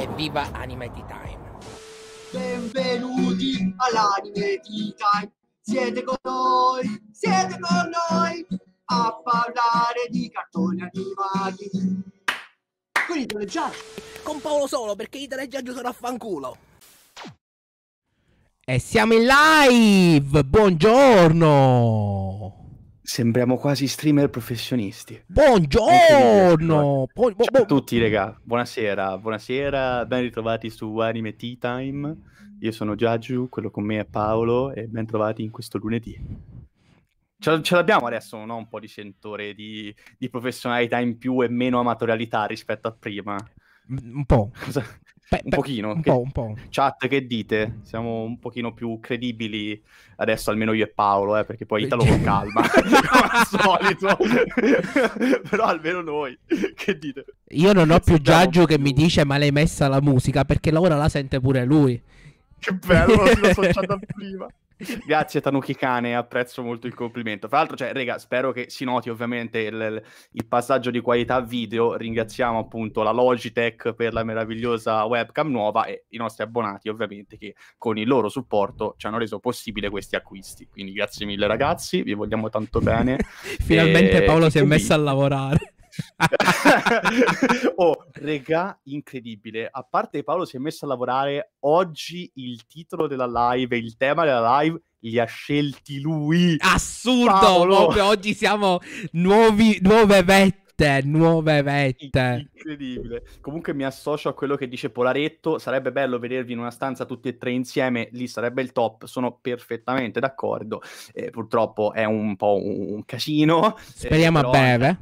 e viva Anime Time! Benvenuti all'Anime di Time! Siete con noi, siete con noi a parlare di cartoni animati con i teleggiaggi! Con Paolo solo perché i teleggiaggi sono a fanculo! E siamo in live! Buongiorno! Sembriamo quasi streamer professionisti. Buongiorno! Ciao a tutti, regà. Buonasera, buonasera, ben ritrovati su Anime Tea Time. Io sono Giagiu, quello con me è Paolo e ben trovati in questo lunedì. Ce, ce l'abbiamo adesso, no? Un po' di sentore di, di professionalità in più e meno amatorialità rispetto a prima. Un po'. Cosa, Beh, un pochino. Un che... po', un po'. Chat, che dite? Siamo un pochino più credibili adesso, almeno io e Paolo, eh, perché poi Italo con calma, come al solito. Però almeno noi, che dite? Io non ho più Giaggio che mi dice ma l'hai messa la musica, perché ora la sente pure lui. Che bello, l'ho so già da prima. Grazie Tanuki Cane, apprezzo molto il complimento. Tra l'altro, cioè, rega, spero che si noti ovviamente il, il, passaggio di qualità video. Ringraziamo appunto la Logitech per la meravigliosa webcam nuova e i nostri abbonati ovviamente che con il loro supporto ci hanno reso possibile questi acquisti. Quindi grazie mille ragazzi, vi vogliamo tanto bene. Finalmente e... Paolo si è messo a lavorare. oh, regà, incredibile. A parte Paolo si è messo a lavorare oggi il titolo della live e il tema della live li ha scelti lui. Assurdo! Proprio, oggi siamo nuovi, nuove vette nuove vette. Incredibile. Comunque mi associo a quello che dice Polaretto. Sarebbe bello vedervi in una stanza tutti e tre insieme, lì sarebbe il top. Sono perfettamente d'accordo. Eh, purtroppo è un po' un casino. Speriamo eh, però... a breve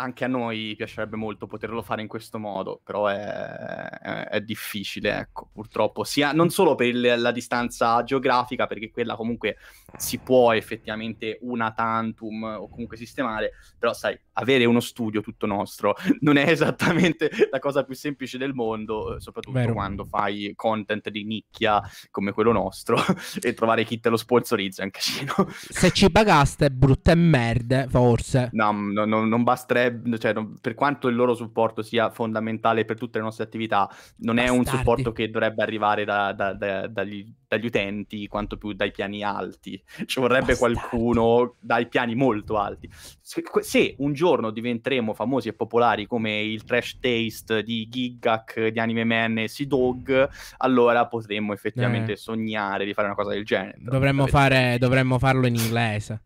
anche a noi piacerebbe molto poterlo fare in questo modo, però è, è, è difficile, ecco, purtroppo, sia non solo per il, la distanza geografica, perché quella comunque si può effettivamente una tantum o comunque sistemare, però sai, avere uno studio tutto nostro non è esattamente la cosa più semplice del mondo, eh, soprattutto Vero. quando fai content di nicchia come quello nostro e trovare chi te lo sponsorizza è un casino. Se ci pagaste brutte merda, forse. No, no, no non basterebbe cioè, non, per quanto il loro supporto sia fondamentale per tutte le nostre attività, non Bastardi. è un supporto che dovrebbe arrivare da, da, da, dagli, dagli, utenti, quanto più dai piani alti. Ci vorrebbe Bastardi. qualcuno dai piani molto alti. Se, se, un giorno diventeremo famosi e popolari come il trash taste di Gigak, di Anime Man e Sea Dog, allora potremmo effettivamente eh. sognare di fare una cosa del genere. Dovremmo, cioè, fare, dovremmo farlo in inglese.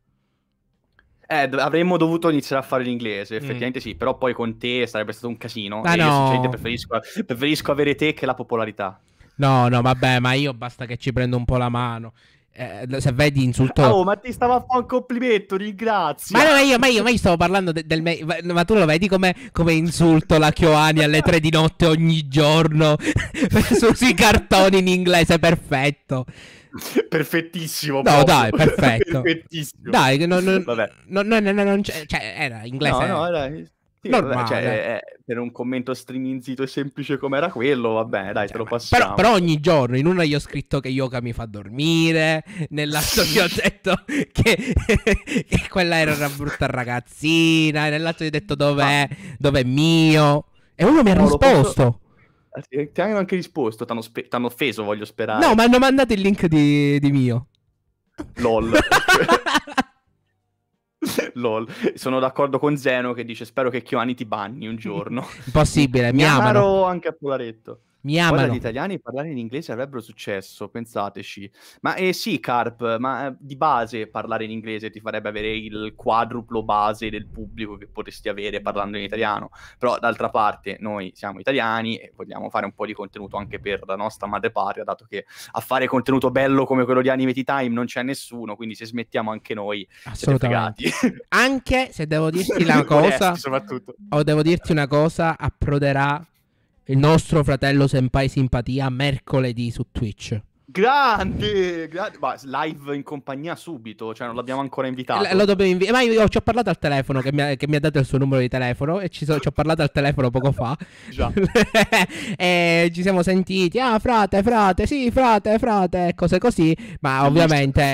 Eh, do- avremmo dovuto iniziare a fare l'inglese, mm. effettivamente mm. sì, però poi con te sarebbe stato un casino. Ma no. sinceramente preferisco, preferisco, avere te che la popolarità. No, no, vabbè, ma io basta che ci prendo un po' la mano. Eh, se vedi insulto. Oh, ma ti stavo a fare un complimento, ringrazio. Ma no, ma io, ma io, ma io stavo parlando de- del. Me- ma tu lo vedi come, come insulto la Chioani alle tre di notte ogni giorno? sui cartoni in inglese, perfetto. perfettissimo. No, proprio. dai, perfetto. perfettissimo. Dai, non, non, Vabbè. non, non, non, non cioè, era inglese. No, eh. no, era... Sì, vabbè, cioè, eh, eh, per un commento striminzito e semplice come era quello, vabbè, dai, cioè, te lo passiamo. Però, però, ogni giorno in una gli ho scritto che yoga mi fa dormire, nell'altro gli ho detto che, che, quella era una brutta ragazzina, nell'altro gli ho detto dov'è, dov'è mio, e uno mi ha risposto. Posso... Ti, ti hanno anche risposto, ti hanno, spe- offeso, voglio sperare. No, ma hanno mandato il link di, di mio. LOL. LOL. Sono d'accordo con Zeno che dice spero che Chioani ti banni un giorno. Impossibile, mi, mi amano. anche a Polaretto. Mi amano. Guarda, gli italiani parlare in inglese avrebbero successo, pensateci. Ma eh, sì, Carp, ma eh, di base parlare in inglese ti farebbe avere il quadruplo base del pubblico che potresti avere parlando in italiano. Però d'altra parte noi siamo italiani e vogliamo fare un po' di contenuto anche per la nostra madrepatria, dato che a fare contenuto bello come quello di Anime Time non c'è nessuno, quindi se smettiamo anche noi assolutamente. anche se devo dirti una cosa, Soprattutto. o devo dirti una cosa, approderà il nostro fratello Senpai Simpatia mercoledì su Twitch. Grande, grande, ma live in compagnia subito, cioè non l'abbiamo ancora invitato. L- lo dobbiamo invitare, ma io ci ho parlato al telefono, che mi, ha, che mi ha dato il suo numero di telefono, e ci, so- ci ho parlato al telefono poco fa. Già. e ci siamo sentiti, ah frate, frate, sì frate, frate, cose così, ma ovviamente... Sì.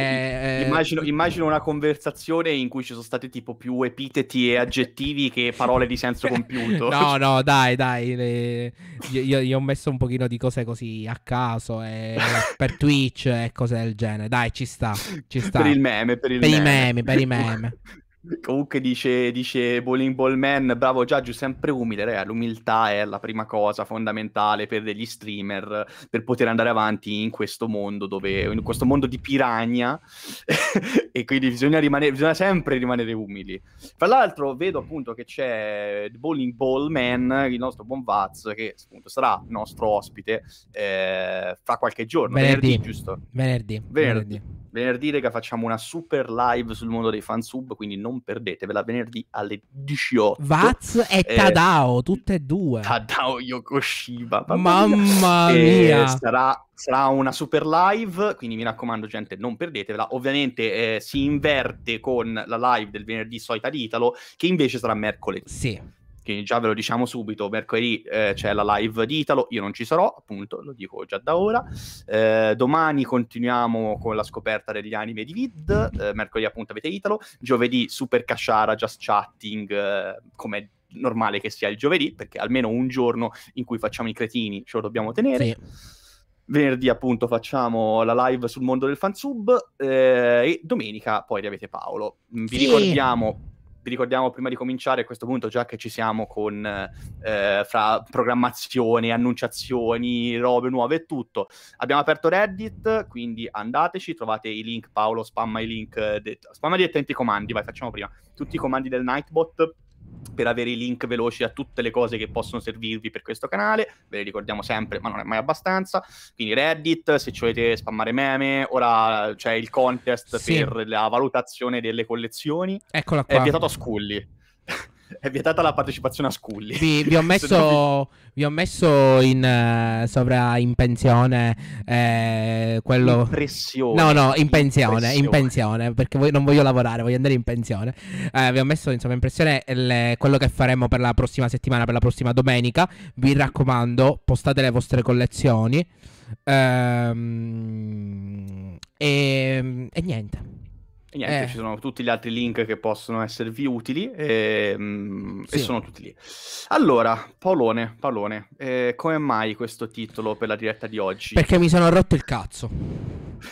Eh, immagino, immagino, una conversazione in cui ci sono stati tipo più epiteti e aggettivi che parole di senso compiuto. no, no, dai, dai, le... io, io, io, ho messo un pochino di cose così a caso e... Eh, per per Twitch e cose del genere. Dai, ci sta. Ci sta. Per il meme, per il per meme. I meme, per i meme. Comunque dice, dice Bowling Ball Man, bravo Giaggio, sempre umile, re. l'umiltà è la prima cosa fondamentale per degli streamer, per poter andare avanti in questo mondo, dove, in questo mondo di piragna, e quindi bisogna, rimanere, bisogna sempre rimanere umili. Tra l'altro vedo appunto che c'è Bowling Ball Man, il nostro buon Vaz, che appunto sarà nostro ospite eh, fra qualche giorno, venerdì, venerdì giusto? venerdì. venerdì. venerdì venerdì, raga, facciamo una super live sul mondo dei fansub, quindi non perdetevela, venerdì alle 18. Vaz e eh, Tadao, tutte e due. Tadao Yokoshiba. Mamma mia! Eh, sarà, sarà, una super live, quindi mi raccomando gente, non perdetevela. Ovviamente eh, si inverte con la live del venerdì solita di Italo, che invece sarà mercoledì. Sì che già ve lo diciamo subito, mercoledì eh, c'è la live di Italo, io non ci sarò, appunto, lo dico già da ora. Eh, domani continuiamo con la scoperta degli anime di Vid, eh, mercoledì appunto avete Italo, giovedì Super Casciara, Just Chatting, eh, come normale che sia il giovedì, perché almeno un giorno in cui facciamo i cretini ce lo dobbiamo tenere. Sì. Venerdì appunto facciamo la live sul mondo del fansub eh, e domenica poi riavete Paolo. Vi sì. ricordiamo vi ricordiamo prima di cominciare a questo punto già che ci siamo con eh, fra programmazione, annunciazioni, robe nuove e tutto. Abbiamo aperto Reddit, quindi andateci, trovate i link, Paolo spamma i link, eh, de- spamma direttamente i comandi, vai facciamo prima, tutti i comandi del Nightbot per avere i link veloci a tutte le cose che possono servirvi per questo canale, ve le ricordiamo sempre, ma non è mai abbastanza. Quindi Reddit, se ci volete spammare meme, ora c'è il contest sì. per la valutazione delle collezioni. Eccola qua. È vietato a Scully è vietata la partecipazione a Sculli. Vi, vi, ho, messo, vi ho messo, in uh, sovra in pensione eh, quello. Impressione. No, no, in pensione, in pensione perché voglio, non voglio lavorare, voglio andare in pensione. Eh, vi ho messo insomma in pensione le, quello che faremo per la prossima settimana, per la prossima domenica. Vi raccomando, postate le vostre collezioni. Ehm, e, e niente. E niente, eh. ci sono tutti gli altri link che possono esservi utili ehm, e, mm, sì. e sono tutti lì. Allora, Paolone, Paolone eh, come mai questo titolo per la diretta di oggi? Perché mi sono rotto il cazzo.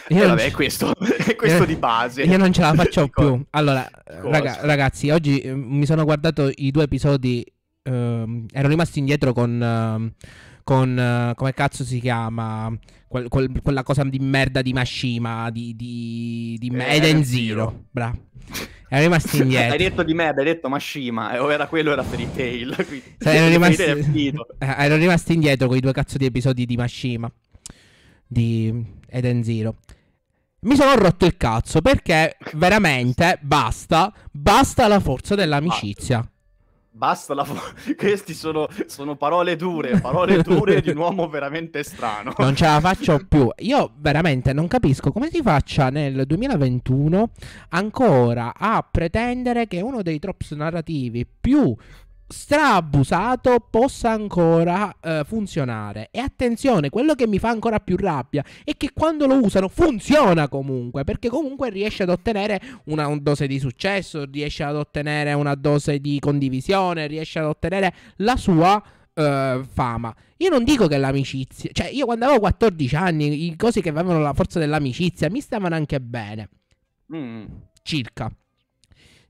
E eh vabbè, è questo, è questo di base. Io non ce la faccio più. Allora, raga, ragazzi, oggi eh, mi sono guardato i due episodi, ehm, ero rimasto indietro con... Ehm, con uh, come cazzo si chiama quel, quel, quella cosa di merda di Mashima di, di, di eh, Eden Zero bravo è rimasto indietro hai detto di merda hai detto Mashima eh, o era quello era Fairy Tail quindi... ero, rimasti... Eh, ero rimasto indietro con i due cazzo di episodi di Mashima di Eden Zero mi sono rotto il cazzo perché veramente basta basta la forza dell'amicizia Basta la fo- Queste sono, sono, parole dure, parole dure di un uomo veramente strano. Non ce la faccio più. Io veramente non capisco come si faccia nel 2021 ancora a pretendere che uno dei tropes narrativi più straabusato possa ancora uh, funzionare. E attenzione, quello che mi fa ancora più rabbia è che quando lo usano funziona comunque, perché comunque riesce ad ottenere una, dose di successo, riesce ad ottenere una dose di condivisione, riesce ad ottenere la sua Uh, fama. Io non dico che l'amicizia, cioè io quando avevo 14 anni, i cosi che avevano la forza dell'amicizia mi stavano anche bene. Mm. Circa.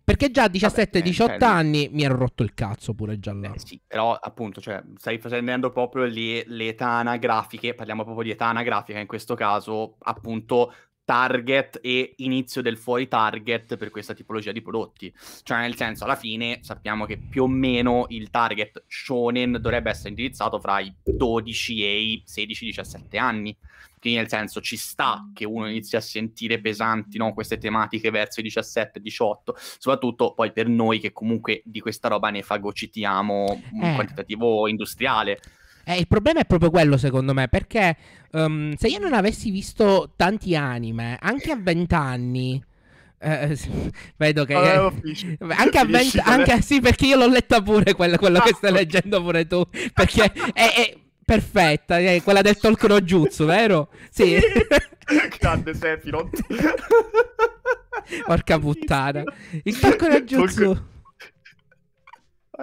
Perché già a 17-18 eh, cioè, anni mi ero rotto il cazzo pure già là. Eh, sì, però appunto, cioè, stai facendo proprio le, le età anagrafiche, parliamo proprio di età anagrafica in questo caso, appunto target e inizio del fuori target per questa tipologia di prodotti. Cioè, nel senso, alla fine sappiamo che più o meno il target shonen dovrebbe essere indirizzato fra i 12 e i 16-17 anni. Quindi nel senso ci sta mm. che uno inizi a sentire pesanti no, queste tematiche verso i 17-18, soprattutto poi per noi che comunque di questa roba ne fagocitiamo un mm, eh. quantitativo industriale. Eh, il problema è proprio quello, secondo me, perché um, se io non avessi visto tanti anime, anche a 20 anni. Eh, eh vedo che eh, anche a 20 anche eh. sì perché io l'ho letta pure quello, quello ah, che stai leggendo pure tu perché è, è perfetta, eh, quella del Tolkien Jutsu, vero? Sì. Grande Sephiroth. Porca puttana. Il Tolkien Jutsu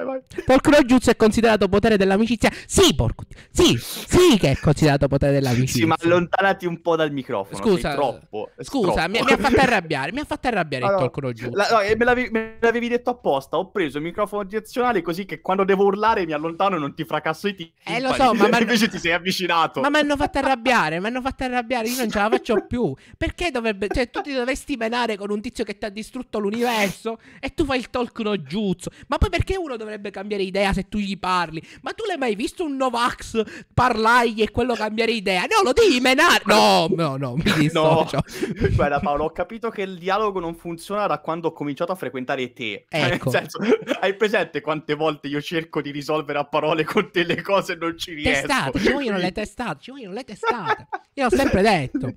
vai, vai. Porco no giusto è considerato potere dell'amicizia? Sì, porco. Sì, sì che è considerato potere dell'amicizia. Sì, ma allontanati un po' dal microfono. Scusa, troppo, scusa mi, mi, ha fatto arrabbiare. Mi ha fatto arrabbiare allora, il porco no giusto. Eh, me, l'avevi, me, l'avevi, detto apposta. Ho preso il microfono direzionale così che quando devo urlare mi allontano e non ti fracasso i timpani. Eh, lo so, ma invece ti sei avvicinato. Ma mi hanno fatto arrabbiare. mi hanno fatto arrabbiare. Io non ce la faccio più. Perché dovrebbe. Cioè, tu ti dovresti menare con un tizio che ti ha distrutto l'universo e tu fai il talk no giusto. Ma poi perché uno dovrebbe dovrebbe cambiare idea se tu gli parli. Ma tu l'hai mai visto un Novax parlargli e quello cambiare idea? No, lo devi menare. No, no, no, mi dissocio. No. Guarda Paolo, ho capito che il dialogo non funziona da quando ho cominciato a frequentare te. Ecco. Nel senso, hai presente quante volte io cerco di risolvere a parole con te le cose e non ci riesco? Testate, ci vogliono le testate, ci vogliono le testate. Io ho sempre detto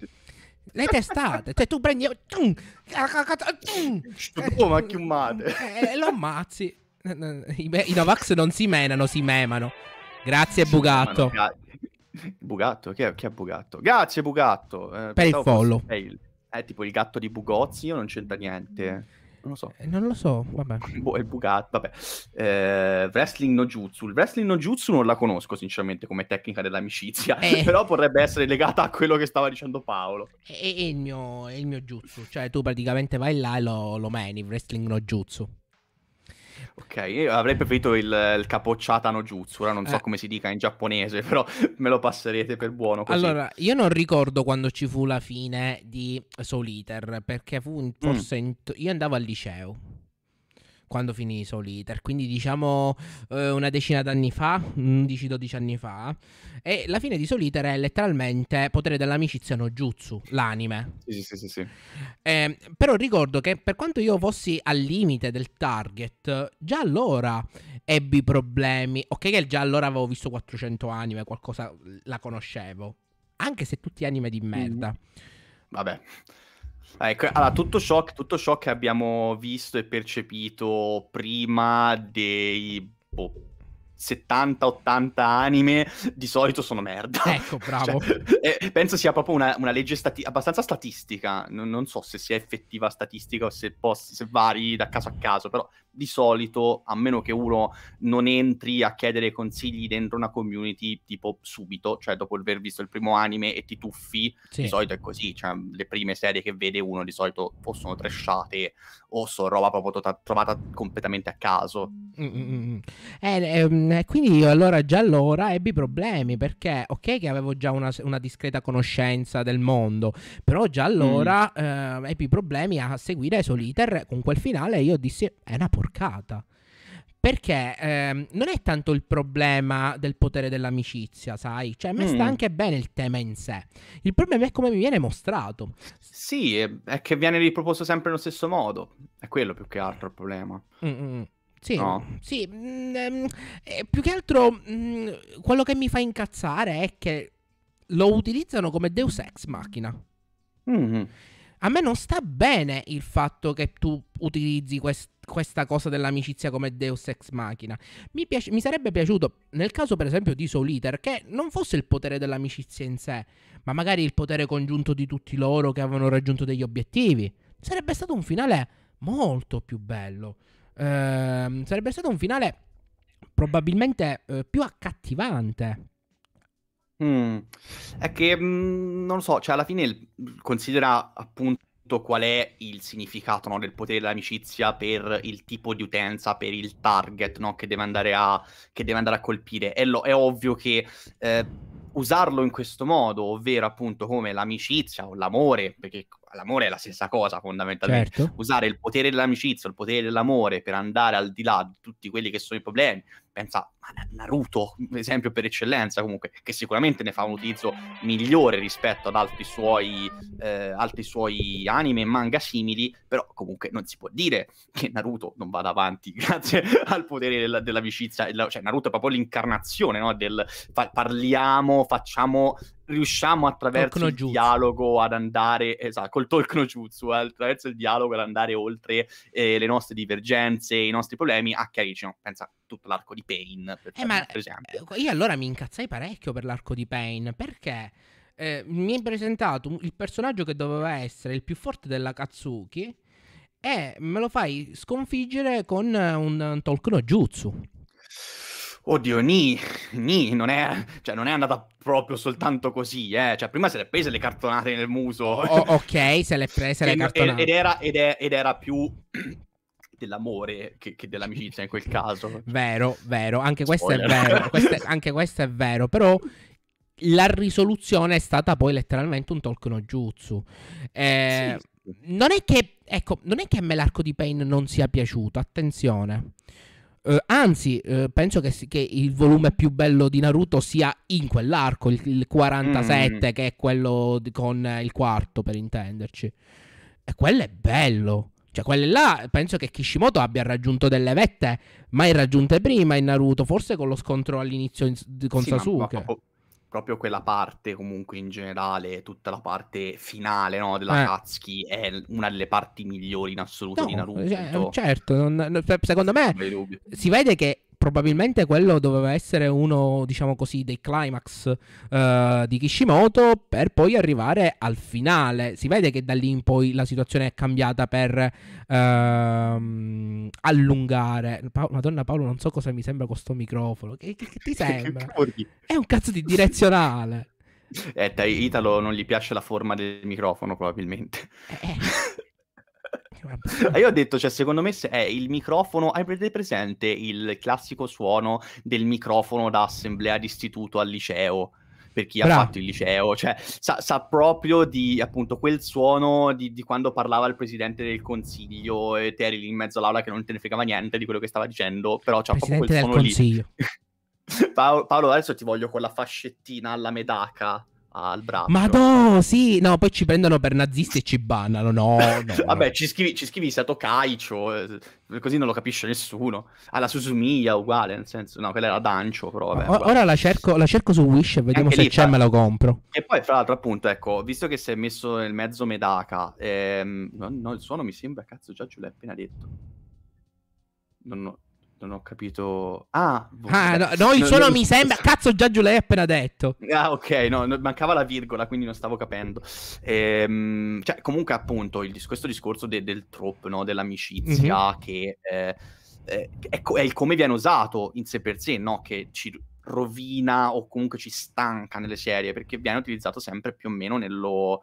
le testate, cioè tu prendi... Oh, ma chiumate! E eh, lo ammazzi. I, me- i Novax non si menano, si memano. Grazie, si Bugatto. Memano, bugatto? Chi è, chi è, Bugatto? Grazie, Bugatto. Eh, per il follow. È il, eh, tipo il gatto di Bugozzi, io non c'entra niente. Non lo so. Eh, non lo so, vabbè. Boh, è Bugatto, vabbè. Eh, wrestling no jutsu. Il wrestling no jutsu non la conosco, sinceramente, come tecnica dell'amicizia. Eh. Però potrebbe essere legata a quello che stava dicendo Paolo. E, è, il, mio, è il mio jutsu. Cioè, tu praticamente vai là e lo, lo meni, wrestling no jutsu. Ok, io avrei preferito il, il capocciata no jutsu, ora non so eh. come si dica in giapponese, però me lo passerete per buono così. Allora, io non ricordo quando ci fu la fine di Soul Eater, perché fu mm. forse... Mm. In... io andavo al liceo, quando finì Soliter, quindi diciamo eh, una decina d'anni fa, 11-12 anni fa, e la fine di Soliter è letteralmente Potere dell'amicizia no jutsu, l'anime. Sì, sì, sì, sì. Eh, però ricordo che per quanto io fossi al limite del target, già allora ebbi problemi, ok che già allora avevo visto 400 anime, qualcosa la conoscevo, anche se tutti anime di mhm. merda. Mm. Vabbè. Ecco, allora, tutto ciò, tutto ciò che abbiamo visto e percepito prima dei boh, 70-80 anime di solito sono merda. Ecco, bravo. Cioè, eh, penso sia proprio una, una legge stati- abbastanza statistica. Non, non, so se sia effettiva statistica o se, poss- se vari da caso a caso, però di solito, a meno che uno non entri a chiedere consigli dentro una community tipo subito, cioè dopo aver visto il primo anime e ti tuffi, sì. di solito è così, cioè le prime serie che vede uno di solito o sono trashate o sono roba proprio to- tota-, trovata completamente a caso. Mm, mm, mm, eh, ehm, eh, quindi io allora già allora ebbi problemi perché ok che avevo già una, una discreta conoscenza del mondo, però già allora mm. eh, ebbi problemi a seguire Soliter con quel finale io dissi è una porcata porcata. Perché ehm, non è tanto il problema del potere dell'amicizia, sai? Cioè, a me mm. sta anche bene il tema in sé. Il problema è come mi viene mostrato. Sì, è, che viene riproposto sempre nello stesso modo. È quello più che altro il problema. Mm-mm. Sì, no. sì. Mm, eh, più che altro mm, quello che mi fa incazzare è che lo utilizzano come Deus Ex Machina. Mm-hmm a me non sta bene il fatto che tu utilizzi quest- questa cosa dell'amicizia come Deus Ex Machina. Mi, piace- mi, sarebbe piaciuto, nel caso per esempio di Soliter, che non fosse il potere dell'amicizia in sé, ma magari il potere congiunto di tutti loro che avevano raggiunto degli obiettivi. Sarebbe stato un finale molto più bello. Ehm, sarebbe stato un finale probabilmente eh, più accattivante Mh. Mm. È che mh, mm, non lo so, cioè alla fine il- considera appunto qual è il significato no, del potere dell'amicizia per il tipo di utenza, per il target no, che, deve andare a, che deve andare a colpire. È, lo- è ovvio che eh, usarlo in questo modo, ovvero appunto come l'amicizia o l'amore, perché l'amore è la stessa cosa fondamentalmente, Certo. usare il potere dell'amicizia, il potere dell'amore per andare al di là di tutti quelli che sono i problemi, pensa a Naruto, esempio per eccellenza comunque, che sicuramente ne fa un utilizzo migliore rispetto ad altri suoi, eh, altri suoi anime e manga simili, però comunque non si può dire che Naruto non vada avanti grazie al potere della, dell'amicizia, cioè Naruto è proprio l'incarnazione no? del fa- parliamo, facciamo riusciamo attraverso il dialogo ad andare, esatto, col talk no jutsu, attraverso il dialogo ad andare oltre eh, le nostre divergenze, i nostri problemi, a chiarirci, no? Pensa, tutto l'arco di Pain. Per eh, ma, eh, io allora mi incazzai parecchio per l'arco di Pain perché eh, mi hai presentato il personaggio che doveva essere il più forte della Katsuki e me lo fai sconfiggere con un, un Tolkien Jutsu. Oddio, Ni, Ni non, è, cioè, non è andata proprio soltanto così, eh. Cioè, prima se le prese le cartonate nel muso. O- ok, se le prese le cartonate. Ed era, ed, è, ed era più dell'amore che, che, dell'amicizia in quel caso. Vero, vero, anche questo Spoiler. è vero, questo è, anche questo è vero, però la risoluzione è stata poi letteralmente un talk no jutsu. Eh, sì. Non è che, ecco, non è che a me l'arco di Pain non sia piaciuto, attenzione. Uh, anzi, uh, penso che, che, il volume più bello di Naruto sia in quell'arco, il, il 47, mm. che è quello di, con il quarto, per intenderci. E quello è bello. Cioè, quelle là penso che Kishimoto abbia raggiunto delle vette mai raggiunte prima in Naruto, forse con lo scontro all'inizio in, con sì, Sasuke. Proprio, quella parte, comunque, in generale, tutta la parte finale no, della eh. Katsuki è una delle parti migliori in assoluto no, di Naruto. Cioè, certo, non, secondo me si vede che probabilmente quello doveva essere uno, diciamo così, dei climax uh, di Kishimoto per poi arrivare al finale. Si vede che da lì in poi la situazione è cambiata per uh, allungare. Pa- Madonna Paolo, non so cosa mi sembra questo microfono. Che, che, che ti sembra? è un cazzo di direzionale. Eh, Italo non gli piace la forma del microfono, probabilmente. Eh. eh. Ah, io ho detto, cioè, secondo me è il microfono. Hai presente il classico suono del microfono da assemblea d'istituto al liceo? per chi Bravo. ha fatto il liceo, cioè sa, sa, proprio di appunto quel suono di, di, quando parlava il presidente del consiglio e te eri lì in mezzo all'aula che non te ne fregava niente di quello che stava dicendo, però c'ha presidente proprio quel suono consiglio. lì. Paolo, adesso ti voglio con la fascettina alla medaca al braccio. Ma no, sì, no, poi ci prendono per nazisti e ci bannano, no, no Vabbè, no. ci scrivi, ci scrivi Sato Caicio, eh, così non lo capisce nessuno. Alla Susumiya uguale, nel senso, no, quella era Dancio, però vabbè, o- Ora la cerco, la cerco, su Wish e vediamo Anche se c'è, fa... me lo compro. E poi, fra l'altro, appunto, ecco, visto che si è messo nel mezzo Medaka, ehm, no, no, il suono mi sembra, cazzo, già ce l'hai appena detto. Non ho... Non ho capito. Ah, boh, ah no, il no, sono no, mi sembra. Cazzo, già Giulia hai appena detto. Ah, ok, no, mancava la virgola, quindi non stavo capendo. Ehm, cioè, comunque, appunto, il, questo discorso de, del trop, no? dell'amicizia, mm-hmm. che eh, eh è, co- è, il come viene usato in sé per sé, no? Che ci rovina o comunque ci stanca nelle serie, perché viene utilizzato sempre più o meno nello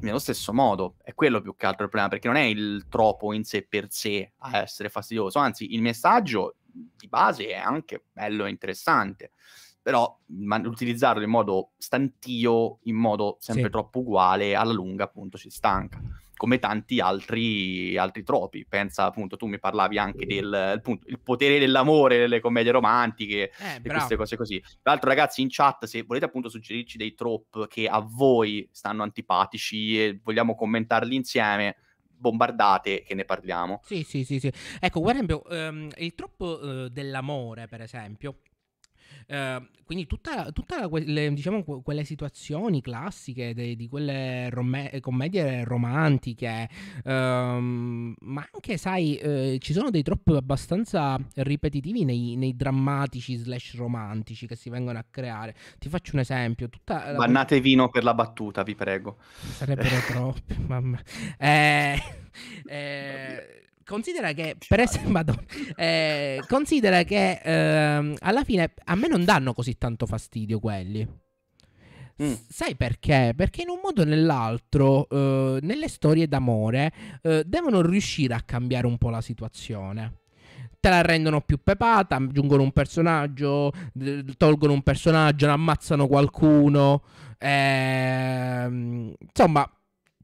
nello stesso modo. È quello più che altro il problema, perché non è il troppo in sé per sé a essere fastidioso, anzi il messaggio di base è anche bello e interessante, però ma, utilizzarlo in modo stantio, in modo sempre sì. troppo uguale, alla lunga appunto ci stanca come tanti altri, altri, tropi. Pensa appunto, tu mi parlavi anche del appunto, il potere dell'amore delle commedie romantiche eh, e queste cose così. Tra l'altro, ragazzi, in chat, se volete appunto suggerirci dei trop che a voi stanno antipatici e vogliamo commentarli insieme. Bombardate che ne parliamo. Sì, sì, sì, sì. Ecco, per esempio, um, il troppo uh, eh, dell'amore, per esempio, Ehm, quindi tutta, tutta quelle, diciamo, quelle situazioni classiche de, di quelle rom- commedie romantiche, ehm, ma anche, sai, eh, ci sono dei troppi abbastanza ripetitivi nei, nei, drammatici slash romantici che si vengono a creare. Ti faccio un esempio. Tutta la... Bannate vino per la battuta, vi prego. Sarebbero troppi, mamma. Eh... Eh, considera che per essere Madonna, eh, considera che eh, alla fine a me non danno così tanto fastidio quelli. Mm. Sai perché? Perché in un modo o nell'altro, eh, nelle storie d'amore, eh, devono riuscire a cambiare un po' la situazione te la rendono più pepata, aggiungono un personaggio, tolgono un personaggio, ammazzano qualcuno. Ehm, insomma,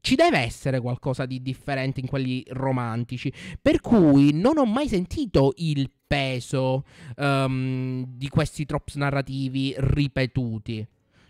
ci deve essere qualcosa di differente in quelli romantici. Per cui non ho mai sentito il peso um, di questi trops narrativi ripetuti.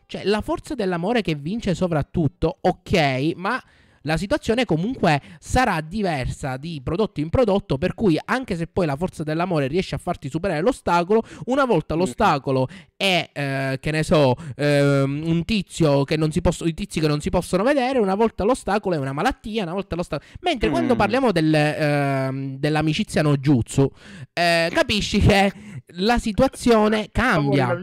Cioè, la forza dell'amore che vince sovra ok, ma la situazione comunque sarà diversa di prodotto in prodotto, per cui anche se poi la forza dell'amore riesce a farti superare l'ostacolo, una volta l'ostacolo è, eh, che ne so, eh, un tizio che non si possono, i tizi che non si possono vedere, una volta l'ostacolo è una malattia, una volta l'ostacolo... Mentre mm. quando parliamo del, eh, dell'amicizia no jutsu, eh, capisci che la situazione cambia.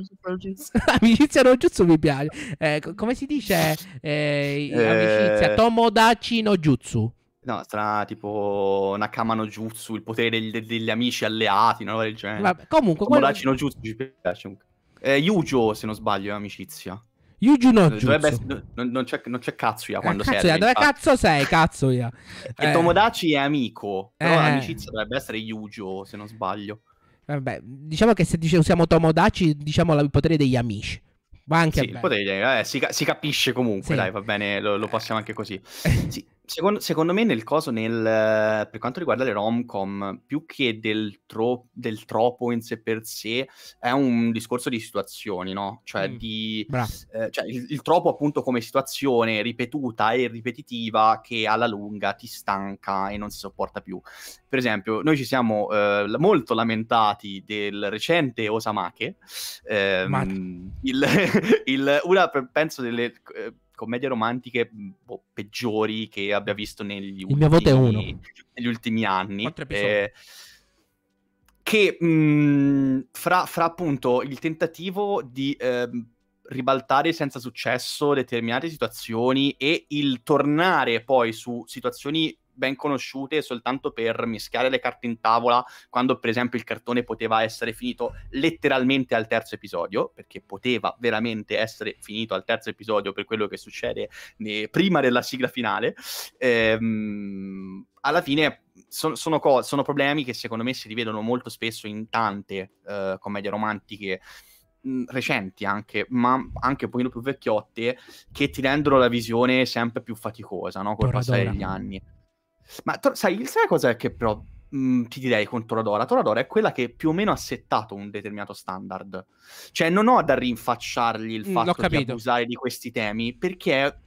L'amicizia no jutsu mi piace. Eh, come si dice eh, eh, amicizia? Tomodachi no jutsu. No, sarà tipo Nakama no jutsu, il potere degli, degli amici alleati, una del genere. Vabbè, comunque, Tomodachi quello... no jutsu ci piace. Eh, Yujo, se non sbaglio, è amicizia. Yuju no essere, non, non, c'è, non c'è Katsuya quando Katsuya, sei dove cazzo sei Katsuya? e eh, eh. Tomodachi è amico, però eh. l'amicizia dovrebbe essere Yujo se non sbaglio. Vabbè, diciamo che se usiamo Tomodachi, diciamo il potere degli amici. Va anche sì, il potere, eh, si, si, capisce comunque, sì. dai, va bene, lo, lo passiamo anche così. Sì. Secondo, secondo, me nel coso, nel, per quanto riguarda le rom-com, più che del, tro, del, troppo in sé per sé, è un discorso di situazioni, no? Cioè, mm. di, eh, cioè il, il, troppo appunto come situazione ripetuta e ripetitiva che alla lunga ti stanca e non si sopporta più. Per esempio, noi ci siamo eh, molto lamentati del recente Osamake, ehm, il, il, una, penso, delle... Eh, commedie romantiche boh, peggiori che abbia visto negli ultimi, Il mio voto è uno. negli ultimi anni. Eh, che mh, fra, fra, appunto il tentativo di eh, ribaltare senza successo determinate situazioni e il tornare poi su situazioni ben conosciute soltanto per mischiare le carte in tavola quando per esempio il cartone poteva essere finito letteralmente al terzo episodio, perché poteva veramente essere finito al terzo episodio per quello che succede ne- eh, prima della sigla finale. Ehm, alla fine sono, sono, co- sono, problemi che secondo me si rivedono molto spesso in tante uh, commedie romantiche mm, recenti anche, ma anche un pochino più vecchiotte, che ti rendono la visione sempre più faticosa no? col Porra passare degli anni. Ma to- sai, sai è che però mh, mhmm, ti direi con Toradora? Toradora è quella che più o meno ha settato un determinato standard. Cioè, non ho da rinfacciargli il mm, fatto mm, di abusare di questi temi, perché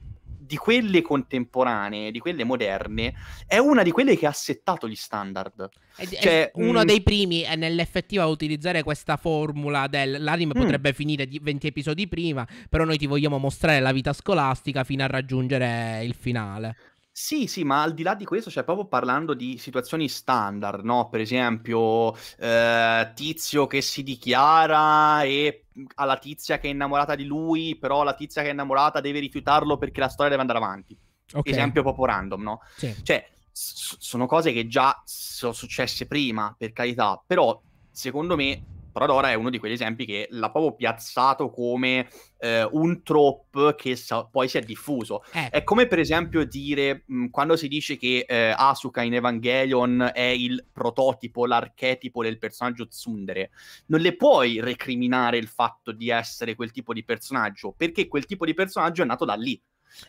di quelle contemporanee, di quelle moderne, è una di quelle che ha settato gli standard. È, cioè, uno mh... Mhmm dei primi è nell'effettiva utilizzare questa formula dell'anime mm. potrebbe finire 20 episodi prima, però noi ti vogliamo mostrare la vita scolastica fino a raggiungere il finale. Sì, sì, ma al di là di questo, cioè proprio parlando di situazioni standard, no? Per esempio, eh, tizio che si dichiara e mm, alla tizia che è innamorata di lui, però la tizia che è innamorata deve rifiutarlo perché la storia deve andare avanti. Okay. Esempio proprio random, no? Sì. Cioè, s- sono cose che già sono successe prima, per carità, però secondo me Pradora è uno di quegli esempi che l'ha proprio piazzato come eh, un trop che sa- poi si è diffuso. Eh. È come per esempio dire, mh, mm, quando si dice che eh, Asuka in Evangelion è il prototipo, l'archetipo del personaggio tsundere, non le puoi recriminare il fatto di essere quel tipo di personaggio, perché quel tipo di personaggio è nato da lì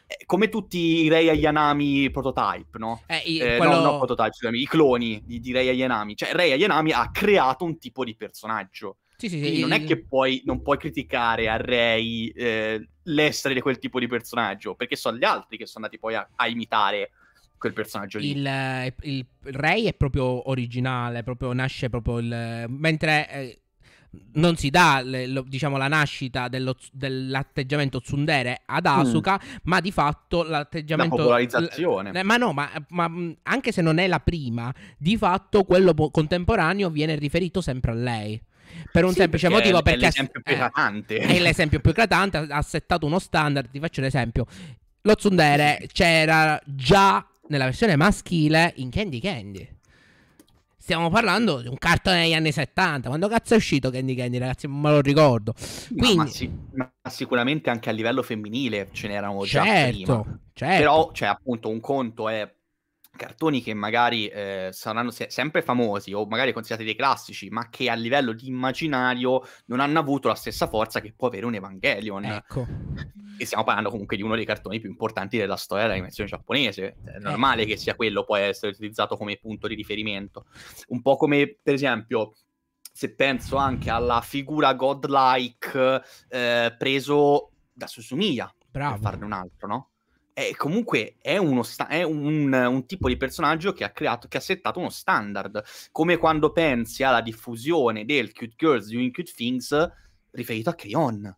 eh, come tutti i Rei Ayanami prototype, no? Eh, i, eh, quello... no, no prototype, scusami, i cloni di, di Rei Ayanami. Cioè, Rei Ayanami ha creato un tipo di personaggio. Sì, sì, Quindi non è che puoi, non puoi criticare a Rei eh, l'essere di quel tipo di personaggio, perché sono gli altri che sono andati poi a, a imitare quel personaggio lì. Il, eh, il, Rei è proprio originale, proprio, nasce proprio il... Mentre eh, non si dà le, lo, diciamo, la nascita dello, dell'atteggiamento tsundere ad Asuka, mm. ma di fatto l'atteggiamento... La popolarizzazione. L, ma no, ma, ma, mm, anche se non è la prima, di fatto quello po- contemporaneo viene riferito sempre a lei. Per un sì, semplice perché motivo, è perché eh, è l'esempio più eclatante. Eh, è l'esempio più eclatante, ha, settato uno standard. Ti faccio un esempio: lo tsundere c'era già nella versione maschile in Candy Candy stiamo parlando di un cartone degli anni 70. Quando cazzo è uscito Candy Candy, ragazzi? Non me lo ricordo. Quindi... No, ma, sì, ma, sicuramente anche a livello femminile ce n'erano certo, già prima. Certo. Però, cioè, appunto, un conto è cartoni che magari eh, saranno se- sempre famosi o magari considerati dei classici, ma che a livello di immaginario non hanno avuto la stessa forza che può avere un Evangelion. Ecco. E stiamo parlando comunque di uno dei cartoni più importanti della storia dell'animazione giapponese. È eh. normale ecco. che sia quello poi a essere utilizzato come punto di riferimento. Un po' come, per esempio, se penso anche alla figura godlike eh, preso da Susumiya, Bravo. per farne un altro, no? è comunque è, sta- è un, un, tipo di personaggio che ha creato, che ha settato uno standard. Come quando pensi alla diffusione del Cute Girls Doing Cute Things riferito a Creon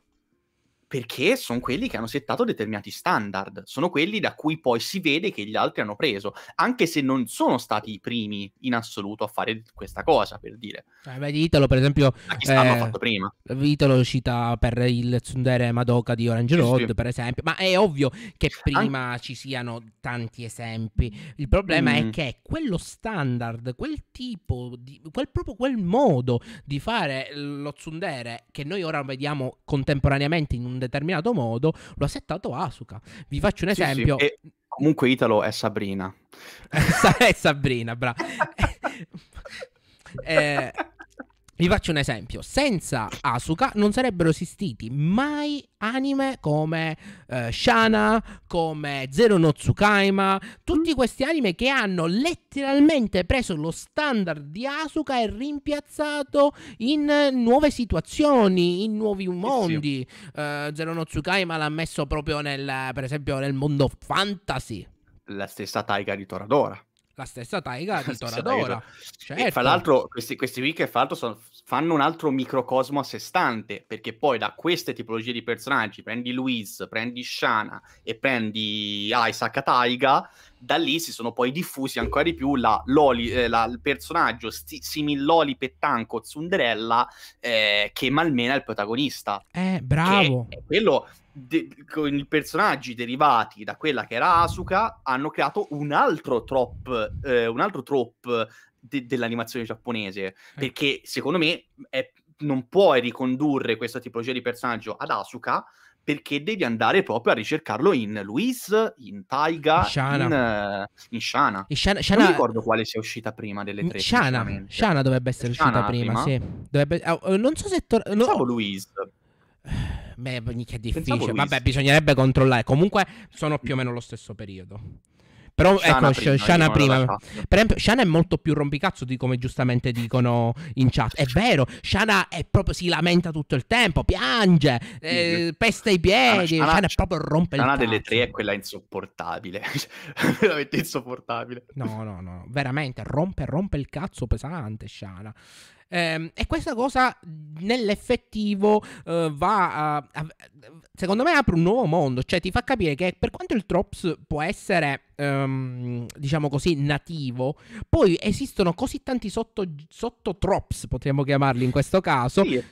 perché sono quelli che hanno settato determinati standard, sono quelli da cui poi si vede che gli altri hanno preso, anche se non sono stati i primi in assoluto a fare questa cosa, per dire. Eh, vedi Italo, per esempio... A chi eh, hanno fatto prima. Italo cita per il Tsundere Madoka di Orange Road, sì. per esempio, ma è ovvio che prima An... ci siano tanti esempi. Il problema mm. è che quello standard, quel tipo, di, quel, proprio quel modo di fare lo Tsundere, che noi ora vediamo contemporaneamente in un un determinato modo, lo ha settato Asuka. Vi faccio un esempio. Sì, sì. E, comunque Italo è Sabrina. è Sabrina, bravo. eh, vi faccio un esempio, senza Asuka non sarebbero esistiti mai anime come eh, Shana, come Zero no Tsukaima, tutti mm. questi anime che hanno letteralmente preso lo standard di Asuka e rimpiazzato in nuove situazioni, in nuovi mondi. Sì. Eh, Zero no Tsukaima l'ha messo proprio nel, per esempio, nel mondo fantasy. La stessa taiga di Toradora la stessa Taiga di Toradora. Certo. E fra certo. l'altro questi, questi wiki fra sono, fanno un altro microcosmo a sé stante, perché poi da queste tipologie di personaggi, prendi Luis, prendi Shana e prendi Isaac Taiga, da lì si sono poi diffusi ancora di più la Loli, eh, la, il personaggio sti, simil Loli Pettanco Zunderella eh, che malmena il protagonista. Eh, bravo! Che, quello de- con i personaggi derivati da quella che era Asuka hanno creato un altro trop, eh, un altro trop de- dell'animazione giapponese. Eh. Perché secondo me è, non puoi ricondurre questa tipologia di personaggio ad Asuka perché devi andare proprio a ricercarlo in Luis, in Taiga, Shana. in, uh, in Shana. Shana, Shana. Non ricordo quale sia uscita prima delle tre. Shana, Shana dovrebbe essere uscita prima, prima, sì. Dovrebbe... Oh, oh non so se... Tor- no. Pensavo Luis. Eh, Beh, che difficile. Vabbè, bisognerebbe controllare. Comunque sono più o meno lo stesso periodo. Però Shana ecco, prima, Shana prima. Per esempio, Shana è molto più rompicazzo di come giustamente dicono in chat. È vero, Shana è proprio, si lamenta tutto il tempo, piange, eh, pesta i piedi. Shana, Shana, Shana proprio rompe Shana il cazzo. delle tre è quella insopportabile. veramente insopportabile. No, no, no, veramente rompe, rompe il cazzo pesante Shana. Eh, e questa cosa nell'effettivo eh, va a, a, secondo me apre un nuovo mondo, cioè ti fa capire che per quanto il Trops può essere ehm, diciamo così, nativo, poi esistono così tanti sottotrops, sotto potremmo chiamarli in questo caso. Sì,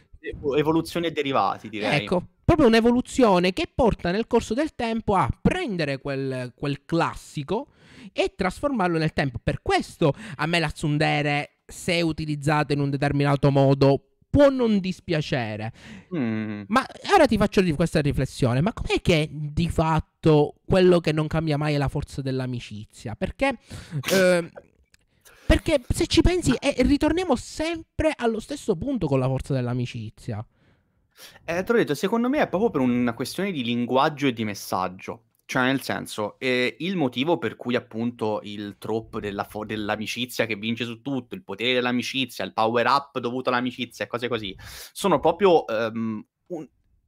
evoluzioni e derivati, direi. Ecco, proprio un'evoluzione che porta nel corso del tempo a prendere quel, quel classico e trasformarlo nel tempo. Per questo a me la tsundere, se utilizzata in un determinato modo, può non dispiacere. Mm. Ma ora ti faccio questa riflessione, ma com'è che di fatto quello che non cambia mai è la forza dell'amicizia? Perché... Eh, perché se ci pensi, eh, ritorniamo sempre allo stesso punto con la forza dell'amicizia. Eh, te l'ho detto, secondo me è proprio per una questione di linguaggio e di messaggio. Cioè, nel senso, eh, il motivo per cui appunto il trope della fo- dell'amicizia che vince su tutto, il potere dell'amicizia, il power up dovuto all'amicizia e cose così, sono proprio ehm, un,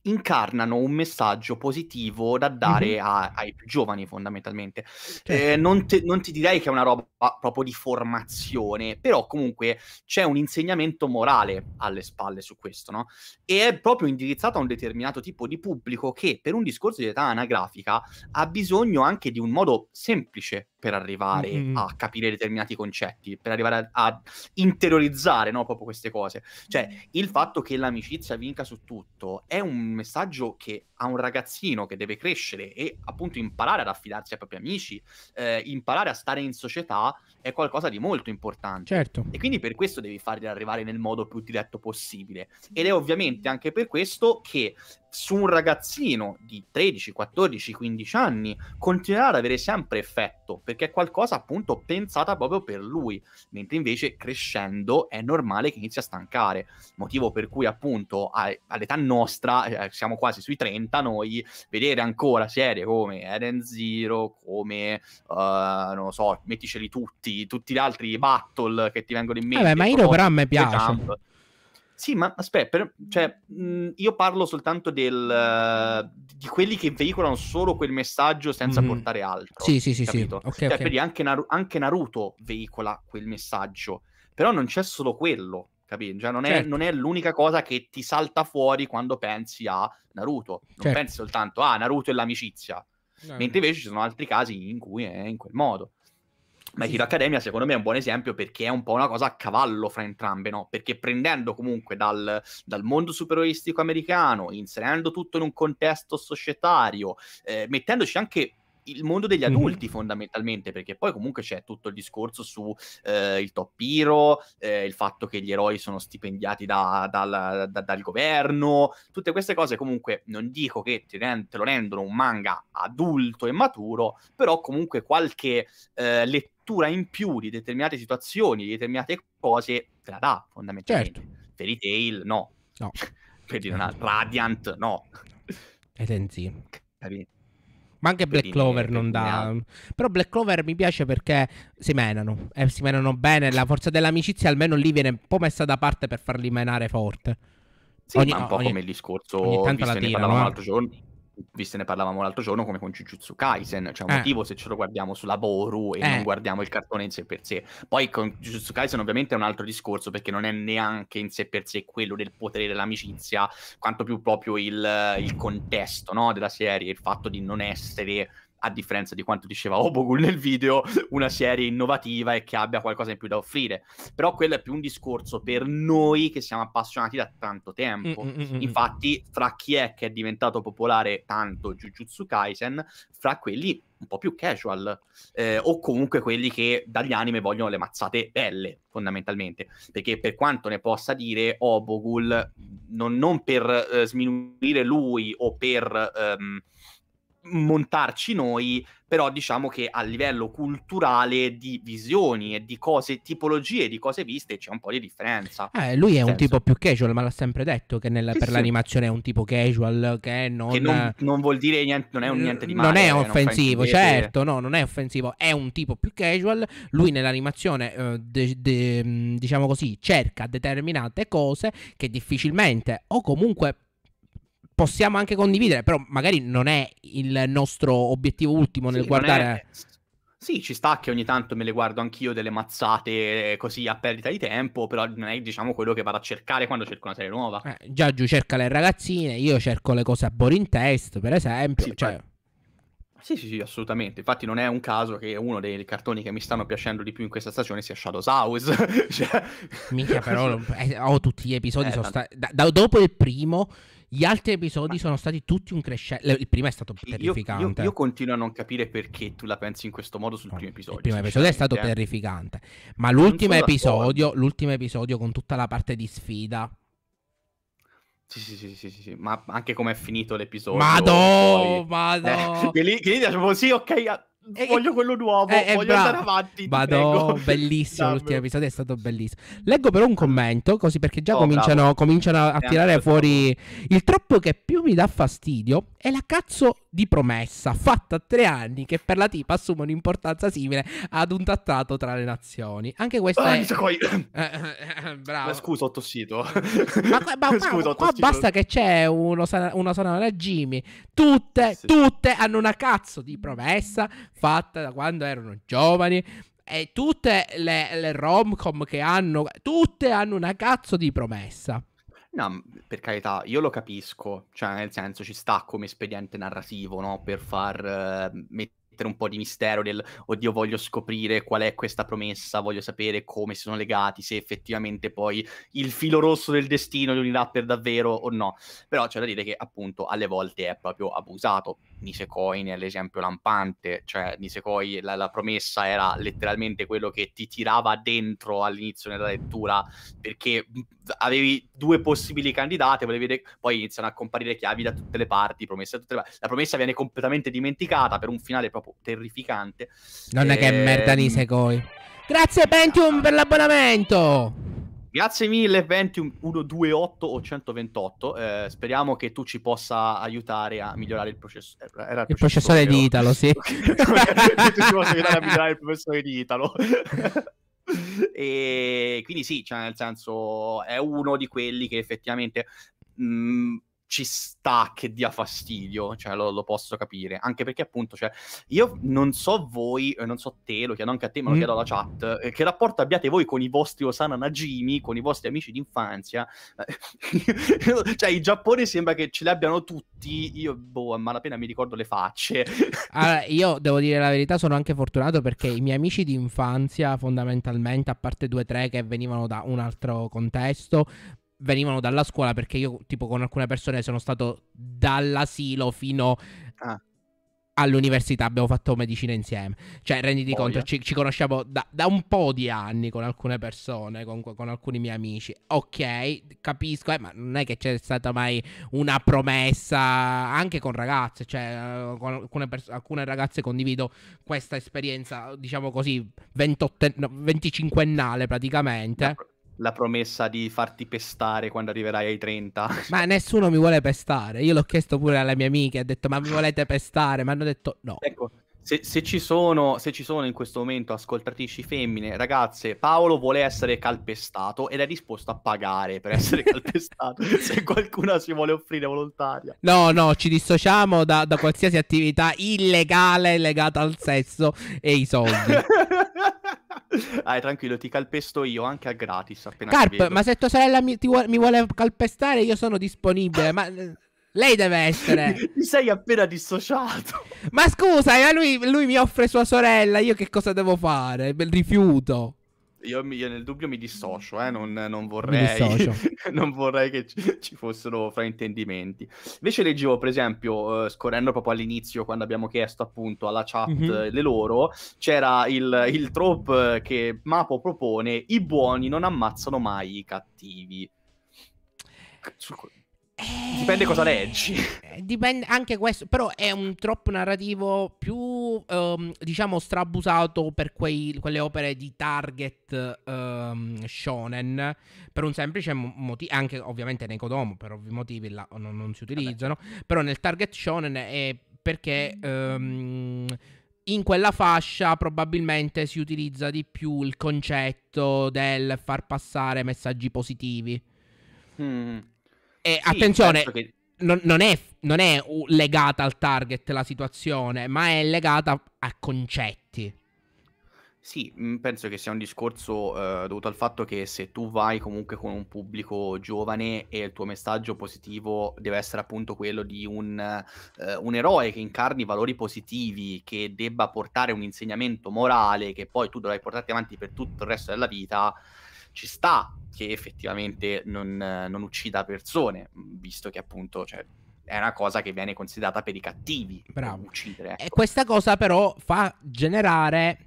incarnano un messaggio positivo da dare mm-hmm. a, ai più giovani fondamentalmente. Okay. Eh, non, te, non, ti direi che è una roba proprio di formazione, però comunque c'è un insegnamento morale alle spalle su questo, no? E è proprio indirizzato a un determinato tipo di pubblico che per un discorso di età anagrafica ha bisogno anche di un modo semplice per arrivare mm-hmm. a capire determinati concetti, per arrivare a, a interiorizzare no, proprio queste cose. Cioè, il fatto che l'amicizia vinca su tutto è un messaggio che a un ragazzino che deve crescere e appunto imparare ad affidarsi ai propri amici, eh, imparare a stare in società, è qualcosa di molto importante. Certo. E quindi per questo devi farli arrivare nel modo più diretto possibile. Ed è ovviamente anche per questo che su un ragazzino di 13, 14, 15 anni continuerà ad avere sempre effetto perché è qualcosa appunto pensata proprio per lui, mentre invece crescendo è normale che inizi a stancare, motivo per cui appunto all'età nostra, eh, siamo quasi sui 30 noi, vedere ancora serie come Eden Zero, come uh, non lo so, metticeli tutti, tutti gli altri battle che ti vengono in eh mente. Vabbè, ma io però a me piace. Jump, sì, ma aspetta, cioè, mh, mhmm, io parlo soltanto del, di quelli che veicolano solo quel messaggio senza mm portare altro. Sì, sì, sì. Capito? sì. Okay, cioè, okay. Anche, Naru- anche, Naruto veicola quel messaggio, però non c'è solo quello, capito? Cioè, non, certo. è, non, è, l'unica cosa che ti salta fuori quando pensi a Naruto. Non certo. pensi soltanto a ah, Naruto e l'amicizia, no, mentre no. invece ci sono altri casi in cui è in quel modo. My Hero Academia secondo me è un buon esempio perché è un po' una cosa a cavallo fra entrambe, no? Perché prendendo comunque dal, dal mondo superoistico americano, inserendo tutto in un contesto societario, eh, mettendoci anche il mondo degli adulti mm-hmm. fondamentalmente, perché poi comunque c'è tutto il discorso su eh, il top hero, eh, il fatto che gli eroi sono stipendiati da, dal, da, dal, governo, tutte queste cose comunque non dico che ti rend- te lo rendono un manga adulto e maturo, però comunque qualche eh, lettura lettura in più di determinate situazioni, di determinate cose, te la dà fondamentalmente. Certo. Fairy Tail, no. No. per dire una, certo. Radiant, no. E Enzi. Capito? Ma anche Black Clover non dà. Però Black Clover mi piace perché si menano. E eh, si menano bene. La forza dell'amicizia almeno lì viene un po' messa da parte per farli menare forte. Sì, ogni, ma un po' ogni, come il discorso ogni tanto la tirano, eh. l'altro giorno viste ne parlavamo l'altro giorno, come con Jujutsu Kaisen. C'è un eh. motivo se ce lo guardiamo sulla Boru e eh. non guardiamo il cartone in sé per sé. Poi con Jujutsu Kaisen ovviamente è un altro discorso, perché non è neanche in sé per sé quello del potere dell'amicizia, quanto più proprio il, il contesto no, della serie, il fatto di non essere a differenza di quanto diceva Obogul nel video, una serie innovativa e che abbia qualcosa in più da offrire. Però quello è più un discorso per noi che siamo appassionati da tanto tempo. Mm-hmm. Infatti, fra chi è che è diventato popolare tanto Jujutsu Kaisen, fra quelli un po' più casual, eh, o comunque quelli che dagli anime vogliono le mazzate belle, fondamentalmente. Perché per quanto ne possa dire Obogul, non, non per eh, sminuire lui o per... Ehm, montarci noi, però diciamo che a livello culturale di visioni e di cose, tipologie di cose viste c'è un po' di differenza. Eh, lui è un tipo più casual, ma l'ha sempre detto che nel, sì, per sì. l'animazione è un tipo casual che non... Che non, non vuol dire niente, non è un niente di male. Eh, non è offensivo, non certo, no, non è offensivo, è un tipo più casual, lui nell'animazione, eh, de, de, mm, diciamo così, cerca determinate cose che difficilmente o comunque possiamo anche condividere, però magari non è il nostro obiettivo ultimo nel sì, guardare... Sì, ci sta che ogni tanto me le guardo anch'io delle mazzate eh, così a perdita di tempo, però non è diciamo quello che vado a cercare quando cerco una serie nuova. Eh, Giaggiu cerca le ragazzine, io cerco le cose a Boring Test, per esempio. Sì, cioè... sì, sì, sì, assolutamente. Infatti non è un caso che uno dei cartoni che mi stanno piacendo di più in questa stagione sia Shadow's House. cioè... Mica però, eh, ho tutti gli episodi, eh, sono stati... Da, da, dopo il primo gli altri episodi Ma... sono stati tutti un crescendo. Il primo è stato terrificante. Io, io, io, continuo a non capire perché tu la pensi in questo modo sul no, primo episodio. Il primo episodio è stato eh. terrificante. Ma l'ultimo episodio, l'ultimo episodio con tutta la parte di sfida. Sì, sì, sì, sì, sì, ma anche come è finito l'episodio. Madò, poi... madò. Eh, che lì, che lì proprio sì, ok, eh, voglio quello nuovo, e, eh, eh, voglio bra- andare avanti. Vado, bellissimo Dammi. l'ultimo episodio, è stato bellissimo. Leggo però un commento, così perché già oh, cominciano, cominciano, a Neanche tirare fuori il troppo che più mi dà fastidio è la cazzo di promessa fatta a tre anni che per la tipa assume un'importanza simile ad un trattato tra le nazioni. Anche questo... ah, è... Eh, bravo. Scusa, ho tossito. ma, ma, ma Scusa, qua, basta che c'è uno, una sonora Jimmy. Tutte, sì. tutte hanno una cazzo di promessa fatta da quando erano giovani e tutte le, le rom-com che hanno, tutte hanno una cazzo di promessa. No, per carità, io lo capisco, cioè nel senso ci sta come espediente narrativo, no? Per far eh, mettere un po' di mistero del oddio voglio scoprire qual è questa promessa, voglio sapere come si sono legati, se effettivamente poi il filo rosso del destino li unirà per davvero o no. Però c'è da dire che appunto alle volte è proprio abusato Nisekoi nell'esempio lampante, cioè Nisekoi la, la, promessa era letteralmente quello che ti tirava dentro all'inizio della lettura perché avevi due possibili candidate, vedere, poi iniziano a comparire chiavi da tutte le parti, promesse da tutte le parti. La promessa viene completamente dimenticata per un finale proprio terrificante. Non e... è che merda ehm, Nisekoi. Grazie Pentium per l'abbonamento. Grazie mille, 128 o 128. Eh, speriamo che tu ci possa aiutare a migliorare il, processo... Eh, il, il processore. di Italo, sì. tu ci possa aiutare a migliorare il professore di Italo. e quindi sì, cioè nel senso è uno di quelli che effettivamente mh, mm, ci sta che dia fastidio, cioè lo, lo posso capire, anche perché appunto, cioè, io non so voi, eh, non so te, lo chiedo anche a te, ma lo mm. chiedo alla chat, eh, che rapporto abbiate voi con i vostri Osana Najimi, con i vostri amici d'infanzia? Eh, cioè, in Giappone sembra che ce li abbiano tutti, io, boh, a malapena mi ricordo le facce. allora, ah, io devo dire la verità, sono anche fortunato perché i miei amici d'infanzia, fondamentalmente, a parte due o tre che venivano da un altro contesto, venivano dalla scuola perché io tipo con alcune persone sono stato dall'asilo fino ah. all'università, abbiamo fatto medicina insieme. Cioè renditi Boia. conto, ci, ci conosciamo da, da, un po' di anni con alcune persone, con, con alcuni miei amici. Ok, capisco, eh, ma non è che c'è stata mai una promessa anche con ragazze, cioè eh, con alcune, pers- alcune ragazze condivido questa esperienza, diciamo così, 28, no, 25ennale praticamente. No la promessa di farti pestare quando arriverai ai 30. Ma nessuno mi vuole pestare. Io l'ho chiesto pure alla mia amica, ha detto "Ma mi volete pestare?" Ma hanno detto "No". Ecco, se, se, ci sono, se, ci sono, in questo momento ascoltatrici femmine, ragazze, Paolo vuole essere calpestato ed è disposto a pagare per essere calpestato se qualcuno si vuole offrire volontaria. No, no, ci dissociamo da, da qualsiasi attività illegale legata al sesso e ai soldi. Dai, tranquillo, ti calpesto io anche a gratis. Carp, ma se tua sorella mi, vuole, mi vuole calpestare, io sono disponibile. ma lei deve essere. Mi sei appena dissociato. Ma scusa, eh, lui, lui mi offre sua sorella, io che cosa devo fare? Bel rifiuto io, io, nel dubbio mi dissocio, eh, non, non, vorrei, dissocio. non, vorrei, che ci, ci, fossero fraintendimenti. Invece leggevo, per esempio, uh, scorrendo proprio all'inizio, quando abbiamo chiesto appunto alla chat mm-hmm. le loro, c'era il, il trope eh, che Mapo propone, i buoni non ammazzano mai i cattivi. Dipende cosa leggi. Dipende anche questo, però è un troppo narrativo più um, diciamo strabusato per quei, quelle opere di target um, shonen per un semplice motivo, anche ovviamente nei Nekodomo per ovvi motivi là, non, non, si utilizzano, Vabbè. però nel target shonen è perché um, in quella fascia probabilmente si utilizza di più il concetto del far passare messaggi positivi. Mm. E sì, attenzione, che non, non, è, non è legata al target la situazione, ma è legata a concetti. Sì, mm, penso che sia un discorso eh, dovuto al fatto che se tu vai comunque con un pubblico giovane e il tuo messaggio positivo deve essere appunto quello di un, eh, un, eroe che incarni valori positivi, che debba portare un insegnamento morale che poi tu dovrai portarti avanti per tutto il resto della vita, ci sta che effettivamente non, non uccida persone, visto che appunto cioè, è una cosa che viene considerata per i cattivi. Bravo. Uccidere. Ecco. E questa cosa però fa generare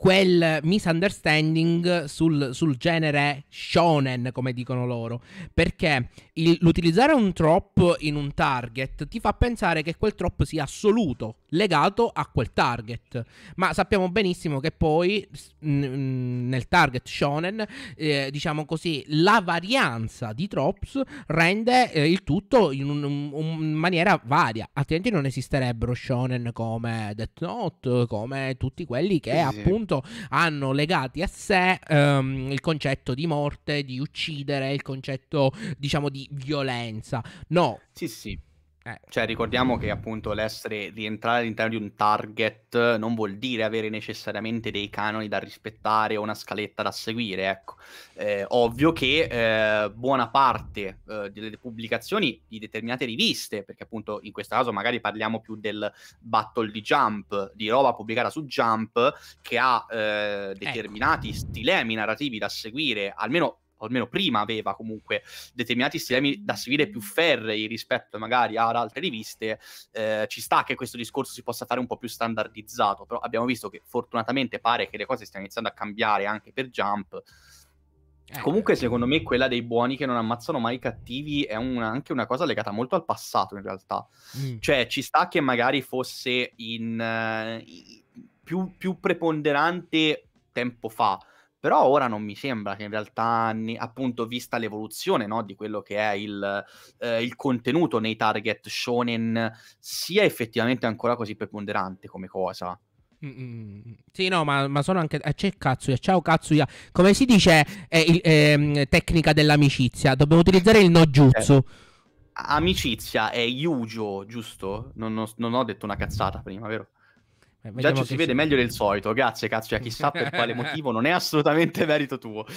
quel misunderstanding sul, sul, genere shonen, come dicono loro. Perché il, l'utilizzare un trop in un target ti fa pensare che quel trop sia assoluto, legato a quel target. Ma sappiamo benissimo che poi nel target shonen, eh, diciamo così, la varianza di tropes rende eh, il tutto in un, un, maniera varia, altrimenti non esisterebbero shonen come Death Note, come tutti quelli che sì, appunto appunto hanno legati a sé um, il concetto di morte, di uccidere, il concetto diciamo di violenza. No. Sì, sì. Eh. Cioè, ricordiamo che appunto l'essere rientrare all'interno di un target non vuol dire avere necessariamente dei canoni da rispettare o una scaletta da seguire. Ecco, eh, ovvio che eh, buona parte eh, delle pubblicazioni di determinate riviste, perché appunto in questo caso magari parliamo più del battle di Jump, di roba pubblicata su Jump, che ha eh, ecco. determinati ecco. stilemi narrativi da seguire, almeno o almeno prima aveva comunque determinati stilemi da seguire più ferrei rispetto magari ad altre riviste, eh, ci sta che questo discorso si possa fare un po' più standardizzato, però abbiamo visto che fortunatamente pare che le cose stiano iniziando a cambiare anche per Jump. Eh, comunque, eh. secondo me, quella dei buoni che non ammazzano mai i cattivi è un, anche una cosa legata molto al passato, in realtà. Mm. Cioè, ci sta che magari fosse in, uh, più, più preponderante tempo fa però ora non mi sembra che in realtà, appunto, vista l'evoluzione no, di quello che è il, eh, il, contenuto nei target shonen, sia effettivamente ancora così preponderante come cosa. Mm-mm. Sì, no, ma, ma, sono anche. Eh, c'è Katsuya. Ciao Katsuya. Come si dice eh, il, eh, tecnica dell'amicizia? Dobbiamo utilizzare il no jutsu. Eh, amicizia è Yujo, giusto? Non ho, non ho detto una cazzata prima, vero? Beh, Già ci si vede si... meglio del solito, grazie cazzo, cioè, chissà per quale motivo, non è assolutamente merito tuo.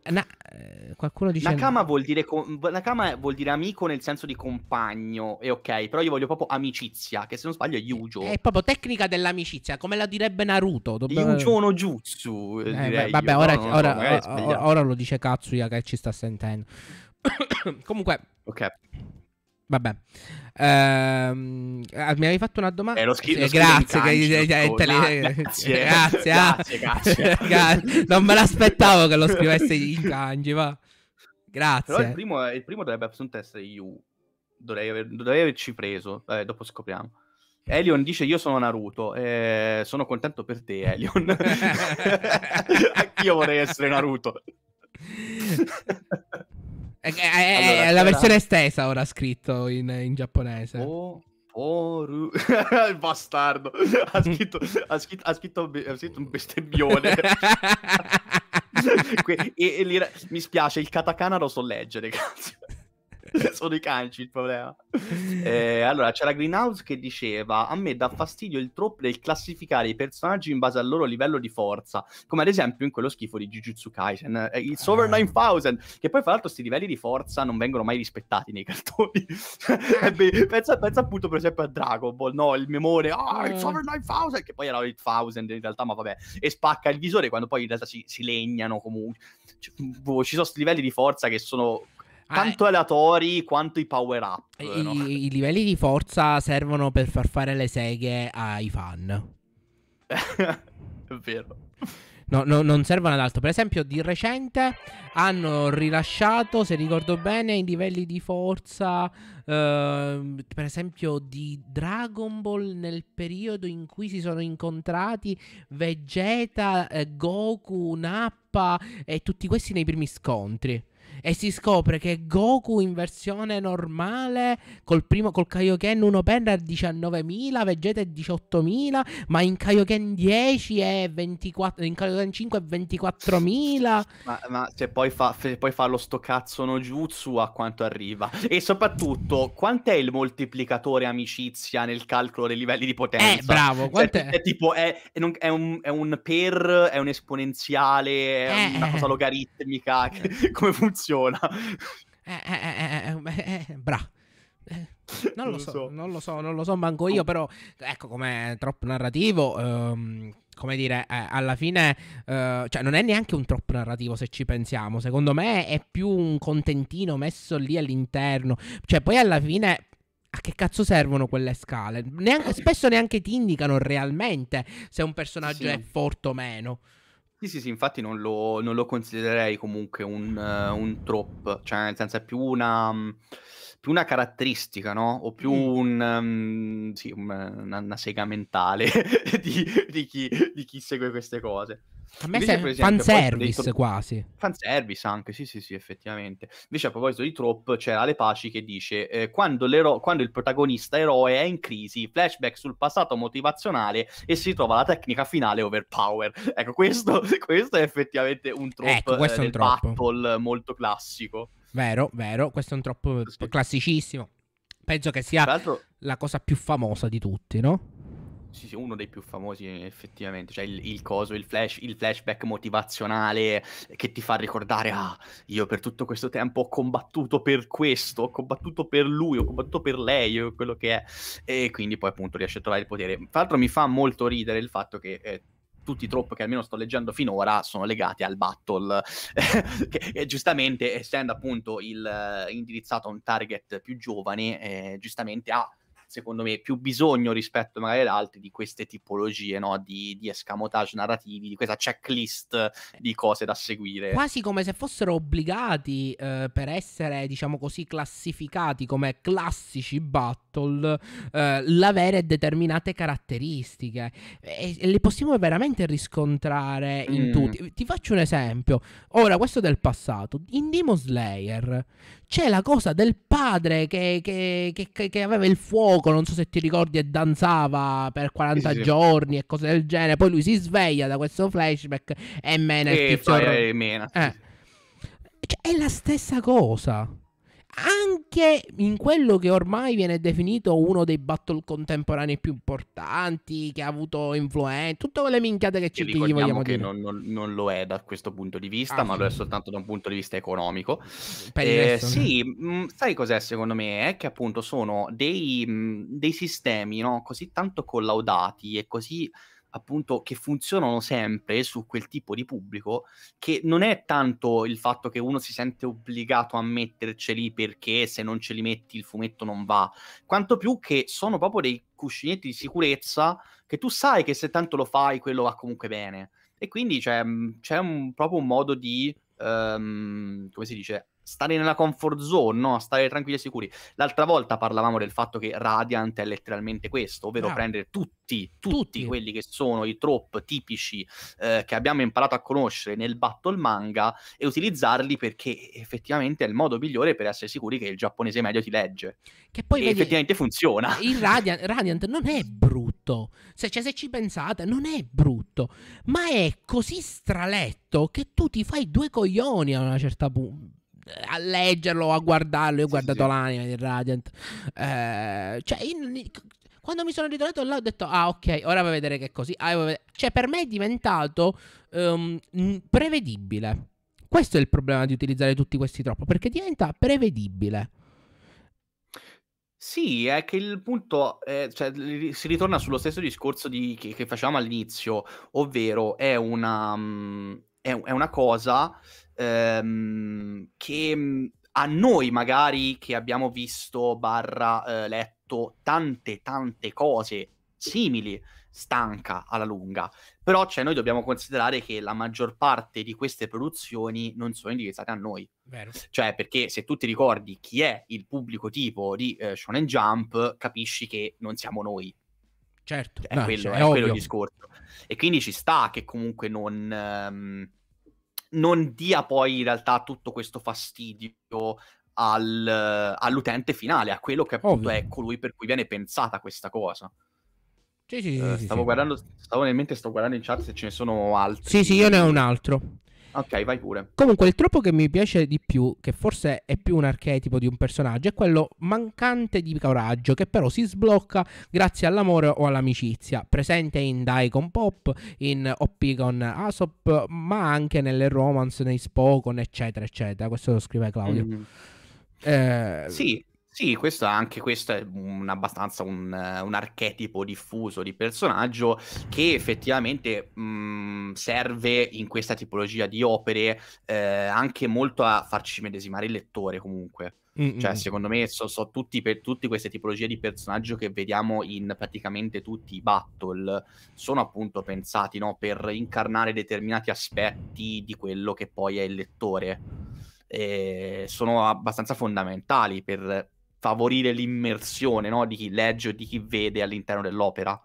Eh, na, eh, qualcuno dice Nakama vuol, dire com- Nakama vuol dire amico nel senso di compagno e ok però io voglio proprio amicizia che se non sbaglio è eh, Yujo è, proprio tecnica dell'amicizia come la direbbe Naruto Dobbiamo... Yujo no Jutsu eh, beh, vabbè ora, no, ora, no, ora, ora, lo dice Katsuya che ci sta sentendo comunque ok Vabbè, ehm, ah, mi avevi fatto una domanda? Eh, lo schi- eh, grazie, che, eh, tele- grazie, grazie, grazie, ah. grazie, non me l'aspettavo che lo scrivesse in kanji. Va. Grazie. Però il primo, il primo dovrebbe assolutamente essere Yu. Dovrei, aver, dovrei averci preso. Vabbè, dopo scopriamo. Elion dice io sono Naruto, eh, sono contento per te Elion, anch'io vorrei essere Naruto. È, è, allora, è la versione estesa ora scritto in, in giapponese. Oru... il bastardo ha scritto, ha scritto, ha scritto, ha scritto un bestemmione e, e, e, mi spiace il katakana lo so leggere cazzo sono i canci il problema. Eh, allora c'era Greenhouse che diceva: A me dà fastidio il troppo del classificare i personaggi in base al loro livello di forza, come ad esempio in quello schifo di Jujutsu Kaisen, eh, il Sover 9000, ah. che poi, fra l'altro, questi livelli di forza non vengono mai rispettati nei cartoni. pensa, pensa, appunto, per esempio, a Dragon Ball, no? Il memore, ah, oh, il eh. Sover 9000, che poi era 8000 in realtà, ma vabbè, e spacca il visore quando poi in realtà si, si legnano comunque. Cioè, boh, ci sono questi livelli di forza che sono tanto ah, eh. aleatori quanto i power up. I, no? I, livelli di forza servono per far fare le seghe ai fan. È vero. No, no, non servono ad altro. Per esempio, di recente hanno rilasciato, se ricordo bene, i livelli di forza, eh, per esempio, di Dragon Ball nel periodo in cui si sono incontrati Vegeta, eh, Goku, Nappa e tutti questi nei primi scontri e si scopre che Goku in versione normale col, primo, col Kaioken 1 penna è 19.000, Vegeta è 18.000, ma in Kaioken 10 è 24, in Kaioken 5 è 24.000. Ma, ma se, poi fa, se poi fa lo sto cazzo no jutsu a quanto arriva? E soprattutto, quant'è il moltiplicatore amicizia nel calcolo dei livelli di potenza? Eh, bravo, cioè, quant'è? Cioè, è, tipo, è, un, è, un, è, un, per, è un esponenziale, è eh. una cosa logaritmica, come funziona? funziona. Eh, eh, eh, bra. Non, non, lo so, so. non lo so, non lo so manco io, però ecco come troppo narrativo, ehm, come dire, alla fine, cioè non è neanche un troppo narrativo se ci pensiamo, secondo me è più un contentino messo lì all'interno, cioè poi alla fine a che cazzo servono quelle scale? Neanche, spesso neanche ti indicano realmente se un personaggio sì. è forte o meno. Sì, sì, sì, infatti non lo, non lo considererei comunque un, uh, un trop, cioè nel senso è più una, um, più una caratteristica, no? O più mm. un, um, sì, un, una, una, sega mentale di, di, chi, di chi segue queste cose. A me serve fanservice tro- quasi. Fanservice anche, sì, sì, sì, effettivamente. Invece a proposito di trop, c'era Le Paci che dice eh, quando, quando, il protagonista eroe è in crisi, flashback sul passato motivazionale e si trova la tecnica finale overpower. Ecco, questo, questo è effettivamente un trop ecco, questo eh, è un battle molto classico. Vero, vero, questo è un trop sì. classicissimo. Penso che sia la cosa più famosa di tutti, no? Sì, sì, uno dei più famosi effettivamente, cioè il, il coso, il, flash, il flashback motivazionale che ti fa ricordare, ah, io per tutto questo tempo ho combattuto per questo, ho combattuto per lui, ho combattuto per lei, o quello che è, e quindi poi appunto riesce a trovare il potere. Tra l'altro mi fa molto ridere il fatto che... Eh, tutti i trop che almeno sto leggendo finora sono legati al battle, che, che, eh, giustamente essendo appunto il, eh, indirizzato a un target più giovane, eh, giustamente ha secondo me, più bisogno rispetto magari ad altri di queste tipologie no? di, di escamotage narrativi, di questa checklist eh. di cose da seguire. Quasi come se fossero obbligati eh, per essere, diciamo così, classificati come classici bat Seattle eh, l'avere determinate caratteristiche e, e, le possiamo veramente riscontrare in mm. tutti. Ti faccio un esempio. Ora, questo del passato. In Demon Slayer c'è la cosa del padre che, che, che, che, aveva il fuoco, non so se ti ricordi, e danzava per 40 sì, giorni e cose del genere. Poi lui si sveglia da questo flashback e mena e il tizio. Eh. Cioè, è la stessa cosa anche in quello che ormai viene definito uno dei battle contemporanei più importanti, che ha avuto influenza, tutte quelle minchiate che ci che gli vogliamo che dire. Non, non, non, lo è da questo punto di vista, ah, ma sì. lo è soltanto da un punto di vista economico. Eh, sì, mh, mm, sai cos'è secondo me? È che appunto sono dei, mh, mm, dei sistemi no? così tanto collaudati e così appunto che funzionano sempre su quel tipo di pubblico che non è tanto il fatto che uno si sente obbligato a metterceli perché se non ce li metti il fumetto non va, quanto più che sono proprio dei cuscinetti di sicurezza che tu sai che se tanto lo fai quello va comunque bene. E quindi cioè, c'è un, proprio un modo di, um, come si dice, stare nella comfort zone, no? stare tranquilli e sicuri. L'altra volta parlavamo del fatto che Radiant è letteralmente questo, ovvero ah. prendere tutti, tutti, tutti, quelli che sono i trop tipici eh, che abbiamo imparato a conoscere nel battle manga e utilizzarli perché effettivamente è il modo migliore per essere sicuri che il giapponese medio ti legge. Che poi vedi, effettivamente funziona. Il Radiant, Radiant non è brutto, se, cioè, se ci pensate non è brutto, ma è così straletto che tu ti fai due coglioni a una certa punta a leggerlo, a guardarlo. Io ho guardato sì, l'anime di Radiant. Eh, cioè, in, quando mi sono ritrovato là ho detto, ah ok, ora va a vedere che è così. Ah, cioè, per me è diventato um, prevedibile. Questo è il problema di utilizzare tutti questi troppo, perché diventa prevedibile. Sì, è che il punto, è, cioè, si ritorna sullo stesso discorso di, che, che, facevamo all'inizio, ovvero è una, um, è, è una cosa ehm, che mm, a noi magari che abbiamo visto barra eh, letto tante tante cose simili stanca alla lunga però cioè, noi dobbiamo considerare che la maggior parte di queste produzioni non sono indirizzate a noi Vero. cioè perché se tu ti ricordi chi è il pubblico tipo di eh, Shonen Jump capisci che non siamo noi certo è, no, quello, cioè, è, è quello il discorso e quindi ci sta che comunque non ehm, non dia poi in realtà tutto questo fastidio al, all'utente finale, a quello che appunto Ovvio. è colui per cui viene pensata questa cosa. Sì, sì, sì, uh, sì stavo sì, guardando, stavo nel mente, sto guardando in chat se ce ne sono altri. Sì, sì, io ne ho un altro. Ok, vai pure. Comunque, il troppo che mi piace di più, che forse è più un archetipo di un personaggio, è quello mancante di coraggio, che però si sblocca grazie all'amore o all'amicizia. Presente in Daikon Pop, in OP con Asop, ma anche nelle romance, nei Spokon, eccetera, eccetera. Questo lo scrive Claudio. mm Eh... Sì, sì, questa, anche questo è un, abbastanza un, un, archetipo diffuso di personaggio che effettivamente mh, mm, serve in questa tipologia di opere eh, anche molto a farci medesimare il lettore comunque. Mm-hmm. Cioè, mm, mm. secondo me, sono so tutti per tutti queste tipologie di personaggio che vediamo in praticamente tutti i battle, sono appunto pensati no, per incarnare determinati aspetti di quello che poi è il lettore. Eh, sono abbastanza fondamentali per favorire l'immersione no? di chi legge o di chi vede all'interno dell'opera.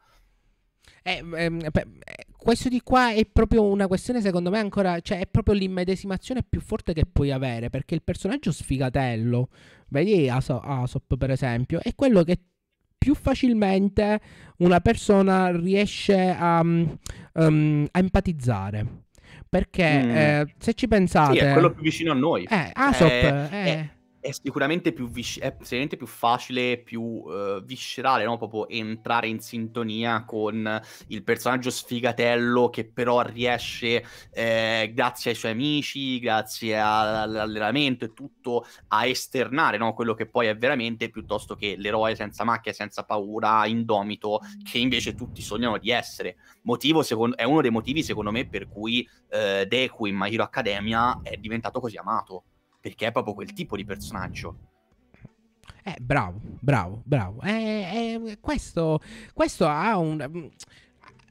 Eh, ehm, eh, questo di qua è proprio una questione, secondo me, ancora. Cioè, è proprio l'immedesimazione più forte che puoi avere. Perché il personaggio sfigatello, vedi Aso- Asop, per esempio, è quello che più facilmente una persona riesce a, um, a empatizzare. Perché mm. eh, se ci pensate. Sì, è quello più vicino a noi. Eh, Asop. Eh, eh, eh è sicuramente più, vis- è sicuramente più facile, più uh, viscerale, no? Proprio entrare in sintonia con il personaggio sfigatello che però riesce, eh, grazie ai suoi amici, grazie all'allenamento e tutto, a esternare no? quello che poi è veramente, piuttosto che l'eroe senza macchia, senza paura, indomito, che invece tutti sognano di essere. Motivo, secondo- è uno dei motivi, secondo me, per cui eh, Deku in My Hero Academia è diventato così amato perché è proprio quel tipo di personaggio. Eh, bravo, bravo, bravo. Eh, eh, questo, questo ha un mm,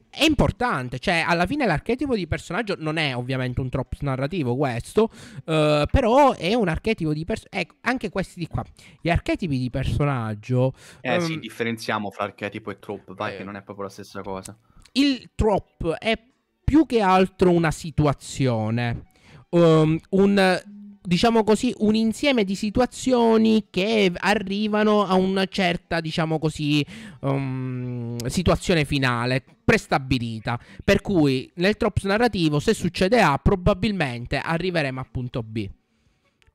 è importante, cioè alla fine l'archetipo di personaggio non è ovviamente un troppo narrativo questo, eh, però è un archetipo di personaggio, ecco, anche questi di qua, gli archetipi di personaggio... Eh um... sì, ehm, differenziamo fra archetipo e trop, vai eh. che non è proprio la stessa cosa. Il trop è più che altro una situazione, um, un diciamo così, un insieme di situazioni che arrivano a una certa, diciamo così, um, situazione finale prestabilita. Per cui nel tropes narrativo, se succede A, probabilmente arriveremo a punto B.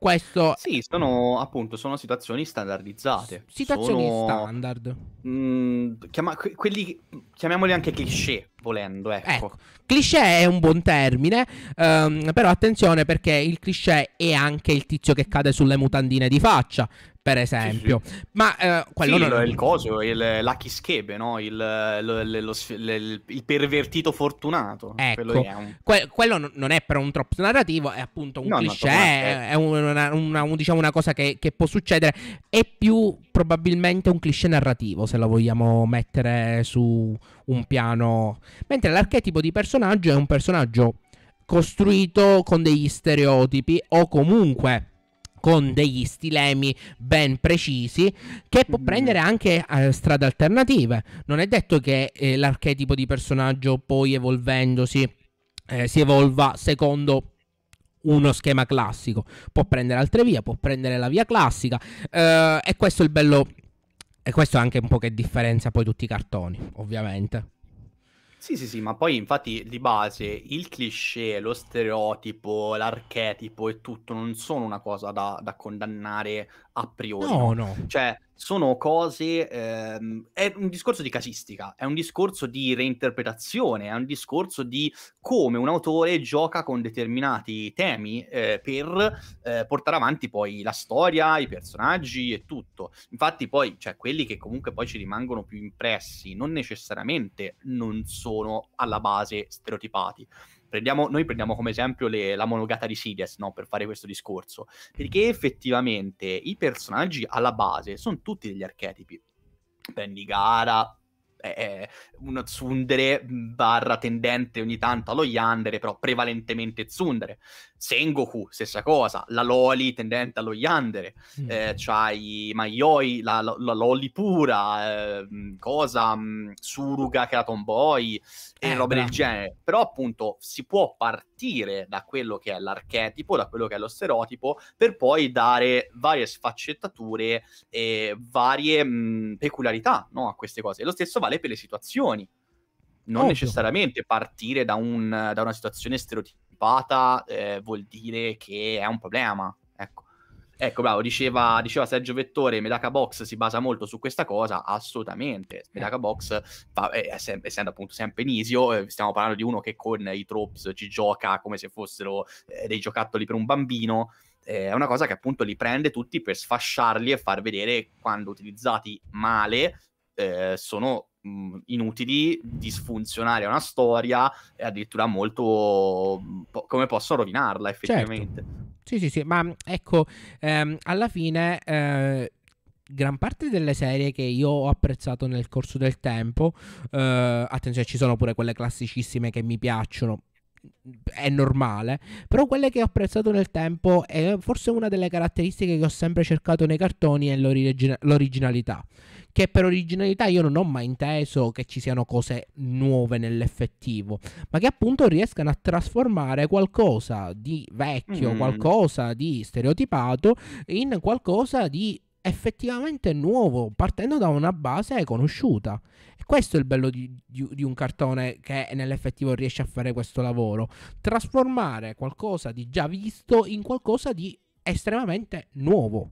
Questo... Sì, sono appunto sono situazioni standardizzate. Situazioni sono... standard. Mm, chiama... quelli... Chiamiamoli anche cliché, volendo. Ecco. ecco. cliché è un buon termine, ehm, però attenzione perché il cliché è anche il tizio che cade sulle mutandine di faccia, per esempio. Sì, sì. Ma eh, quello sì, non è il coso, il Lucky Schebe, no? il, lo, lo, lo, il, pervertito fortunato. Ecco, quello, un... que- quello, non è però un troppo narrativo, è appunto un no, cliché, è, è una, una, un, diciamo una cosa che, che, può succedere, è più probabilmente un cliché narrativo se lo vogliamo mettere su un piano. Mentre l'archetipo di personaggio è un personaggio costruito con degli stereotipi o comunque con degli stilemi ben precisi che può mm. prendere anche eh, strade alternative. Non è detto che eh, l'archetipo di personaggio poi evolvendosi eh, si evolva secondo uno schema classico, può prendere altre vie, può prendere la via classica eh, e questo è il bello e questo è anche un po' che differenzia poi tutti i cartoni, ovviamente. Sì, sì, sì, ma poi infatti di base il cliché, lo stereotipo, l'archetipo e tutto non sono una cosa da, da condannare a priori. No, no. Cioè, sono cose, ehm, è un discorso di casistica, è un discorso di reinterpretazione, è un discorso di come un autore gioca con determinati temi eh, per eh, portare avanti poi la storia, i personaggi e tutto. Infatti poi, cioè, quelli che comunque poi ci rimangono più impressi non necessariamente non sono alla base stereotipati. Prendiamo, noi prendiamo come esempio le, la monogata di Sidious, no? per fare questo discorso, perché effettivamente i personaggi alla base sono tutti degli archetipi. Prendi Gara, è un tsundere mm, barra tendente ogni tanto allo yandere, però prevalentemente tsundere. Sengoku, stessa cosa, la loli tendente allo yandere, mm. eh, c'hai Maioi, la, la, la loli pura, eh, mm, cosa, mh, mm, Suruga che è la tomboy, e eh, robe del genere. Però appunto si può partire partire da quello che è l'archetipo, da quello che è lo stereotipo, per poi dare varie sfaccettature e varie mh, peculiarità no, a queste cose. E lo stesso vale per le situazioni. Non Ovvio. necessariamente partire da, un, da, una situazione stereotipata eh, vuol dire che è un problema. Ecco, bravo, diceva, diceva, Sergio Vettore, Medaka Box si basa molto su questa cosa, assolutamente. Medaka Box, fa, eh, è, sem- essendo appunto sempre Nisio, eh, stiamo parlando di uno che con i tropes ci gioca come se fossero eh, dei giocattoli per un bambino, eh, è una cosa che appunto li prende tutti per sfasciarli e far vedere quando utilizzati male eh, sono mm, inutili, disfunzionali a una storia e addirittura molto mm, po- come possono rovinarla certo. effettivamente. Certo. Sì, sì, sì, ma mm, ecco, ehm, alla fine eh, gran parte delle serie che io ho apprezzato nel corso del tempo, eh, attenzione, ci sono pure quelle classicissime che mi piacciono, è normale, però quelle che ho apprezzato nel tempo è forse una delle caratteristiche che ho sempre cercato nei cartoni è l'originalità che per originalità io non ho mai inteso che ci siano cose nuove nell'effettivo, ma che appunto riescano a trasformare qualcosa di vecchio, mm. qualcosa di stereotipato in qualcosa di effettivamente nuovo, partendo da una base conosciuta. E questo è il bello di, di, di, un cartone che nell'effettivo riesce a fare questo lavoro, trasformare qualcosa di già visto in qualcosa di estremamente nuovo.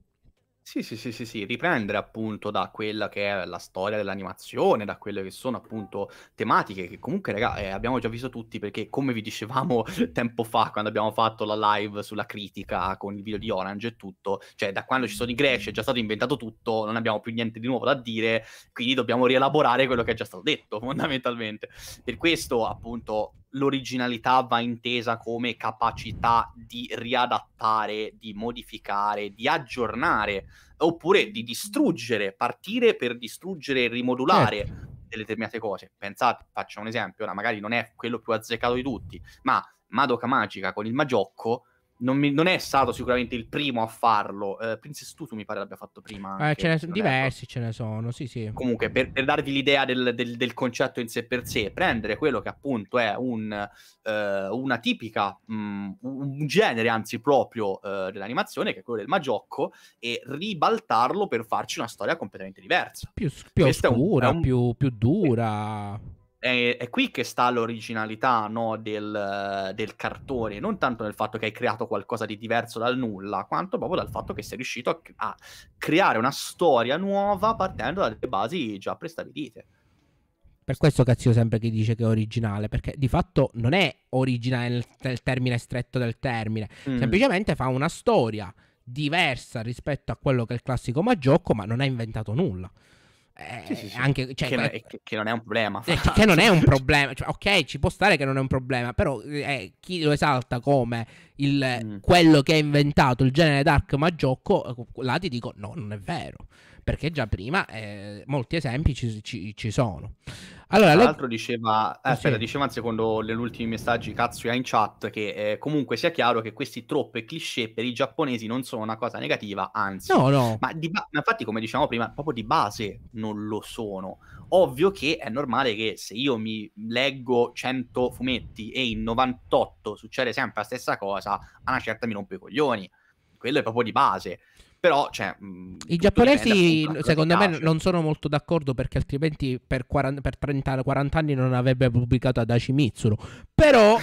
Sì, sì, sì, sì, sì, riprendere appunto da quella che è la storia dell'animazione, da quelle che sono appunto tematiche che comunque, raga, eh, abbiamo già visto tutti perché come vi dicevamo tempo fa quando abbiamo fatto la live sulla critica con il video di Orange e tutto, cioè da quando ci sono i Gresh è già stato inventato tutto, non abbiamo più niente di nuovo da dire, quindi dobbiamo rielaborare quello che è già stato detto fondamentalmente. Per questo appunto l'originalità va intesa come capacità di riadattare, di modificare, di aggiornare, oppure di distruggere, partire per distruggere e rimodulare. Certo. Delle determinate cose. Pensate, faccio un esempio, ora magari non è quello più azzeccato di tutti, ma Madoka Magica con il Magiocco non, mi, non, è stato sicuramente il primo a farlo. Uh, Princess Tutu mi pare l'abbia fatto prima. Eh, ce ne sono diversi, ce ne sono, sì, sì. Comunque, per, per darvi l'idea del, del, del, concetto in sé per sé, prendere quello che appunto è un, uh, una tipica, um, un genere anzi proprio uh, dell'animazione, che è quello del magiocco, e ribaltarlo per farci una storia completamente diversa. Più, più oscura, un, un... Più, più, dura. Sì è, è, qui che sta l'originalità no, del, del, cartone, non tanto nel fatto che hai creato qualcosa di diverso dal nulla, quanto proprio dal fatto che sei riuscito a, a creare una storia nuova partendo dalle basi già prestabilite. Per questo cazzo sempre chi dice che è originale, perché di fatto non è originale nel, nel termine stretto del termine, mm. semplicemente fa una storia diversa rispetto a quello che è il classico Maggiocco, ma non ha inventato nulla. Eh, cioè, che, che, non è un problema. Eh, che non è un problema. Cioè, ok, ci può stare che non è un problema, però eh, chi lo esalta come il, mm. quello che ha inventato il genere dark ma gioco, eh, là ti dico no, non è vero. Perché già prima eh, molti esempi ci, ci, ci sono. Allora, Tra l'altro le... diceva, eh, sì. diceva secondo gli ultimi messaggi Katsuya in chat che eh, comunque sia chiaro che questi troppe cliché per i giapponesi non sono una cosa negativa, anzi. No, no. Ma, di ba- ma infatti come dicevamo prima, proprio di base non lo sono. Ovvio che è normale che se io mi leggo 100 fumetti e in 98 succede sempre la stessa cosa, cosa, a una certa mi rompo i coglioni. Quello è proprio di base. Però, cioè, I giapponesi, appunto, secondo me, non sono molto d'accordo perché altrimenti per, 40, per 30, 40 anni non avrebbe pubblicato Adachi Mitsuru. Però...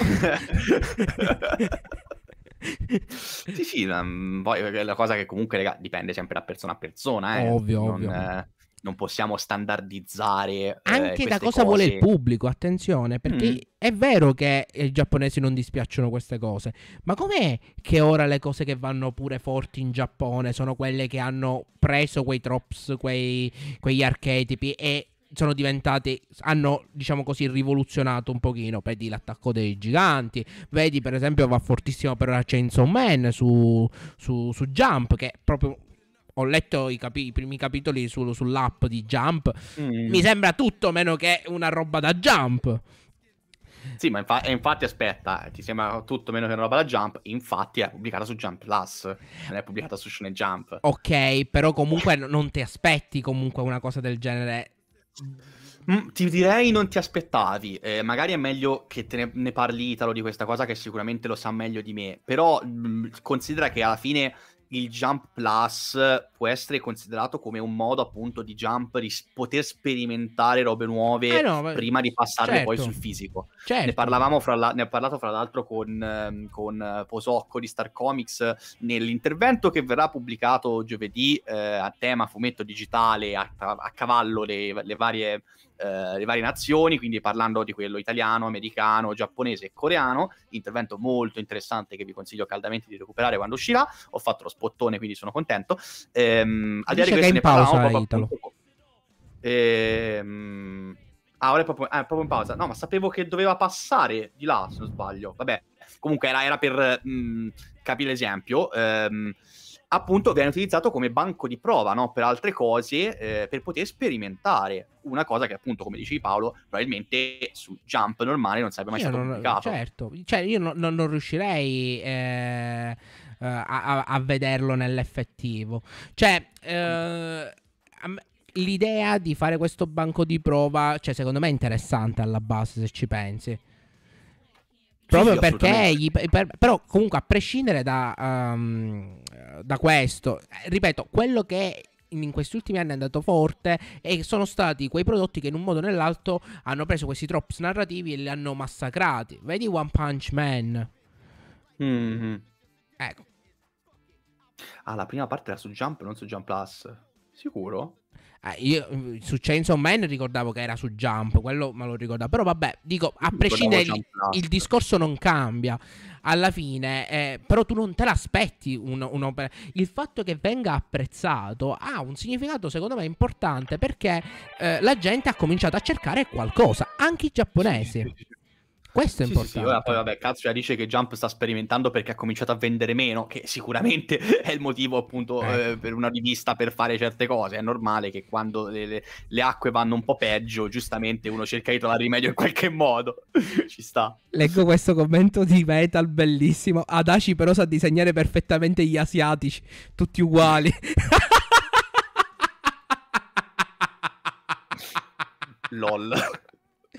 sì, sì, poi la cosa che comunque raga, dipende sempre da persona a persona. Eh. Ovvio, non, ovvio. Eh, non possiamo standardizzare. Eh, Anche eh, da cosa cose. vuole il pubblico, attenzione, perché mm. è vero che i giapponesi non dispiacciono queste cose, ma com'è che ora le cose che vanno pure forti in Giappone sono quelle che hanno preso quei tropes, quei, quegli archetipi e sono diventati, hanno diciamo così rivoluzionato un pochino, vedi l'attacco dei giganti, vedi per esempio va fortissimo per la Chainsaw Man su, su, su Jump che è proprio ho letto i, capi- i primi capitoli su- sull'app di Jump. Mm. Mi sembra tutto meno che una roba da Jump. Sì, ma infa- infatti aspetta, ti sembra tutto meno che una roba da Jump, infatti è pubblicata su Jump Plus, non è pubblicata su Shonen Jump. Ok, però comunque non ti aspetti comunque una cosa del genere. Mm, ti direi non ti aspettavi, eh, magari è meglio che te ne, ne, parli Italo di questa cosa che sicuramente lo sa meglio di me, però mh, mm, considera che alla fine il Jump Plus può essere considerato come un modo appunto di Jump di poter sperimentare robe nuove eh no, prima di passarle certo. poi sul fisico. Certo. Ne parlavamo fra la... ne ho parlato fra l'altro con, ehm, con eh, Posocco di Star Comics nell'intervento che verrà pubblicato giovedì eh, a tema fumetto digitale a, a cavallo le, le varie eh, le varie nazioni, quindi parlando di quello italiano, americano, giapponese e coreano, intervento molto interessante che vi consiglio caldamente di recuperare quando uscirà, ho fatto lo spottone quindi sono contento. Ehm, al di là di questo ne parlavamo Italo. Ehm, ah, ora è proprio, eh, proprio in pausa. No, ma sapevo che doveva passare di là, se non sbaglio. Vabbè, comunque era, era per mh, mm, capire l'esempio. Ehm, appunto viene utilizzato come banco di prova no? per altre cose eh, per poter sperimentare una cosa che appunto come dicevi Paolo probabilmente su Jump normale non sarebbe mai io stato non, pubblicato certo cioè io no, no, non riuscirei eh, eh a, a, vederlo nell'effettivo cioè eh, l'idea di fare questo banco di prova cioè secondo me è interessante alla base se ci pensi Proprio sì, sì, perché, gli, per, però comunque a prescindere da, um, da questo. Ripeto, quello che in questi ultimi anni è andato forte e sono stati quei prodotti che in un modo o nell'altro hanno preso questi drops narrativi e li hanno massacrati. Vedi One Punch Man. Mm-hmm. Ecco. Ah, la prima parte era su Jump, non su Jump Plus. Sicuro? Ah, io mm, su Chainsaw Man ricordavo che era su Jump, quello me lo ricordavo, però vabbè, dico, a prescindere il, il, discorso non cambia alla fine, eh, però tu non te l'aspetti un, un'opera. Il fatto che venga apprezzato ha un significato secondo me importante perché eh, la gente ha cominciato a cercare qualcosa, anche i giapponesi. Sì, sì, sì. Questo è sì, importante. Sì, ora poi vabbè, cazzo, già dice che Jump sta sperimentando perché ha cominciato a vendere meno, che sicuramente è il motivo appunto eh. Eh, per una rivista per fare certe cose. È normale che quando le, le, le, acque vanno un po' peggio, giustamente uno cerca di trovare rimedio in qualche modo. Ci sta. Leggo questo commento di Metal, bellissimo. Adaci però sa disegnare perfettamente gli asiatici, tutti uguali. LOL.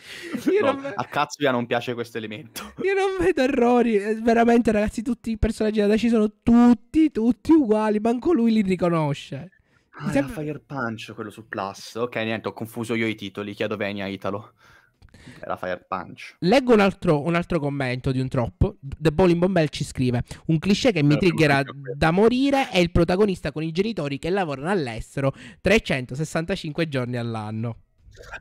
No, non... A Katsuya non piace questo elemento. Io non vedo errori. Eh, veramente, ragazzi, tutti i personaggi da Daci sono tutti, tutti uguali. Manco lui li riconosce. Ah, sempre... Fire Punch, quello su Plus. Ok, niente, ho confuso io i titoli. Chiedo venia, Italo. Era Fire Punch. Leggo un altro, un altro commento di un troppo. The Bowling Bombell ci scrive: Un cliché che mi eh, triggera da morire è il protagonista con i genitori che lavorano all'estero 365 giorni all'anno.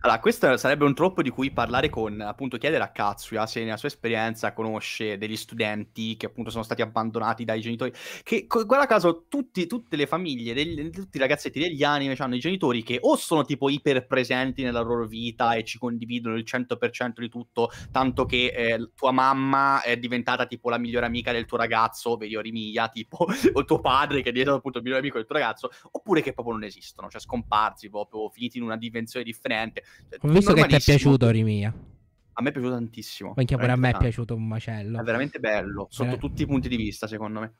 Allora, questo sarebbe un troppo di cui parlare con, appunto, chiedere a Katsuya se nella sua esperienza conosce degli studenti che appunto sono stati abbandonati dai genitori, che guarda caso tutti, tutte le famiglie, degli, tutti i ragazzetti degli anime hanno i genitori che o sono tipo iper presenti nella loro vita e ci condividono il 100% di tutto, tanto che eh, tua mamma è diventata tipo la migliore amica del tuo ragazzo, vedi Orimia, tipo, o tuo padre che è diventato appunto il migliore amico del tuo ragazzo, oppure che proprio non esistono, cioè scomparsi proprio, finiti in una dimensione differente divertente. Cioè, Ho visto che ti è piaciuto Rimia. A me è piaciuto tantissimo. Anche pure a me è piaciuto un macello. È veramente bello, sotto eh. tutti i punti di vista, secondo me.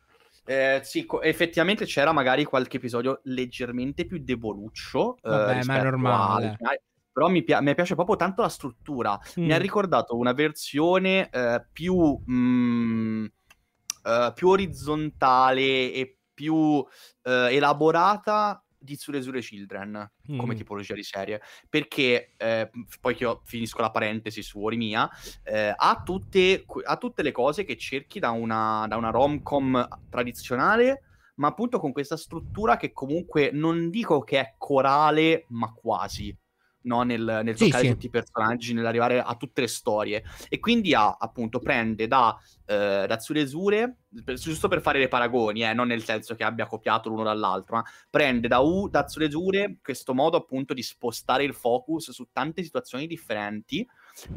Eh, sì, co- effettivamente c'era magari qualche episodio leggermente più deboluccio. Eh, Vabbè, eh, ma è normale. A... Però mi, pi- mi, piace proprio tanto la struttura. Mm. Mi ha mm. ricordato una versione eh, più, mh, mm, eh, più, orizzontale e più elaborata di Zure Zure Children mm. come tipologia di serie, perché eh, poi che io finisco la parentesi su Orimia, eh, ha, tutte, ha tutte le cose che cerchi da una, da una rom-com tradizionale, ma appunto con questa struttura che comunque non dico che è corale, ma quasi no? nel, nel sì, sì. tutti i personaggi, nell'arrivare a tutte le storie. E quindi ha, appunto, prende da eh, Ratsuresure, per, giusto per fare dei paragoni, eh, non nel senso che abbia copiato l'uno dall'altro, ma prende da U, Ratsuresure, questo modo appunto di spostare il focus su tante situazioni differenti,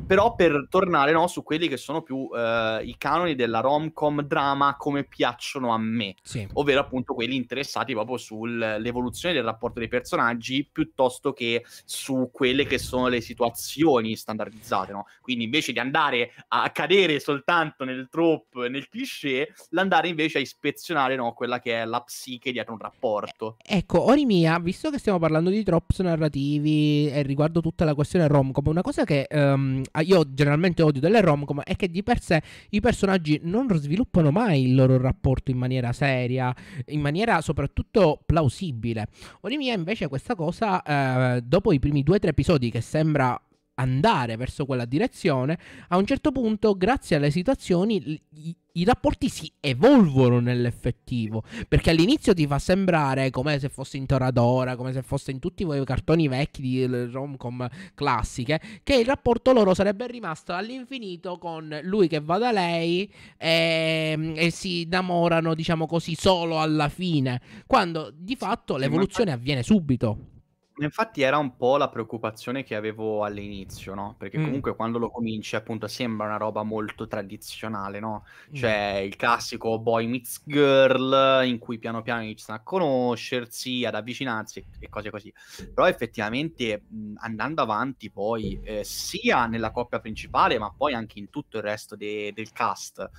però per tornare no, su quelli che sono più eh, i canoni della rom-com drama come piacciono a me, sì. ovvero appunto quelli interessati proprio sull'evoluzione del rapporto dei personaggi piuttosto che su quelle che sono le situazioni standardizzate. No? Quindi invece di andare a cadere soltanto nel trope, nel cliché, l'andare invece a ispezionare no, quella che è la psiche dietro un rapporto. Ecco, Orimia, visto che stiamo parlando di tropes narrativi e riguardo tutta la questione rom-com, una cosa che... Um Ah, io generalmente odio delle romcom com è che di per sé i personaggi non sviluppano mai il loro rapporto in maniera seria, in maniera soprattutto plausibile. Onimia invece questa cosa, eh, dopo i primi due o tre episodi che sembra andare verso quella direzione, a un certo punto, grazie alle situazioni, i, i rapporti si evolvono nell'effettivo. Perché all'inizio ti fa sembrare come se fosse in Toradora, come se fosse in tutti quei cartoni vecchi di rom-com classiche, che il rapporto loro sarebbe rimasto all'infinito con lui che va da lei e, ehm, e si innamorano, diciamo così, solo alla fine. Quando di fatto l'evoluzione avviene subito infatti era un po' la preoccupazione che avevo all'inizio, no? Perché mm. comunque quando lo cominci, appunto, sembra una roba molto tradizionale, no? Mm. Cioè il classico boy meets girl, in cui piano piano iniziano a conoscersi, ad avvicinarsi e cose così. Però effettivamente mhmm, andando avanti poi, eh, sia nella coppia principale, ma poi anche in tutto il resto de- del cast,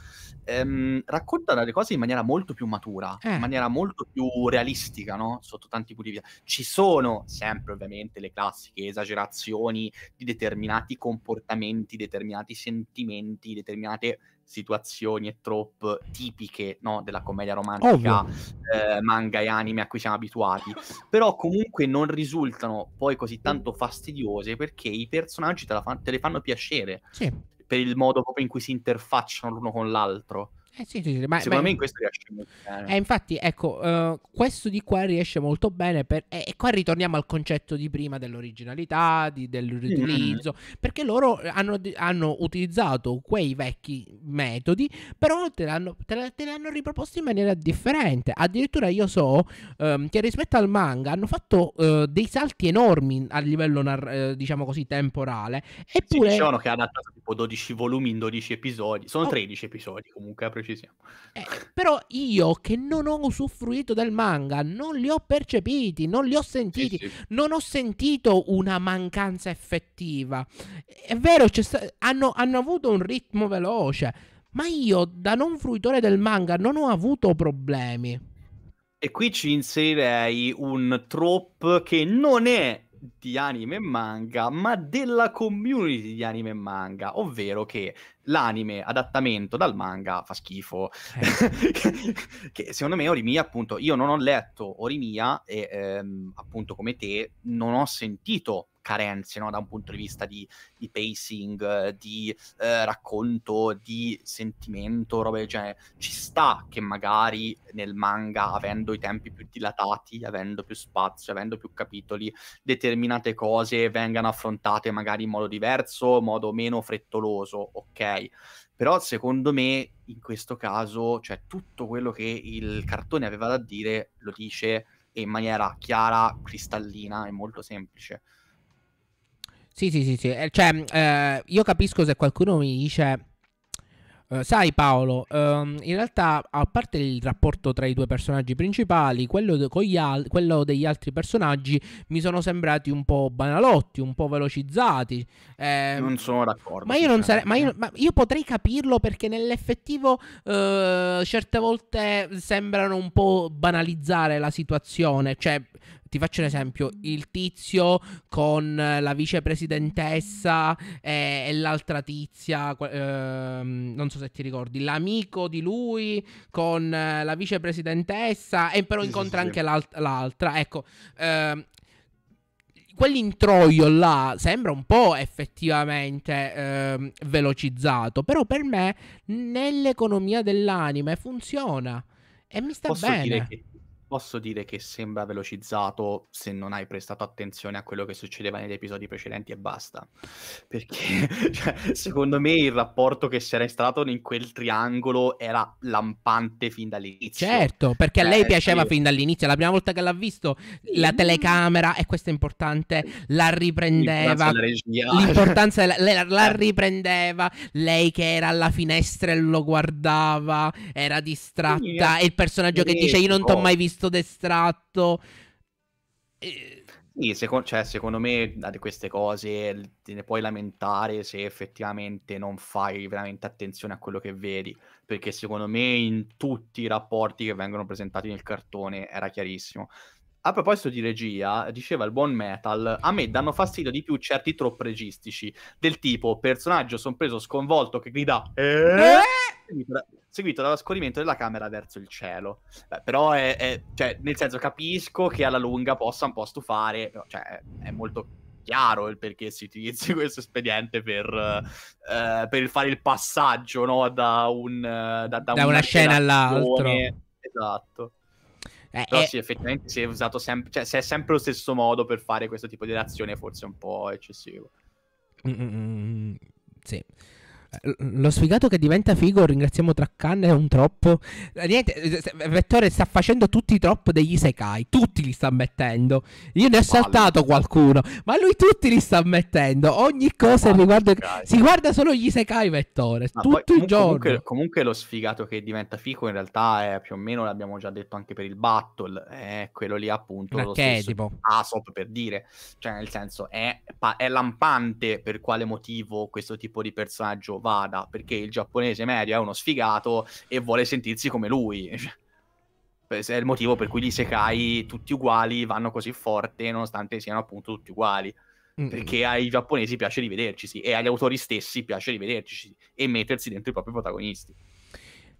ehm, raccontano le cose in maniera molto più matura, eh. in maniera molto più realistica, no? Sotto tanti punti di vista. Ci sono, sempre sempre ovviamente le classiche esagerazioni di determinati comportamenti, determinati sentimenti, determinate situazioni e troppe tipiche no, della commedia romantica, eh, manga e anime a cui siamo abituati, però comunque non risultano poi così tanto fastidiose perché i personaggi te, fa- te le fanno piacere sì. per il modo proprio in cui si interfacciano l'uno con l'altro. Eh sì, sì, sì, ma, Secondo ma, me in questo riesce molto bene. Eh, infatti, ecco, uh, questo di qua riesce molto bene per, eh, e qua ritorniamo al concetto di prima dell'originalità, di, del mm. riutilizzo, mm. perché loro hanno, hanno, utilizzato quei vecchi metodi, però te, l'hanno, li hanno riproposti in maniera differente. Addirittura io so um, che rispetto al manga hanno fatto uh, dei salti enormi a livello, nar- eh, diciamo così, temporale. Eppure... Sì, dicevano che ha adattato tipo 12 volumi in 12 episodi, sono oh. 13 episodi comunque, a precisione ci siamo. Eh, però io che non ho usufruito del manga, non li ho percepiti, non li ho sentiti, sì, sì. non ho sentito una mancanza effettiva. È vero, sta- hanno, hanno avuto un ritmo veloce, ma io da non fruitore del manga non ho avuto problemi. E qui ci inserirei un trop che non è di anime e manga, ma della community di anime e manga, ovvero che l'anime adattamento dal manga fa schifo. Eh, che secondo me Orimia, appunto, io non ho letto Orimia e ehm, appunto come te non ho sentito carenze no? da un punto di vista di, di pacing, di eh, racconto, di sentimento, roba del genere. Ci sta che magari nel manga, avendo i tempi più dilatati, avendo più spazio, avendo più capitoli, determinate cose vengano affrontate magari in modo diverso, in modo meno frettoloso, ok? però secondo me in questo caso cioè, tutto quello che il cartone aveva da dire lo dice in maniera chiara, cristallina e molto semplice. Sì, sì, sì, sì. Eh, cioè, mm, eh, io capisco se qualcuno mi dice... Uh, sai Paolo, um, in realtà a parte il rapporto tra i due personaggi principali, quello, de- al- quello, degli altri personaggi mi sono sembrati un po' banalotti, un po' velocizzati. Eh, non sono d'accordo. Ma io, non sare- ma io, ma io potrei capirlo perché nell'effettivo uh, certe volte sembrano un po' banalizzare la situazione, cioè ti faccio un esempio, mm. il tizio con la vicepresidentessa e, eh, e l'altra tizia, ehm, non so se ti ricordi, l'amico di lui con eh, la vicepresidentessa e però sì, incontra sì, anche L'alt- l'altra, ecco. Ehm, quell'introio là sembra un po' effettivamente ehm, velocizzato, però per me nell'economia dell'anime funziona e mi sta Posso bene. Dire che posso dire che sembra velocizzato se non hai prestato attenzione a quello che succedeva negli episodi precedenti e basta. Perché cioè, secondo me il rapporto che si era installato in quel triangolo era lampante fin dall'inizio. Certo, perché a cioè, lei eh, piaceva sì. fin dall'inizio, la prima volta che l'ha visto la telecamera e questo è importante, la riprendeva. L'importanza della la, la certo. riprendeva, lei che era alla finestra e lo guardava, era distratta sì, e il personaggio sì, che dice "Io non ti ho mai visto visto d'estratto. E... Sì, seco- cioè, secondo me di queste cose te ne puoi lamentare se effettivamente non fai veramente attenzione a quello che vedi, perché secondo me in tutti i rapporti che vengono presentati nel cartone era chiarissimo. A proposito di regia, diceva il buon metal, a me danno fastidio di più certi troppo registici, del tipo personaggio sorpreso sconvolto che grida eh? eh? seguito, dallo scorrimento della camera verso il cielo. Beh, però è, è, cioè, nel senso capisco che alla lunga possa un po' stufare, però, cioè, è molto chiaro il perché si utilizzi questo espediente per, uh, per fare il passaggio no? da, un, da, da, da una, una, scena all'altra. Esatto. Eh, Però è... Eh. sì, effettivamente si è usato sempre, cioè se è sempre lo stesso modo per fare questo tipo di reazione, forse è un po' eccessivo. mm, mm, mm, mm sì. Eh, lo sfigato che diventa figo, ringraziamo Traccan, è un troppo. Eh, niente, eh, Vettore sta facendo tutti i troppo degli Isekai. tutti li sta mettendo. Io ne ho saltato qualcuno, ma lui tutti li sta mettendo. Ogni cosa riguardo... Si guarda solo gli Isekai, Vettore, ma tutto poi, il comunque, giorno. Comunque, comunque, lo sfigato che diventa figo in realtà è più o meno, l'abbiamo già detto anche per il Battle, è quello lì appunto. Perché, tipo... Asop per dire. Cioè nel senso, è, è lampante per quale motivo questo tipo di personaggio vada, perché il giapponese medio è uno sfigato e vuole sentirsi come lui. è il motivo per cui gli Sekai tutti uguali vanno così forte, nonostante siano appunto tutti uguali. Mm-hmm. Perché ai giapponesi piace rivederci e agli autori stessi piace rivederci e mettersi dentro i propri protagonisti.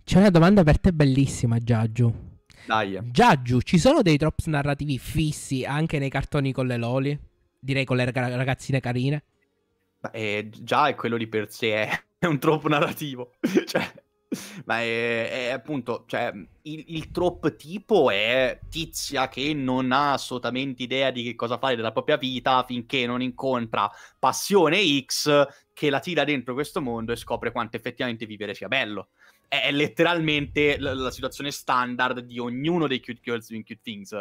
C'è una domanda per te bellissima, Giaggio. Dai. Giaggiu, ci sono dei drops narrativi fissi anche nei cartoni con le loli? Direi con le ragazzine carine? Beh, eh, già quello di per sé è eh è un troppo narrativo. cioè, ma è, è appunto, cioè, il, il trop tipo è tizia che non ha assolutamente idea di che cosa fare della propria vita finché non incontra passione X che la tira dentro questo mondo e scopre quanto effettivamente vivere sia bello. È letteralmente la, la situazione standard di ognuno dei cute girls in cute things.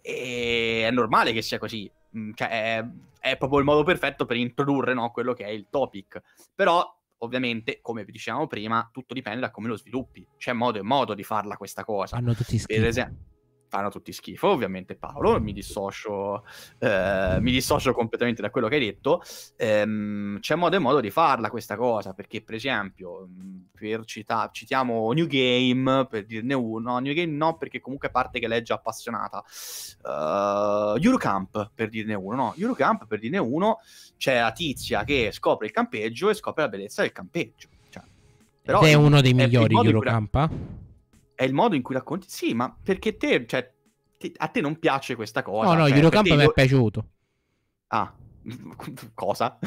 E è normale che sia così. Mm, cioè, è, è proprio il modo perfetto per introdurre no, quello che è il topic. Però ovviamente, come vi dicevamo prima, tutto dipende da come lo sviluppi. C'è modo e modo di farla questa cosa. Hanno tutti skill. Per esempio, fanno tutti schifo, ovviamente Paolo, mm. mi dissocio, eh, mi dissocio completamente da quello che hai detto, ehm, c'è modo e modo di farla questa cosa, perché per esempio, mm, per cita- citiamo New Game, per dirne uno, New Game no, perché comunque parte che legge appassionata, uh, Eurocamp per dirne uno, no, Eurocamp per dirne uno, c'è la tizia che scopre il campeggio e scopre la bellezza del campeggio. Cioè, però è uno dei migliori Eurocamp? Pure... Eh? è il modo in cui racconti. Sì, ma perché te, cioè, te, a te non piace questa cosa? No, no, cioè, Eurocamp mi è piaciuto. Ah, cosa?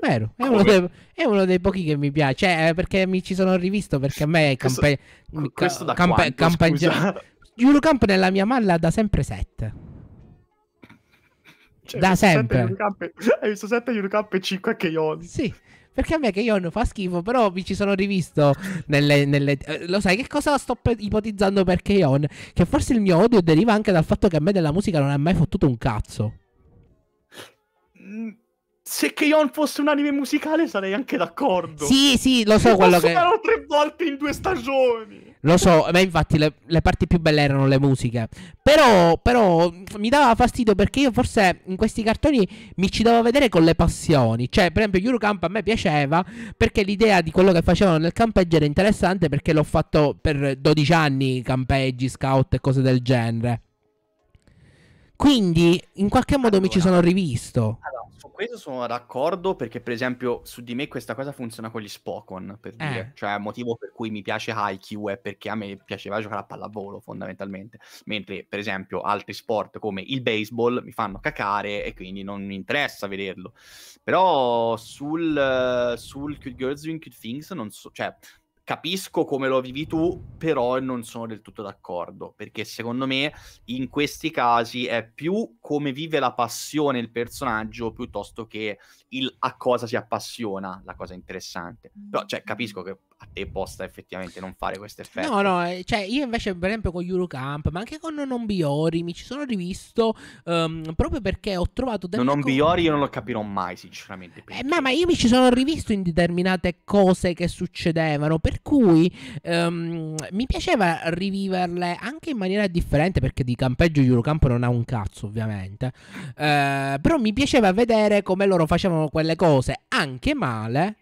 Vero, è uno, dei, è uno, dei, pochi che mi piace, cioè, eh, perché mi ci sono rivisto, perché a me è campe... questo, questo campe... Mm, campe... Eurocamp nella mia malla da sempre 7. Cioè, da sempre. Hai visto 7 Eurocamp e 5 che io. Sì. Perché a me che Keion fa schifo, però mi ci sono rivisto nelle, nelle... Eh, lo sai che cosa sto pe- ipotizzando per Keon? Che forse il mio odio deriva anche dal fatto che a me della musica non è mai fottuto un cazzo. Mm se Keyon fosse un anime musicale sarei anche d'accordo. Sì, sì, lo so Mi quello che... Lo tre volte in due stagioni. Lo so, ma infatti le, le, parti più belle erano le musiche. Però, però mi dava fastidio perché io forse in questi cartoni mi ci davo vedere con le passioni. Cioè, per esempio, Eurocamp a me piaceva perché l'idea di quello che facevano nel campeggio era interessante perché l'ho fatto per 12 anni, campeggi, scout e cose del genere. Quindi, in qualche modo allora, mi ci sono rivisto. Allora su questo sono d'accordo perché per esempio su di me questa cosa funziona con gli Spokon, per eh. dire, cioè motivo per cui mi piace Haikyuu è perché a me piaceva giocare a pallavolo fondamentalmente, mentre per esempio altri sport come il baseball mi fanno cacare e quindi non mi interessa vederlo. Però sul, sul Cute Girls Doing Cute Things non so, cioè capisco come lo vivi tu, però non sono del tutto d'accordo, perché secondo me in questi casi è più come vive la passione il personaggio piuttosto che il a cosa si appassiona la cosa interessante. Però cioè, capisco che a te possa effettivamente non fare questo effetto. No, no, eh, cioè io invece per esempio con Eurocamp, ma anche con Non Biori mi ci sono rivisto um, proprio perché ho trovato... Non Biori io non lo capirò mai sinceramente. Eh, ma, ma, io mi ci sono rivisto in determinate cose che succedevano, per cui um, mi piaceva riviverle anche in maniera differente perché di campeggio Eurocamp non ha un cazzo ovviamente, uh, però mi piaceva vedere come loro facevano quelle cose, anche male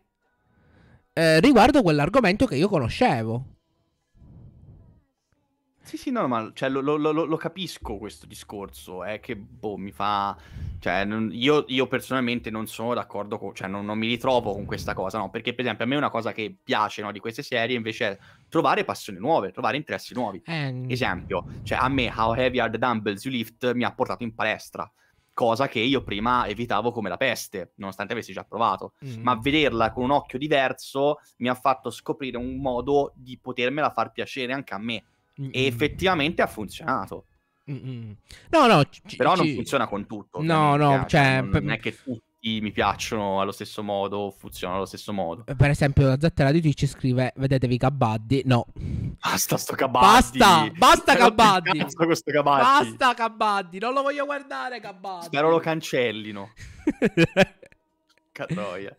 eh, riguardo quell'argomento che io conoscevo. Sì, sì, no, ma cioè, lo, lo, lo, lo, capisco questo discorso, è eh, che boh, mi fa... Cioè, non, io, io, personalmente non sono d'accordo, con, cioè non, non, mi ritrovo con questa cosa, no? Perché per esempio a me una cosa che piace no, di queste serie invece è trovare passioni nuove, trovare interessi nuovi. And... Eh, esempio, cioè a me How Heavy Are The Dumbbells You Lift mi ha portato in palestra cosa che io prima evitavo come la peste, nonostante avessi già provato, mm-hmm. ma vederla con un occhio diverso mi ha fatto scoprire un modo di potermela far piacere anche a me mm-hmm. e effettivamente ha funzionato. Mm-mm. No, no, c- però c- non funziona con tutto. No, no, cioè, non, per... non è che tutto tutti mi piacciono allo stesso modo, funzionano allo stesso modo. Per esempio, la zattera di Twitch scrive: Vedetevi Cabaddi. No, basta sto Cabaddi. Basta, basta Cabaddi. Questo cabaddi. Basta Cabaddi, non lo voglio guardare. Cabaddi. Spero lo cancellino. Cattoia.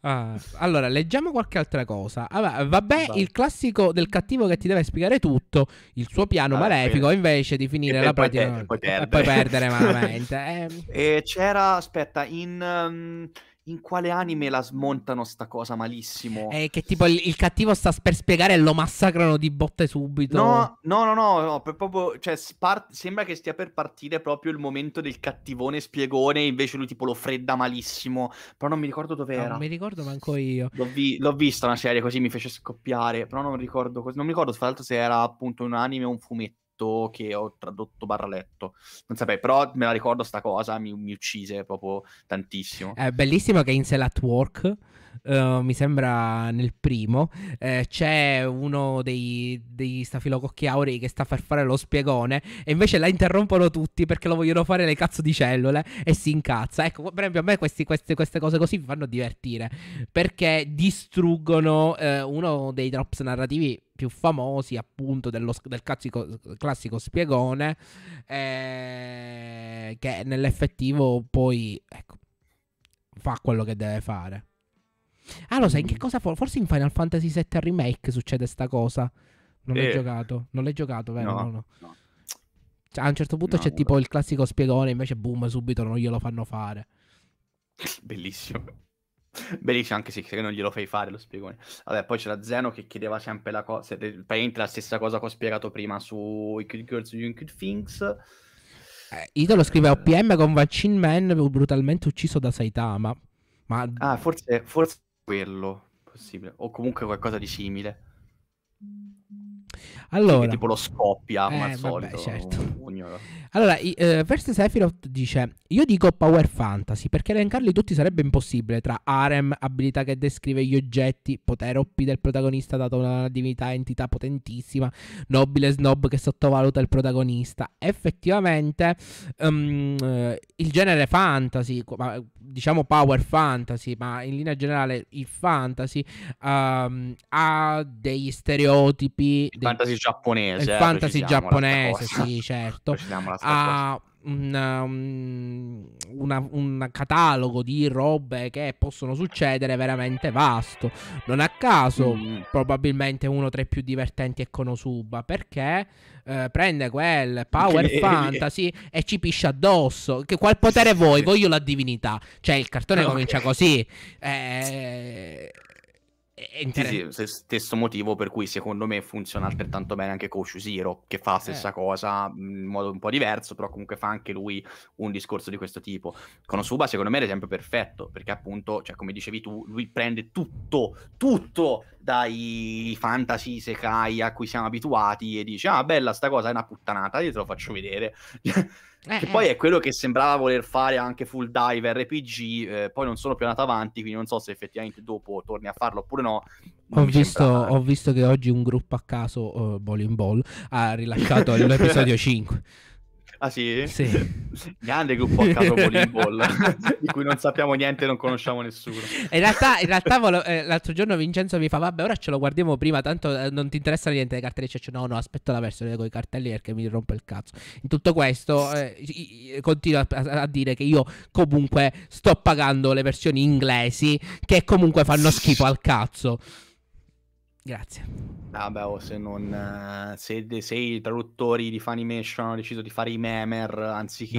Ah, allora, leggiamo qualche altra cosa. Ah, vabbè, Vai. il classico del cattivo che ti deve spiegare tutto, il suo piano ah, malefico, bene. invece di finire e la poi pratica... Perde, poi E poi perdere malamente. eh. c'era, aspetta, in... Um in quale anime la smontano sta cosa malissimo? È che tipo il, il cattivo sta per spiegare e lo massacrano di botte subito. No, no, no, no, no proprio, cioè, spart- sembra che stia per partire proprio il momento del cattivone spiegone, invece lui tipo lo fredda malissimo, però non mi ricordo dove era. Non mi ricordo manco io. L'ho, vi- l'ho, vista una serie così, mi fece scoppiare, però non ricordo, cos- non mi ricordo tra l'altro se era appunto un anime o un fumetto letto che ho tradotto barra letto. Non sapevo, però me la ricordo sta cosa, mi, mi uccise proprio tantissimo. È bellissimo che in Cell at Work... Uh, mi sembra nel primo, eh, c'è uno dei, dei stafilococchi aurei che sta a far fare lo spiegone e invece la interrompono tutti perché lo vogliono fare le cazzo di cellule e si incazza. Ecco, per esempio a me questi, queste, queste, cose così mi fanno divertire perché distruggono eh, uno dei drops narrativi più famosi appunto dello, del classico, classico spiegone eh, che nell'effettivo poi ecco, fa quello che deve fare. Ah, lo sai, in che mm. cosa? Forse in Final Fantasy VII Remake succede sta cosa. Non eh. l'hai giocato? Non l'hai giocato, vero? No, no, no. Cioè, a un certo punto no, c'è no. tipo il classico spiegone, invece boom, subito non glielo fanno fare. Bellissimo. Belice anche se non glielo fai fare lo spiegone. Vabbè, poi c'era Zeno che chiedeva sempre la cosa, eh, praticamente la stessa cosa che ho spiegato prima su I Good Girls Doing Good Things. Eh, Italo scrive eh. OPM con Vaccine Man brutalmente ucciso da Saitama. Ma... Ah, forse, forse quello, possibile. O comunque qualcosa di simile. Allora... Tipo lo scoppia, eh, come al eh, vabbè, solito. certo ignoro. Allora, eh, First Sephiroth dice: Io dico Power Fantasy perché elencarli tutti sarebbe impossibile. Tra harem, abilità che descrive gli oggetti, potere OP del protagonista dato da una divinità entità potentissima, nobile snob che sottovaluta il protagonista. Effettivamente, um, eh, il genere fantasy, diciamo Power Fantasy, ma in linea generale il fantasy um, ha degli stereotipi. Il dei... fantasy giapponese. Il eh, fantasy giapponese, sì, certo aperto a un, um, una, un catalogo di robe che possono succedere veramente vasto. Non a caso, mm. probabilmente uno tra i più divertenti è Konosuba perché eh, prende quel Power che... Fantasy e ci piscia addosso. Che qual potere vuoi? Voglio la divinità. Cioè, il cartone okay. comincia così. Eh, sì, sì, stesso motivo per cui secondo me funziona altrettanto bene anche Coach Zero, che fa la eh. stessa eh. cosa in modo un po' diverso, però comunque fa anche lui un discorso di questo tipo. Konosuba secondo me è l'esempio perfetto, perché appunto, cioè, come dicevi tu, lui prende tutto, tutto dai fantasy sekai a cui siamo abituati e dice, ah bella sta cosa è una puttanata, io te lo faccio vedere. Eh, che poi eh. è quello che sembrava voler fare anche Full Dive RPG, eh, poi non sono più andato avanti, quindi non so se effettivamente dopo torni a farlo oppure no. Ho visto, ho visto, che oggi un gruppo a caso, uh, Bowling Ball, ha rilasciato l'episodio 5. Ah sì? Sì. Grande gruppo a caso volleyball, di cui non sappiamo niente non conosciamo nessuno. In realtà, in realtà volo- eh, l'altro giorno Vincenzo mi fa, vabbè ora ce lo guardiamo prima, tanto eh, non ti interessa niente le cartelle. Cioè, no, no, aspetta la versione con i cartelli perché mi rompe il cazzo. In tutto questo eh, continuo a-, a-, dire che io comunque sto pagando le versioni inglesi che comunque fanno schifo al cazzo. Grazie. Vabbè, ah, oh, se non. Se, se, i traduttori di Funimation hanno deciso di fare i memer anziché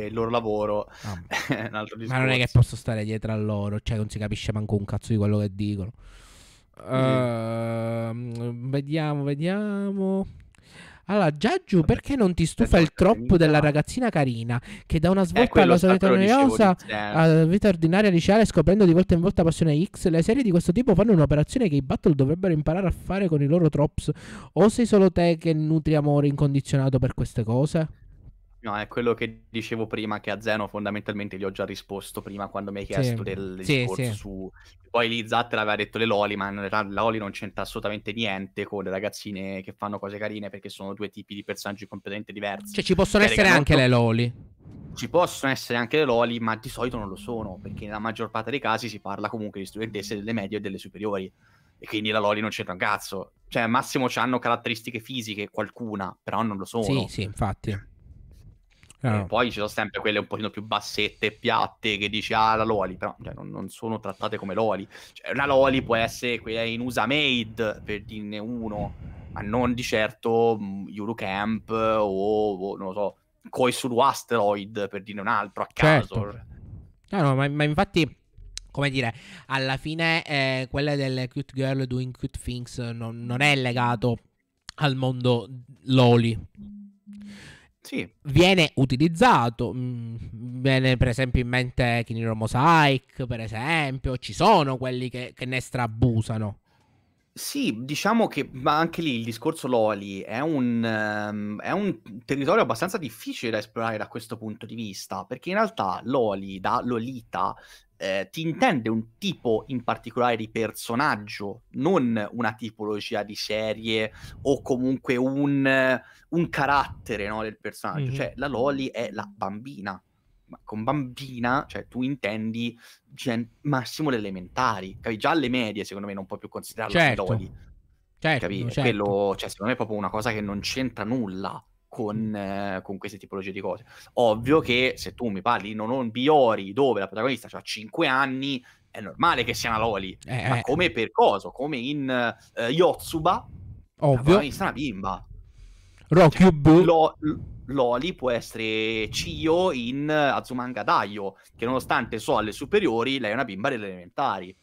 no, il loro lavoro, no. Ah, un altro discorso. Ma non è che posso stare dietro a loro, cioè non si capisce manco un cazzo di quello che dicono. Uh, vediamo, vediamo. Allora, Giaggiu, perché non ti stufa eh, il troppo della ragazzina carina che da una eh, svolta alla solita noiosa vita ordinaria liceale scoprendo di volta in volta passione X? Le serie di questo tipo fanno un'operazione che i battle dovrebbero imparare a fare con i loro tropes. O sei solo te che nutri amore incondizionato per queste cose? No, è quello che dicevo prima, che a Zeno fondamentalmente gli ho già risposto prima quando mi hai chiesto sì. del discorso sì. su... Poi lì Zatter aveva detto le Loli, ma in realtà la Loli non c'entra assolutamente niente con le ragazzine che fanno cose carine perché sono due tipi di personaggi completamente diversi. Cioè ci possono Perché essere anche molto... le Loli. Ci possono essere anche le Loli, ma di solito non lo sono, perché nella maggior parte dei casi si parla comunque di studentesse delle medie e delle superiori e quindi la Loli non c'entra un cazzo. Cioè, al massimo hanno caratteristiche fisiche, qualcuna, però non lo sono. Sì, sì, infatti. Eh, no. poi ci sono sempre quelle un pochino più bassette, e piatte, che dici ah la Loli, però cioè, non, non, sono trattate come Loli. Cioè, una Loli può essere quella in USA Made, per dirne uno, ma non di certo mm, Eurocamp o, o non lo so, Koi Suru Asteroid, per dirne un altro a caso. Certo. No, no, ma, ma infatti come dire, alla fine eh, quella delle cute girl doing cute things non, non è legato al mondo Loli. Sì. Viene utilizzato, mm, viene per esempio in mente Kiniro Mosaic, per esempio, ci sono quelli che, che ne strabusano. Sì, diciamo che ma anche lì il discorso Loli è un, um, è un, territorio abbastanza difficile da esplorare da questo punto di vista, perché in realtà Loli, da Lolita, eh, ti intende un tipo in particolare di personaggio, non una tipologia di serie o comunque un, un carattere no, del personaggio. Mm-hmm. Cioè, la Loli è la bambina. Ma con bambina, cioè, tu intendi gen- massimo le elementari. Capi? Già alle medie, secondo me, non puoi più considerarla certo. Loli. Certo, certo. Quello, cioè, secondo me è proprio una cosa che non c'entra nulla con, mm. eh, con, queste tipologie di cose. Ovvio mm. che se tu mi parli in Onon Biori, dove la protagonista ha 5 anni, è normale che sia una Loli, eh, ma eh. come per coso, come in eh, Yotsuba, ovvio. la protagonista è una bimba. Rocky cioè, lo, Loli può essere Chio in eh, Azumanga Daio, che nonostante so alle superiori, lei è una bimba delle elementari.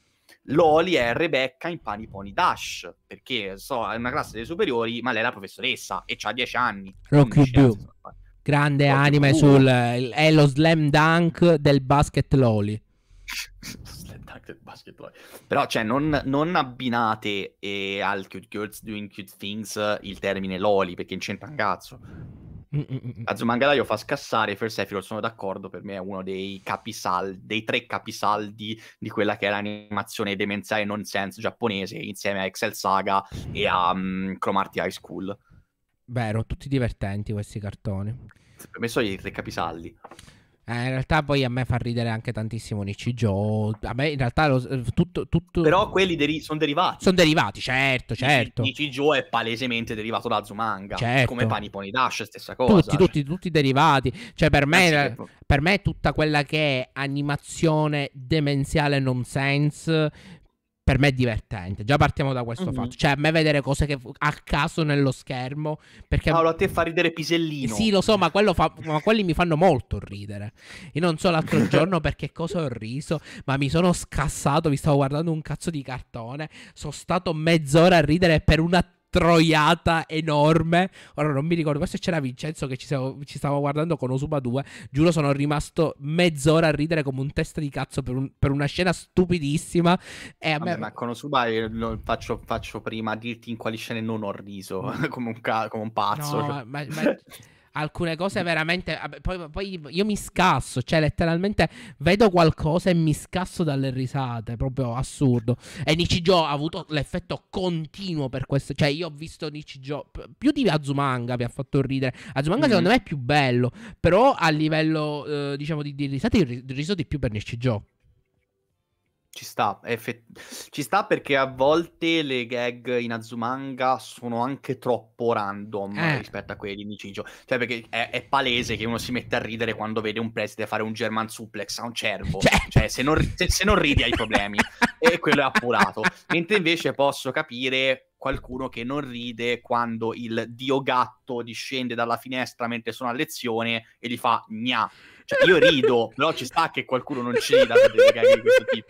Loli è Rebecca in Pani Pony Dash, perché so, è una classe dei superiori, ma lei è la professoressa e ha 10 anni. Rocky Blue. Grande Rocky anime Blue. sul... è lo slam dunk del basket Loli. slam dunk del basket Loli. Però, cioè, non, non abbinate eh, al Cute Girls Doing Cute Things il termine Loli, perché non c'entra un cazzo. Mm-mm. Azumanga fa scassare Fer Sephiroth, sono d'accordo, per me è uno dei capisaldi, dei tre capisaldi di quella che è l'animazione demenziale nonsense giapponese, insieme a Excel Saga e a um, mm, Cromarty High School. Vero, tutti divertenti questi cartoni. Per me sono i tre capisaldi. Eh, in realtà poi a me fa ridere anche tantissimo Nichi Joe. A me in realtà lo, tutto, tutto... Però quelli deri- sono derivati. Sono derivati, certo, certo. Nichi Joe è palesemente derivato da Zumanga. Certo. Come Pani Pony Dash, stessa cosa. Tutti, cioè. tutti, tutti derivati. Cioè per me, eh sì, per me tutta quella che è animazione demenziale nonsense per me è divertente. Già partiamo da questo mm-hmm. fatto. Cioè, a me vedere cose che a caso nello schermo. Perché... Paolo, a te fa ridere Pisellino. Sì, lo so, ma, fa... ma quelli mi fanno molto ridere. Io non so l'altro giorno perché cosa ho riso, ma mi sono scassato. Mi stavo guardando un cazzo di cartone. Sono stato mezz'ora a ridere per un attimo troiata enorme. Ora non mi ricordo, forse c'era Vincenzo che ci, stavo, ci stava guardando con Osuba 2. Giuro, sono rimasto mezz'ora a ridere come un testa di cazzo per, un, per una scena stupidissima. E a Vabbè, me... Ma con Osuba faccio, faccio, prima a dirti in quali scene non ho riso, come, un ca- come un pazzo. No, ma... ma... alcune cose veramente. Poi, poi, io mi scasso, cioè letteralmente vedo qualcosa e mi scasso dalle risate, proprio assurdo. E Nichijou ha avuto l'effetto continuo per questo, cioè io ho visto Nichijou più di Azumanga mi ha fatto ridere. Azumanga mm secondo me è più bello, però a livello eh, diciamo di, di risate, ho riso di più per Nichijou. Ci sta, effett- ci sta perché a volte le gag in Azumanga sono anche troppo random eh. rispetto a quelli di Cincio. Cioè, perché è, è, palese che uno si mette a ridere quando vede un preside fare un German suplex a un cervo. Cioè, cioè se, non, se, se non ridi hai problemi. e quello è appurato. Mentre invece posso capire qualcuno che non ride quando il dio gatto discende dalla finestra mentre sono a lezione e gli fa gna cioè, io rido, però ci sta che qualcuno non ci rida per delle gag di questo tipo.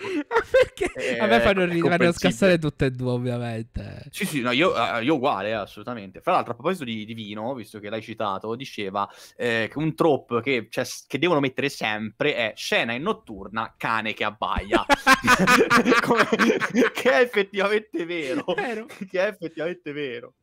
perché? Eh, a me fanno ridere, vanno a scassare tutte e due, ovviamente. Sì, sì, no, io, eh, io uguale, assolutamente. Fra l'altro, a proposito di, di vino, visto che l'hai citato, diceva eh, che un trop che, cioè, che, devono mettere sempre è scena in notturna, cane che abbaia. Come... che è effettivamente vero. vero. Che è effettivamente vero.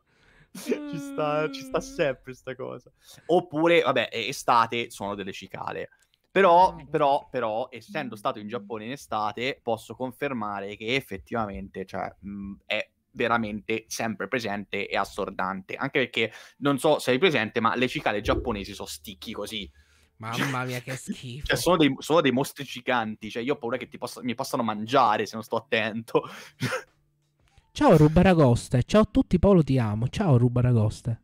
ci, sta, ci, sta, mm. sempre questa cosa. Oppure, vabbè, estate sono delle cicale. Però, eh, però, però, essendo mm. stato in Giappone in estate, posso confermare che effettivamente cioè, mh, mm, è veramente sempre presente e assordante. Anche perché non so se hai presente, ma le cicale giapponesi sono sticchi così. Cioè, Mamma mia, che cioè, schifo. Cioè, sono, dei, sono dei mostri giganti. Cioè, io ho paura che possa, mi possano mangiare se non sto attento. Ciao Rubaragoste, ciao a tutti Paolo ti amo, ciao Rubaragoste.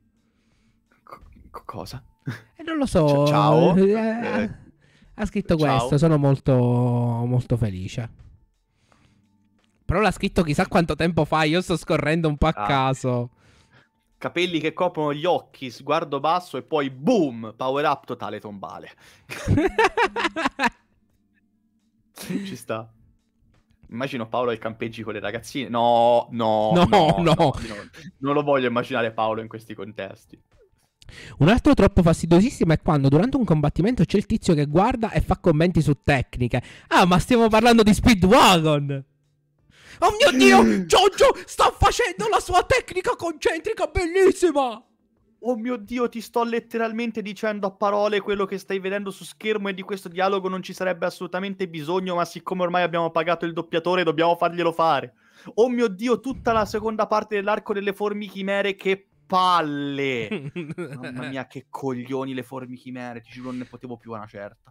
C- cosa? Eh, non lo so. C- ciao. Eh, eh. ha scritto ciao. questo, sono molto, molto felice. Però l'ha scritto chissà quanto tempo fa, io sto scorrendo un po' a ah. caso. Capelli che coprono gli occhi, sguardo basso e poi boom, power up totale tombale. Ci sta immagino Paolo al campeggi con le ragazzine. No, no, no, no, no. no non lo voglio immaginare Paolo in questi contesti. Un altro troppo fastidiosissimo è quando durante un combattimento c'è il tizio che guarda e fa commenti su tecniche. Ah, ma stiamo parlando di Speedwagon! Oh mio dio, Giorgio sta facendo la sua tecnica concentrica bellissima! oh mio Dio, ti sto letteralmente dicendo a parole quello che stai vedendo su schermo e di questo dialogo non ci sarebbe assolutamente bisogno, ma siccome ormai abbiamo pagato il doppiatore dobbiamo farglielo fare. Oh mio Dio, tutta la seconda parte dell'arco delle formichimere che palle. Mamma mia, che coglioni le formi chimere. Ti giuro, non ne potevo più una certa.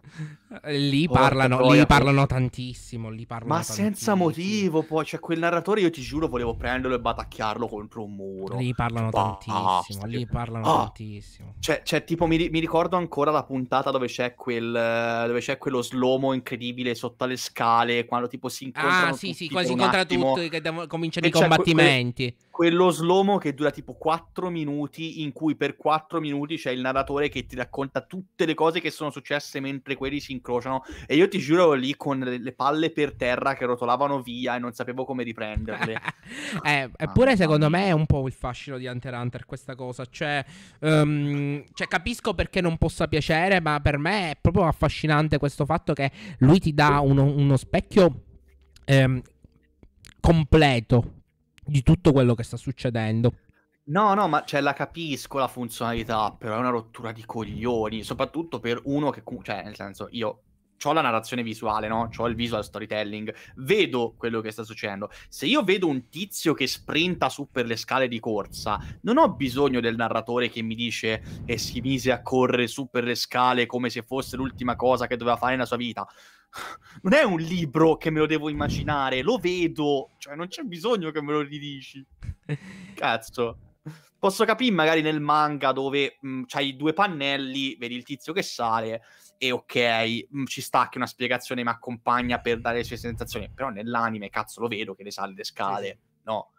Lì Porca parlano, troia, lì parlano tantissimo. Lì parlano ma senza motivo. Poi, cioè, quel narratore, io ti giuro, volevo prenderlo e batacchiarlo contro un muro. Lì parlano bah, tantissimo. Ah, lì parlano ah, tantissimo. Cioè, cioè tipo, mi, mi, ricordo ancora la puntata dove c'è, quel, dove c'è quello slomo incredibile sotto le scale. Quando tipo si incontrano. Ah, sì, sì, quando incontra attimo. tutto, cominciano i combattimenti. Que- quello slomo che dura tipo 4 minuti in cui per 4 minuti c'è il narratore che ti racconta tutte le cose che sono successe mentre quelli si incrociano e io ti giuro lì con le palle per terra che rotolavano via e non sapevo come riprenderle. eh, ah, eppure secondo me è un po' il fascino di Hunter Hunter questa cosa, cioè, um, cioè capisco perché non possa piacere ma per me è proprio affascinante questo fatto che lui ti dà uno, uno specchio... Ehm, completo di tutto quello che sta succedendo. No, no, ma cioè, la capisco la funzionalità, però è una rottura di coglioni, soprattutto per uno che, cioè, nel senso, io ho la narrazione visuale, no? Ho il visual storytelling, vedo quello che sta succedendo. Se io vedo un tizio che sprinta su per le scale di corsa, non ho bisogno del narratore che mi dice e si mise a correre su per le scale come se fosse l'ultima cosa che doveva fare nella sua vita. Non è un libro che me lo devo immaginare, lo vedo, cioè non c'è bisogno che me lo ridici. Cazzo. Posso capire magari nel manga dove mh, mm, c'hai due pannelli, vedi il tizio che sale e ok, mh, mm, ci sta che una spiegazione mi accompagna per dare le sue sensazioni, però nell'anime cazzo lo vedo che le sale le scale, sì. no?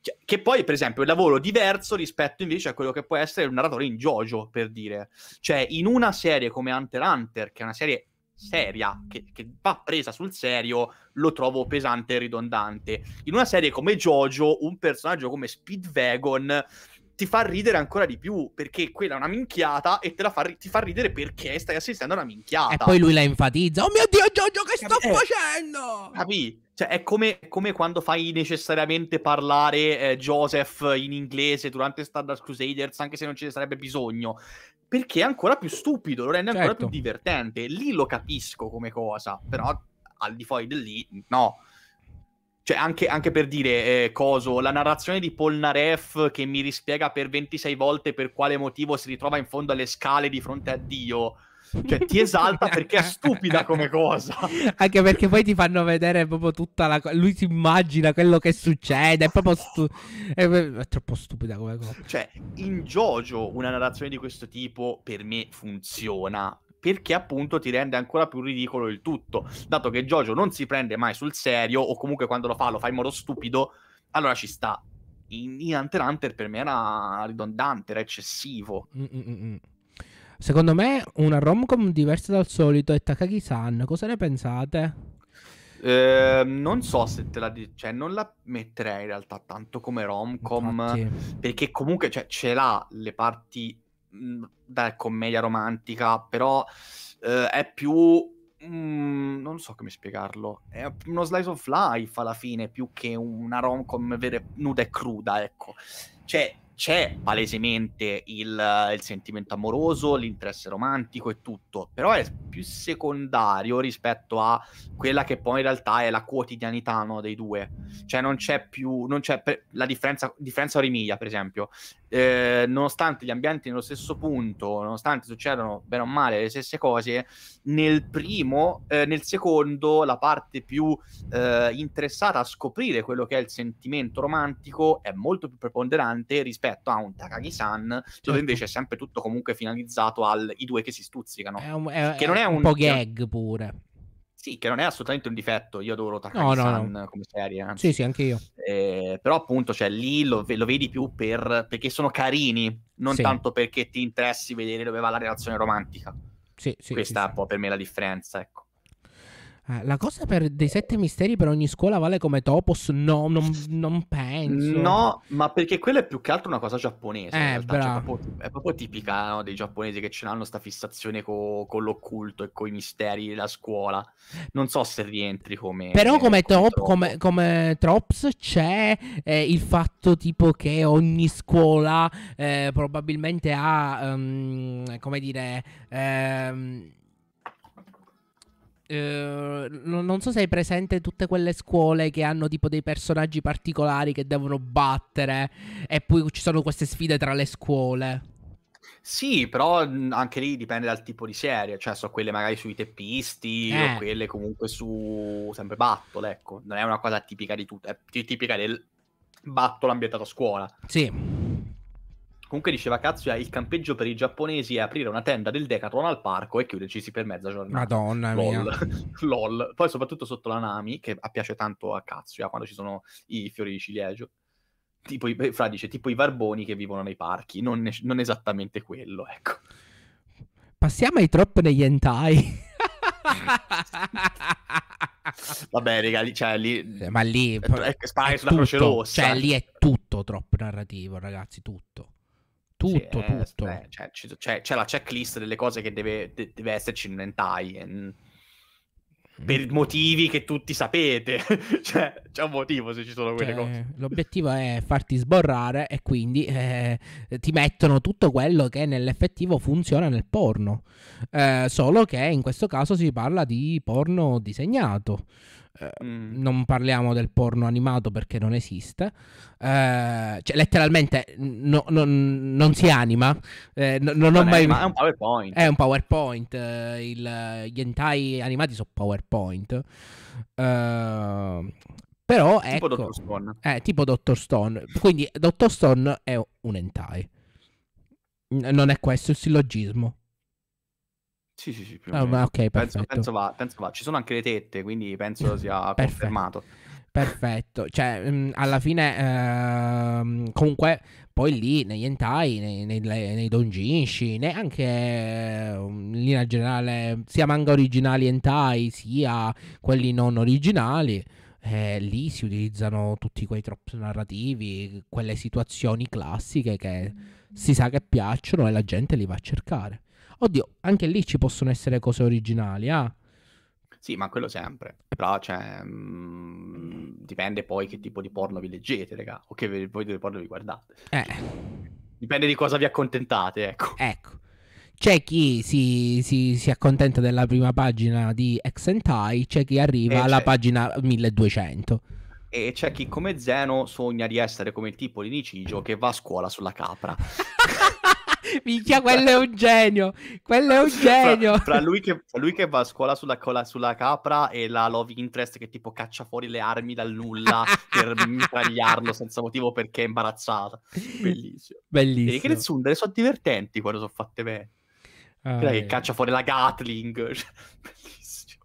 Cioè, che poi, per esempio, è un lavoro diverso rispetto invece a quello che può essere un narratore in JoJo, per dire. Cioè, in una serie come Hunter x Hunter, che è una serie seria, che, che, va presa sul serio, lo trovo pesante e ridondante. In una serie come JoJo, un personaggio come Speedwagon ti fa ridere ancora di più perché quella è una minchiata e fa ri- ti fa ridere perché stai assistendo a una minchiata. E poi lui la enfatizza: Oh mio dio, Giorgio, che sto eh, facendo? Capì? Cioè, è come, come, quando fai necessariamente parlare eh, Joseph in inglese durante Stardust Crusaders, anche se non ce ne sarebbe bisogno. Perché è ancora più stupido, lo rende certo. ancora più certo. divertente. Lì lo capisco come cosa, però al di fuori di lì, no cioè anche, anche, per dire eh, coso, la narrazione di Polnareff che mi rispiega per 26 volte per quale motivo si ritrova in fondo alle scale di fronte a Dio. Cioè, ti esalta perché è stupida come cosa. Anche perché poi ti fanno vedere proprio tutta la cosa. Lui si immagina quello che succede. È proprio stu- è, è troppo stupida come cosa. Cioè, in Jojo una narrazione di questo tipo per me funziona perché appunto ti rende ancora più ridicolo il tutto, dato che Jojo non si prende mai sul serio o comunque quando lo fa lo fa in modo stupido, allora ci sta. In, in Hunter Hunter per me era ridondante, era eccessivo. Mm-mm-mm. Secondo me una romcom diversa dal solito è Takagi-san, cosa ne pensate? Eh, non so se te la di- cioè non la metterei in realtà tanto come romcom Infatti. perché comunque cioè, ce l'ha le parti da commedia romantica, però eh, è più... Mm, non so come spiegarlo. È uno slice of life alla fine, più che una rom-com vera, e nuda e cruda, ecco. Cioè, c'è palesemente il, il, sentimento amoroso, l'interesse romantico e tutto, però è più secondario rispetto a quella che poi in realtà è la quotidianità no, dei due. Cioè non c'è più, non c'è per, la differenza, differenza Rimiglia per esempio, eh, nonostante gli ambienti nello stesso punto, nonostante succedano bene o male le stesse cose, nel primo, eh, nel secondo, la parte più eh, interessata a scoprire quello che è il sentimento romantico è molto più preponderante rispetto a un Takagi-san, certo. dove invece è sempre tutto comunque finalizzato ai due che si stuzzicano. È un, è, che non è un, un po' gag pure. Sì, che non è assolutamente un difetto. Io adoro Takagi-san no, no, no. come serie. Anzi. Sì, sì, anche io. Eh, però appunto, cioè, lì lo, lo vedi più per, perché sono carini, non sì. tanto perché ti interessi vedere dove va la relazione romantica. Sì, sì, Questa è un po' per me la differenza, ecco. Eh, la cosa per dei sette misteri per ogni scuola vale come Topos? No, non, non penso. No, ma perché quella è più che altro una cosa giapponese. Eh, cioè, proprio, è proprio tipica no, dei giapponesi che ce l'hanno sta fissazione co- con l'occulto e con i misteri della scuola. Non so se rientri come... Però come, come, top, come, come Trops c'è eh, il fatto tipo che ogni scuola eh, probabilmente ha, um, come dire... Um, eh, non so se hai presente tutte quelle scuole che hanno tipo dei personaggi particolari che devono battere e poi ci sono queste sfide tra le scuole. Sì, però mhmm, anche lì dipende dal tipo di serie, cioè so quelle magari sui teppisti eh. o quelle comunque su sempre battole, ecco, non è una cosa tipica di tutto, eh, è tipica del battle ambientato a scuola. Sì. Comunque diceva Kazuya, eh, il campeggio per i giapponesi è aprire una tenda del Decathlon al parco e chiudercisi per mezza giornata. Madonna LOL. mia. LOL. Poi soprattutto sotto la Nami, che piace tanto a Kazuya eh, quando ci sono i fiori di ciliegio. Tipo i, fra dice, tipo i barboni che vivono nei parchi, non, non esattamente quello, ecco. Passiamo ai troppo negli hentai. Vabbè, raga, lì, cioè, lì... Eh, ma lì... È, è, è, è, è tutto, Cioè, lì è tutto troppo narrativo, ragazzi, tutto. Tutto, sì, tutto. Eh, cioè, c'è, c'è, la checklist delle cose che deve, de- deve esserci in un hentai. In... Mm. Per motivi che tutti sapete, cioè, c'è un motivo se ci sono quelle cioè, cose. L'obiettivo è farti sborrare e quindi eh, ti mettono tutto quello che nell'effettivo funziona nel porno. Eh, solo che in questo caso si parla di porno disegnato. Mm. Non parliamo del porno animato perché non esiste, eh, cioè, letteralmente no, no, non si anima. Eh, no, non non è, mai... è, un PowerPoint. È un PowerPoint. Eh, il, gli entai animati sono PowerPoint. Eh, però tipo ecco, Dr. È eh, tipo Dr. Stone. Quindi Dr. Stone è un entai. Non è questo il sillogismo. Sì, sì, sì. Più ah, okay, penso, penso, va, penso, va, Ci sono anche le tette, quindi penso sia confermato. Perfetto, cioè mh, mm, alla fine ehm, comunque poi lì negli hentai, nei, nei, nei donjinshi, neanche ehm, in linea generale sia manga originali hentai sia quelli non originali, eh, lì si utilizzano tutti quei troppi narrativi, quelle situazioni classiche che mm. si sa che piacciono e la gente li va a cercare. Oddio, anche lì ci possono essere cose originali, ah. Sì, ma quello sempre. Però, cioè, mh, mm, dipende poi che tipo di porno vi leggete, raga, o che voi di porno vi guardate. Eh. Dipende di cosa vi accontentate, ecco. Ecco. C'è chi si, si, si accontenta della prima pagina di Exentai, c'è chi arriva e alla c'è... pagina 1200. E c'è chi come Zeno sogna di essere come il tipo di Nicigio che va a scuola sulla capra. Minchia, quello è un genio. Quello è un genio. Fra, fra lui, che, lui, che, va a scuola sulla, sulla, capra e la love interest che tipo caccia fuori le armi dal nulla per mitragliarlo senza motivo perché è imbarazzata. Bellissimo. Bellissimo. E che le sono divertenti quando sono fatte bene. Ah, che caccia fuori la Gatling. Bellissimo.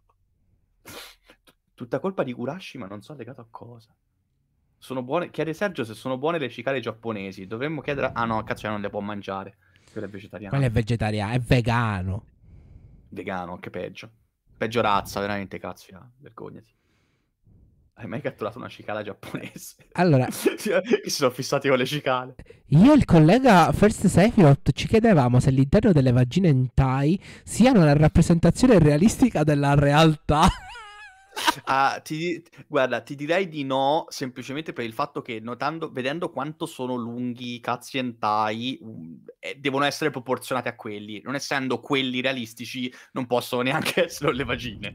Tutta colpa di Kurashi, ma non so legato a cosa sono buone. Chiede Sergio se sono buone le cicale giapponesi. Dovremmo chiedere. Ah, no, cazzo, non le può mangiare. Quella è vegetariana. Quella è vegetariana, è vegano. Vegano, anche peggio. Peggio razza, veramente, cazzo, ya. Ah, vergognati. Hai mai catturato una cicala giapponese? Allora, si sono fissati con le cicale. Io e il collega First Sephiroth ci chiedevamo se all'interno delle vagine entai siano la rappresentazione realistica della realtà. Ah, ti, guarda, ti direi di no, semplicemente per il fatto che notando, vedendo quanto sono lunghi i cazzi hentai, mm, eh, devono essere proporzionati a quelli. Non essendo quelli realistici, non possono neanche essere le vagine.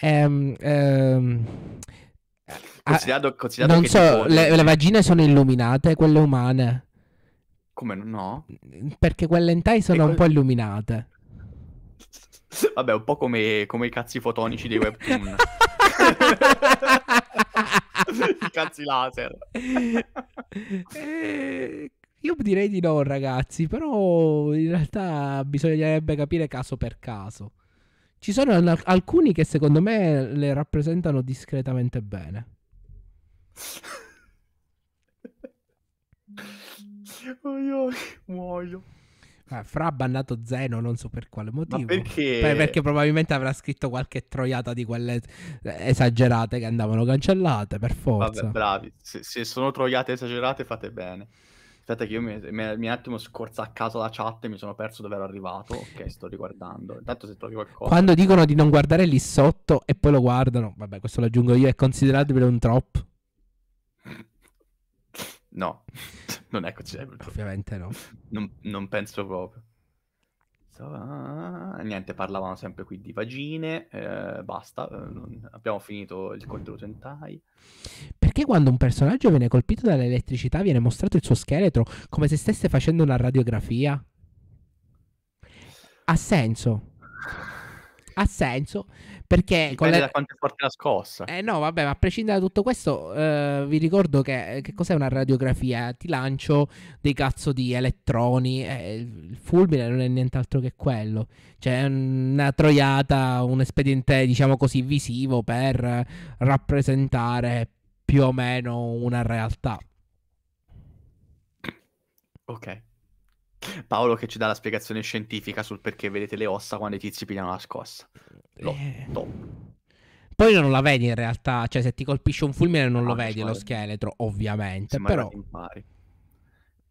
Um, ehm, um... Ehm, considerato, considerato non so, le, le vagine sono illuminate, quelle umane. Come no? Perché quelle hentai sono quel... un po' illuminate. Vabbè, un po' come, come i cazzi fotonici dei webtoon. I cazzi laser. eh, io direi di no, ragazzi, però in realtà bisognerebbe capire caso per caso. Ci sono al- alcuni che secondo me le rappresentano discretamente bene. oh, io muoio. Ah, Fra ha bannato Zeno, non so per quale motivo. Perché? Beh, perché? probabilmente avrà scritto qualche troiata di quelle eh, esagerate che andavano cancellate, per forza. Vabbè, bravi. Se, se sono troiate esagerate fate bene. Aspetta che io mi, mi, mi attimo scorzaccato la chat e mi sono perso dove ero arrivato. Ok, sto riguardando. Intanto se trovi qualcosa... Quando dicono di non guardare lì sotto e poi lo guardano, vabbè, questo lo aggiungo io, è considerabile un troppo. No, non è così. Eh, ovviamente no. Non, non penso proprio. Ah, niente, parlavano sempre qui di vagine, eh, basta, eh, non... abbiamo finito il contenuto hentai. Perché quando un personaggio viene colpito dall'elettricità viene mostrato il suo scheletro come se stesse facendo una radiografia? Ha senso ha senso perché dipende le... da quanto è forte la scossa eh no vabbè ma a prescindere da tutto questo eh, vi ricordo che, eh, che, cos'è una radiografia ti lancio dei cazzo di elettroni eh, il fulmine non è nient'altro che quello cioè una troiata un espediente diciamo così visivo per rappresentare più o meno una realtà ok Paolo che ci dà la spiegazione scientifica sul perché vedete le ossa quando i tizi pigliano la scossa. No, eh... Poi non la vedi in realtà, cioè se ti colpisce un fulmine non ah, lo vedi lo scheletro, ovviamente, però...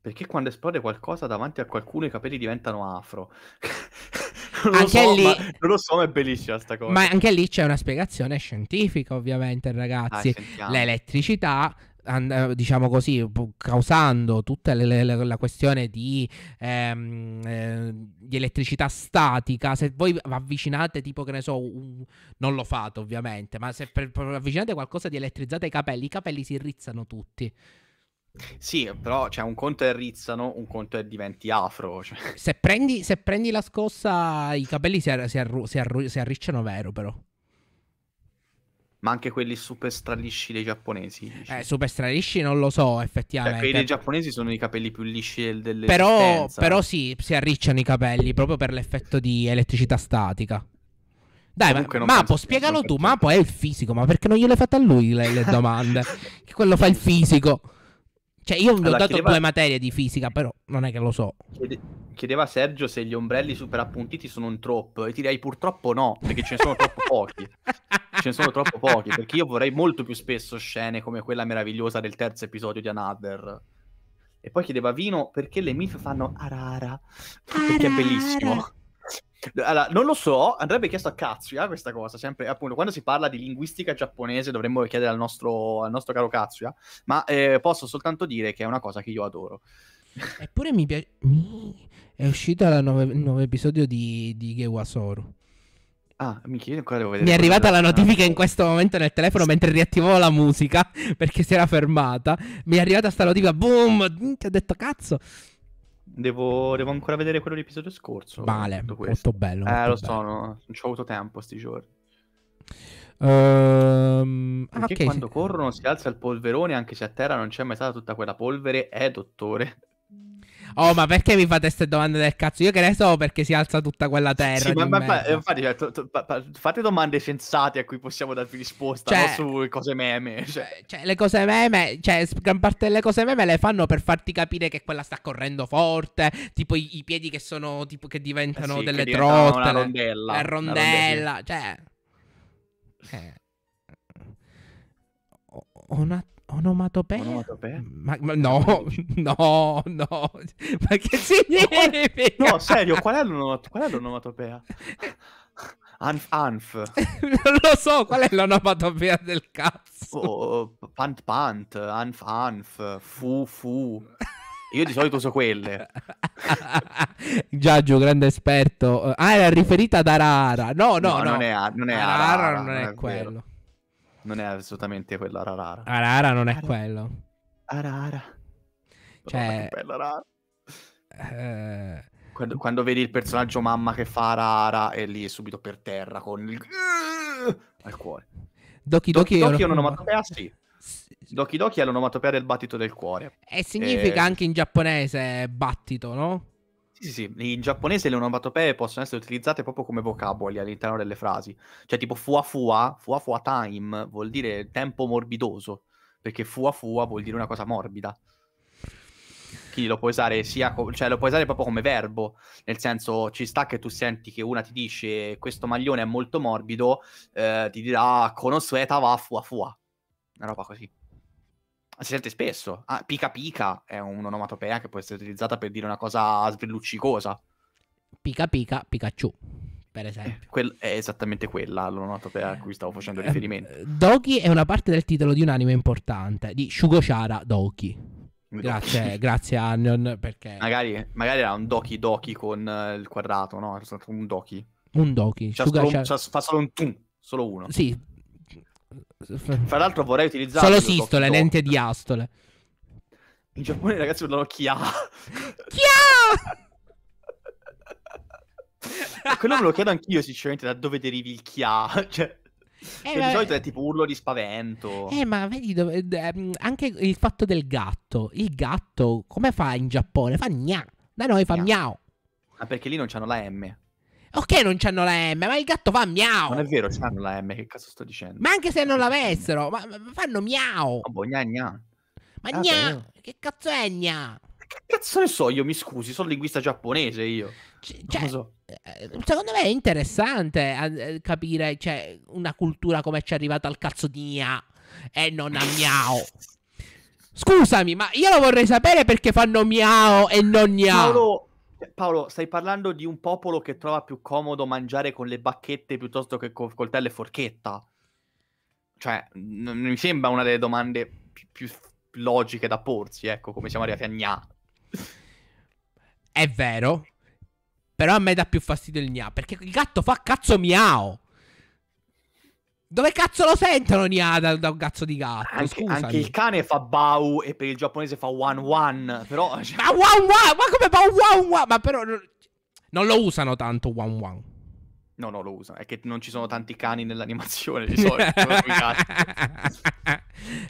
Perché quando esplode qualcosa davanti a qualcuno i capelli diventano afro? non, anche lo so, lì... non lo so, ma è bellissima sta cosa. Ma anche lì c'è una spiegazione scientifica, ovviamente, ragazzi. Dai, L'elettricità and, eh, diciamo così, causando tutta le, le, la questione di, ehm, eh, di, elettricità statica, se voi avvicinate tipo che ne so, un, non lo fate ovviamente, ma se per, per avvicinate qualcosa di elettrizzato ai capelli, i capelli si rizzano tutti. Sì, però cioè, un conto è rizzano, un conto è diventi afro. Cioè. Se, prendi, se, prendi, la scossa, i capelli si, arru- si, arru- si, arru- si arricciano vero, però ma anche quelli super stralisci dei giapponesi. Diciamo. Eh, super stralisci non lo so, cioè, effettivamente. Cioè, quelli dei giapponesi sono i capelli più lisci del, delle però, però sì, si arricciano i capelli proprio per l'effetto di elettricità statica. Dai, Comunque ma Mapo, spiegalo tu. Mapo è il fisico, ma perché non gliele fate a lui le, le domande? che quello fa il fisico. Cioè, io allora, ho dato chiedeva... due materie di fisica, però non è che lo so. Chiedeva Sergio se gli ombrelli super appuntiti sono un troppo. E ti direi purtroppo no, perché ce ne sono troppo pochi. ce ne sono troppo pochi, perché io vorrei molto più spesso scene come quella meravigliosa del terzo episodio di Another. E poi chiedeva Vino perché le MIF fanno Arara, perché è bellissimo. Allora, non lo so, andrebbe chiesto a Katsuya questa cosa, sempre appunto quando si parla di linguistica giapponese dovremmo chiedere al nostro, al nostro caro Katsuya, ma eh, posso soltanto dire che è una cosa che io adoro. Eppure mi piace... È uscita il nuovo episodio di, di Gewasoru. Ah, mica, io ancora devo vedere. Mi è arrivata la notifica in questo momento nel telefono mentre riattivavo la musica perché si era fermata. Mi è arrivata sta notifica, boom, ti ho detto cazzo. Devo, devo ancora vedere quello dell'episodio scorso. Male, molto bello. Eh, molto eh, lo so, no, non ci ho avuto tempo sti giorni. Um, perché okay, quando sì. corrono si alza il polverone anche se a terra non c'è mai stata tutta quella polvere, eh dottore. Oh, ma perché mi fate queste domande del cazzo? Io che ne so perché si alza tutta quella terra. Sì, ma, ma, infatti, cioè, to, to, to, fate domande sensate a cui possiamo darvi risposta cioè, no? su cose meme. Eh, cioè. cioè. le cose meme, cioè, gran parte delle cose meme le fanno per farti capire che quella sta correndo forte. Tipo i, i piedi che sono, tipo, che diventano eh sì, delle che trotte. Una rondella. La rondella, rondella cioè. Eh. Ho una Onomatopea? Onomatopea? Ma, ma no, no, no, ma che significa? No, serio, qual è, l'onomat- qual è l'onomatopea? Anf, anf. non lo so, qual è l'onomatopea del cazzo? Oh, oh, pant, pant, anf, anf, fu, fu. Io di solito uso quelle. Giaggio, grande esperto. Ah, era riferita ad Arara. No, no, no. no. Non è, non è Arara, Arara non, non è, è quello. Vero. Non è assolutamente quello Ararara. Arara non è Arara. quello. Arara. Cioè... Quello Arara. Eh... Quando, quando, vedi il personaggio mamma che fa Arara e lì subito per terra con il... al cuore. Doki Doki, Doki è un'onomatopea, sì. Doki Doki è l'onomatopea del battito del cuore. E significa e... Eh, anche in giapponese battito, no? Sì, sì, in giapponese le onomatopee possono essere utilizzate proprio come vocaboli all'interno delle frasi. Cioè, tipo fua fua, fua fua time vuol dire tempo morbidoso, perché fua fua vuol dire una cosa morbida. Quindi lo puoi usare sia, co- cioè lo puoi usare proprio come verbo, nel senso ci sta che tu senti che una ti dice questo maglione è molto morbido, eh, ti dirà conosueta va fua fua. Una roba così si sente spesso. Ah, pica pica è un'onomatopea che può essere utilizzata per dire una cosa svelluccicosa. Pica pica Pikachu, per eh, esempio. Quell- è esattamente quella l'onomatopea a cui stavo facendo eh, riferimento. Eh, Doki è una parte del titolo di un anime importante, di Shugoshara Doki. Grazie, grazie Anion, perché... Magari, magari, era un Doki Doki con il quadrato, no? È stato un Doki. Un Doki. fa solo un tum, solo uno. Sì, Fra l'altro vorrei utilizzare... Solo sistole, lente di astole. In Giappone i ragazzi urlano Kia. Kia! Quello ecco, me lo chiedo anch'io, sinceramente, da dove derivi il Kia. Cioè... Eh, cioè, ma... Di solito è tipo urlo di spavento. Eh, ma vedi, dove, ehm, anche il fatto del gatto. Il gatto, come fa in Giappone? Fa gna. Da noi fa gna. miau. Ah, perché lì non c'hanno la M. Ok, non c'hanno la M, ma il gatto fa miau. Non è vero, c'hanno la M, che cazzo sto dicendo? Ma anche se non l'avessero, ma, ma fanno miau. Oh, boh, gna, gna. Ma ah, gna, beh. che cazzo è gna? Che cazzo ne so io, mi scusi, sono linguista giapponese io. C- cioè, so. Eh, secondo me è interessante eh, eh, capire cioè, una cultura come ci è arrivata al cazzo di gna e non a miau. Scusami, ma io lo vorrei sapere perché fanno miau e non miau. Paolo, eh, Paolo, stai parlando di un popolo che trova più comodo mangiare con le bacchette piuttosto che con coltello e forchetta. Cioè, non mi sembra una delle domande più, più logiche da porsi, ecco, come siamo arrivati a gna. È vero, però a me dà più fastidio il gna, perché il gatto fa cazzo miao. Dove cazzo lo sentono Niada da un cazzo di gatto? Anche, anche, il cane fa Bau e per il giapponese fa One One. Però. Cioè... Ma One One! Ma come fa One One? Ma però. Non lo usano tanto One One. No, no, lo usano. È che non ci sono tanti cani nell'animazione di solito.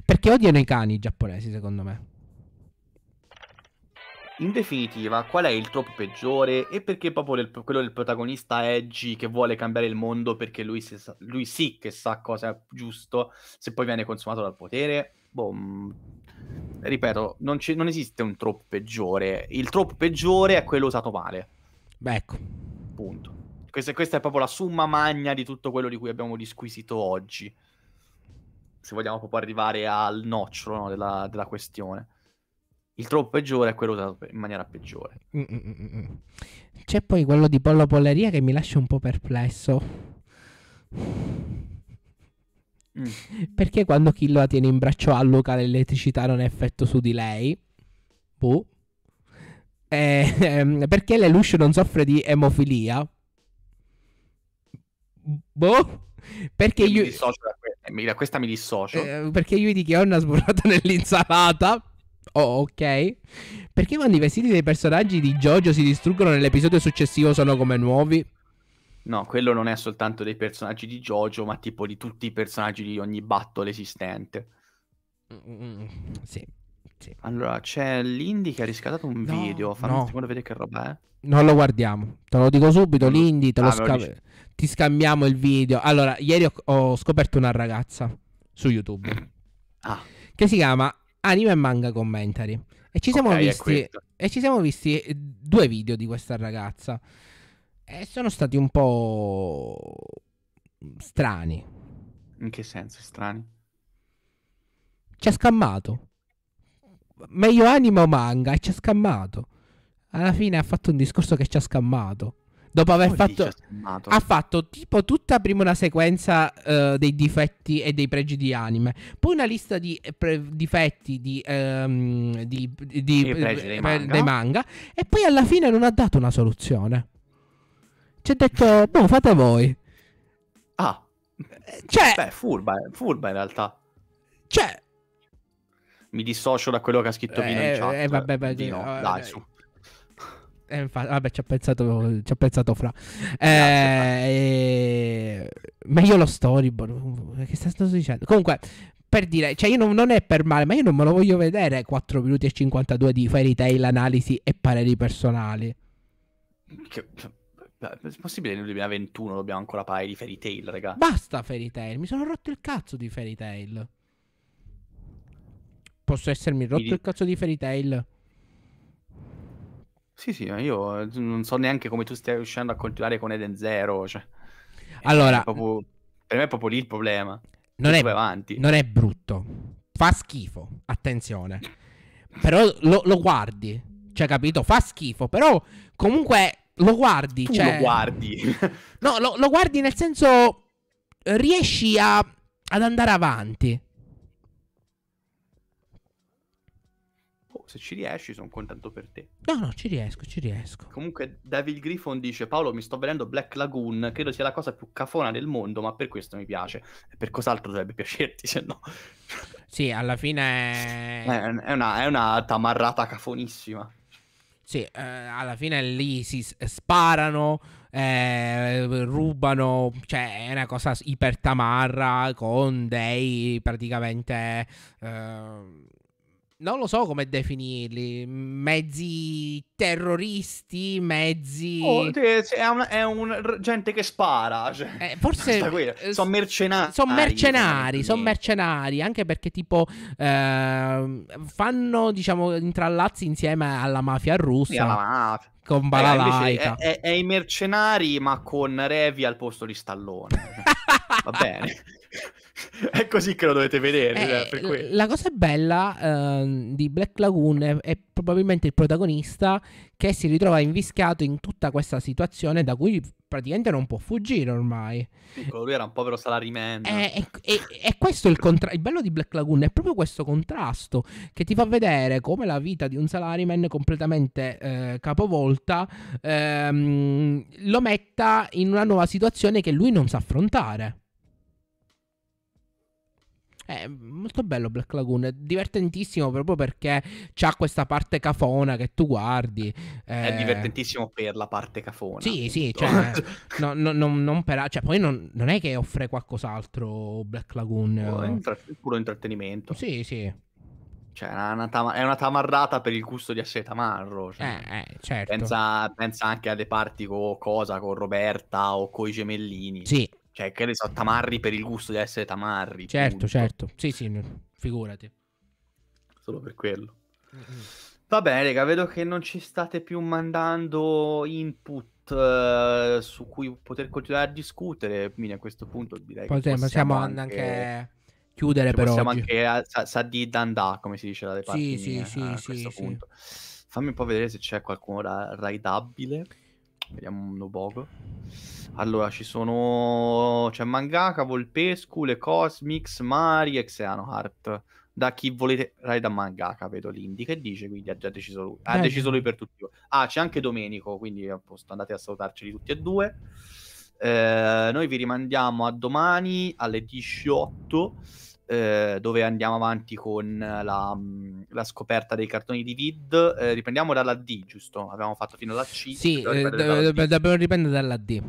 Perché odiano i cani i giapponesi, secondo me. In definitiva, qual è il troppo peggiore e perché proprio del, quello del protagonista Edgy che vuole cambiare il mondo perché lui, si, lui, sì che sa cosa è giusto se poi viene consumato dal potere? Boh, mm, ripeto, non, c- non esiste un troppo peggiore. Il troppo peggiore è quello usato male. Beh, ecco. Punto. Questa, questa è proprio la summa magna di tutto quello di cui abbiamo disquisito oggi. Se vogliamo proprio arrivare al nocciolo no, della, della questione. Il troppo peggiore è quello usato in maniera peggiore. Mm, mm, mm, C'è poi quello di Pollo Polleria che mi lascia un po' perplesso. Mm. Perché quando chi la tiene in braccio a Luca l'elettricità non ha effetto su di lei? Boh. Eh, ehm, perché Lelouch non soffre di emofilia? Boh. Perché io... Da, questa, mi dissocio. Eh, perché Yui di ho una sburrata nell'insalata? Oh, ok. Perché quando i vestiti dei personaggi di JoJo si distruggono nell'episodio successivo sono come nuovi? No, quello non è soltanto dei personaggi di JoJo, ma tipo di tutti i personaggi di ogni battle esistente. Mm, mm, mm. sì. Sì. Allora, c'è l'Indy che ha riscaldato un no, video. Fammi no. un secondo vedere che roba è. Non lo guardiamo. Te lo dico subito, mm. l'Indy, te ah, sca- ti scambiamo il video. Allora, ieri ho, ho scoperto una ragazza su YouTube. ah. Che si chiama anime e manga commentary. E ci siamo, okay, visti, e ci siamo visti eh, due video di questa ragazza. E sono stati un po' strani. In che senso strani? Ci ha scammato. Meglio anime o manga? E ci ha scammato. Alla fine ha fatto un discorso che ci ha scammato. Dopo aver oh, fatto... Ha fatto tipo tutta prima una sequenza uh, dei difetti e dei pregi di anime, poi una lista di eh, pre- difetti di, um, di, di, pregi dei, manga. dei manga e poi alla fine non ha dato una soluzione. Ci ha detto, boh, fate voi. Ah. Eh, cioè... Beh, furba, furba in realtà. Cioè... Mi dissocio da quello che ha scritto eh, Vino in chat. Eh, vabbè, vabbè, Vino, eh, dai, su. Eh, infatti, vabbè, ci ha pensato, ci ha pensato Fra. Eh, eh meglio lo storyboard. Che sto dicendo? Comunque, per dire, cioè io non, non, è per male, ma io non me lo voglio vedere 4 minuti e 52 di fairy tale, analisi e pareri personali. Che, è possibile nel 2021 dobbiamo ancora parlare di fairy tale, raga? Basta fairy tale, mi sono rotto il cazzo di fairy tale. Posso essermi rotto il cazzo di fairy tale? Sì, sì, io eh, non so neanche come tu stia riuscendo a continuare con Eden Zero. Cioè, allora, proprio, per me è proprio lì il problema. Non è, non è, brutto, fa schifo, attenzione. Però lo, lo, guardi, cioè, capito? Fa schifo, però comunque lo guardi. Tu cioè... lo guardi. no, lo, lo, guardi nel senso, riesci a, ad andare avanti. se ci riesci sono contento per te. No, no, ci riesco, ci riesco. Comunque David Griffon dice, Paolo mi sto vedendo Black Lagoon, credo sia la cosa più cafona del mondo, ma per questo mi piace. per cos'altro dovrebbe piacerti, se no... sì, alla fine è... È, una, è una tamarrata cafonissima. Sì, eh, alla fine lì si sparano, eh, rubano, cioè è una cosa ipertamarra con dei praticamente... Eh, non lo so come definirli, mezzi terroristi, mezzi... Oh, è, una, è un, gente che spara. Cioè. Eh, forse... Eh, sono mercenari. Sono mercenari, sono mercenari, anche perché tipo eh, fanno, diciamo, intrallazzi insieme alla mafia russa. Sì, alla mafia. Con Balalaika. Eh, è, è, è, i mercenari ma con Revi al posto di Stallone. Va bene. è così che lo dovete vedere. Eh, cioè, la cosa bella eh, di Black Lagoon è, è, probabilmente il protagonista che si ritrova invischiato in tutta questa situazione da cui praticamente non può fuggire ormai. Piccolo, lui era un povero salaryman. È, eh, questo è il contrasto. Il bello di Black Lagoon è proprio questo contrasto che ti fa vedere come la vita di un salaryman completamente eh, capovolta ehm, lo metta in una nuova situazione che lui non sa affrontare. È eh, molto bello Black Lagoon, è divertentissimo proprio perché c'ha questa parte cafona che tu guardi. È eh... divertentissimo per la parte cafona. Sì, appunto. sì, cioè, no, no, non, non per... cioè, poi non, non, è che offre qualcos'altro Black Lagoon. No, è intra- puro intrattenimento. Sì, sì. Cioè, una tam- è una tamarrata per il gusto di essere tamarro. Cioè. Eh, eh, certo. pensa, pensa, anche alle parti con Cosa, con Roberta o con i gemellini. Sì, cioè, che ne so, tamarri per il gusto di essere tamarri. Certo, punto. certo. Sì, sì, figurati. Solo per quello. Va bene, raga, vedo che non ci state più mandando input eh, su cui poter continuare a discutere. Quindi a questo punto direi Potremmo, che possiamo anche... anche chiudere cioè, per possiamo oggi. Possiamo anche sa, sa di dandà, come si dice dalle parti. Sì, sì, sì, a sì, questo sì. punto. Fammi un po' vedere se c'è qualcuno ra- raidabile. Vediamo un poco. Allora, ci sono... C'è Mangaka, Volpescu, le Cosmics, Mari e Xehanort. Da chi volete... Rai da Mangaka, vedo l'Indy. Che dice? Quindi ha già deciso lui. Ha Beh. deciso lui per tutti voi. Ah, c'è anche Domenico, quindi a posto. andate a salutarceli tutti e due. Eh, noi vi rimandiamo a domani alle 18 eh, dove andiamo avanti con la, mm, la, scoperta dei cartoni di Vid. Eh, riprendiamo dalla D, giusto? Abbiamo fatto fino alla C. Sì, eh, dobbiamo riprendere, dalla, D.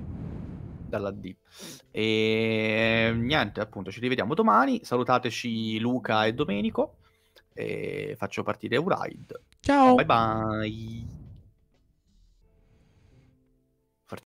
dalla D. E niente, appunto, ci rivediamo domani. Salutateci Luca e Domenico. E faccio partire Euride. Ciao. Bye bye.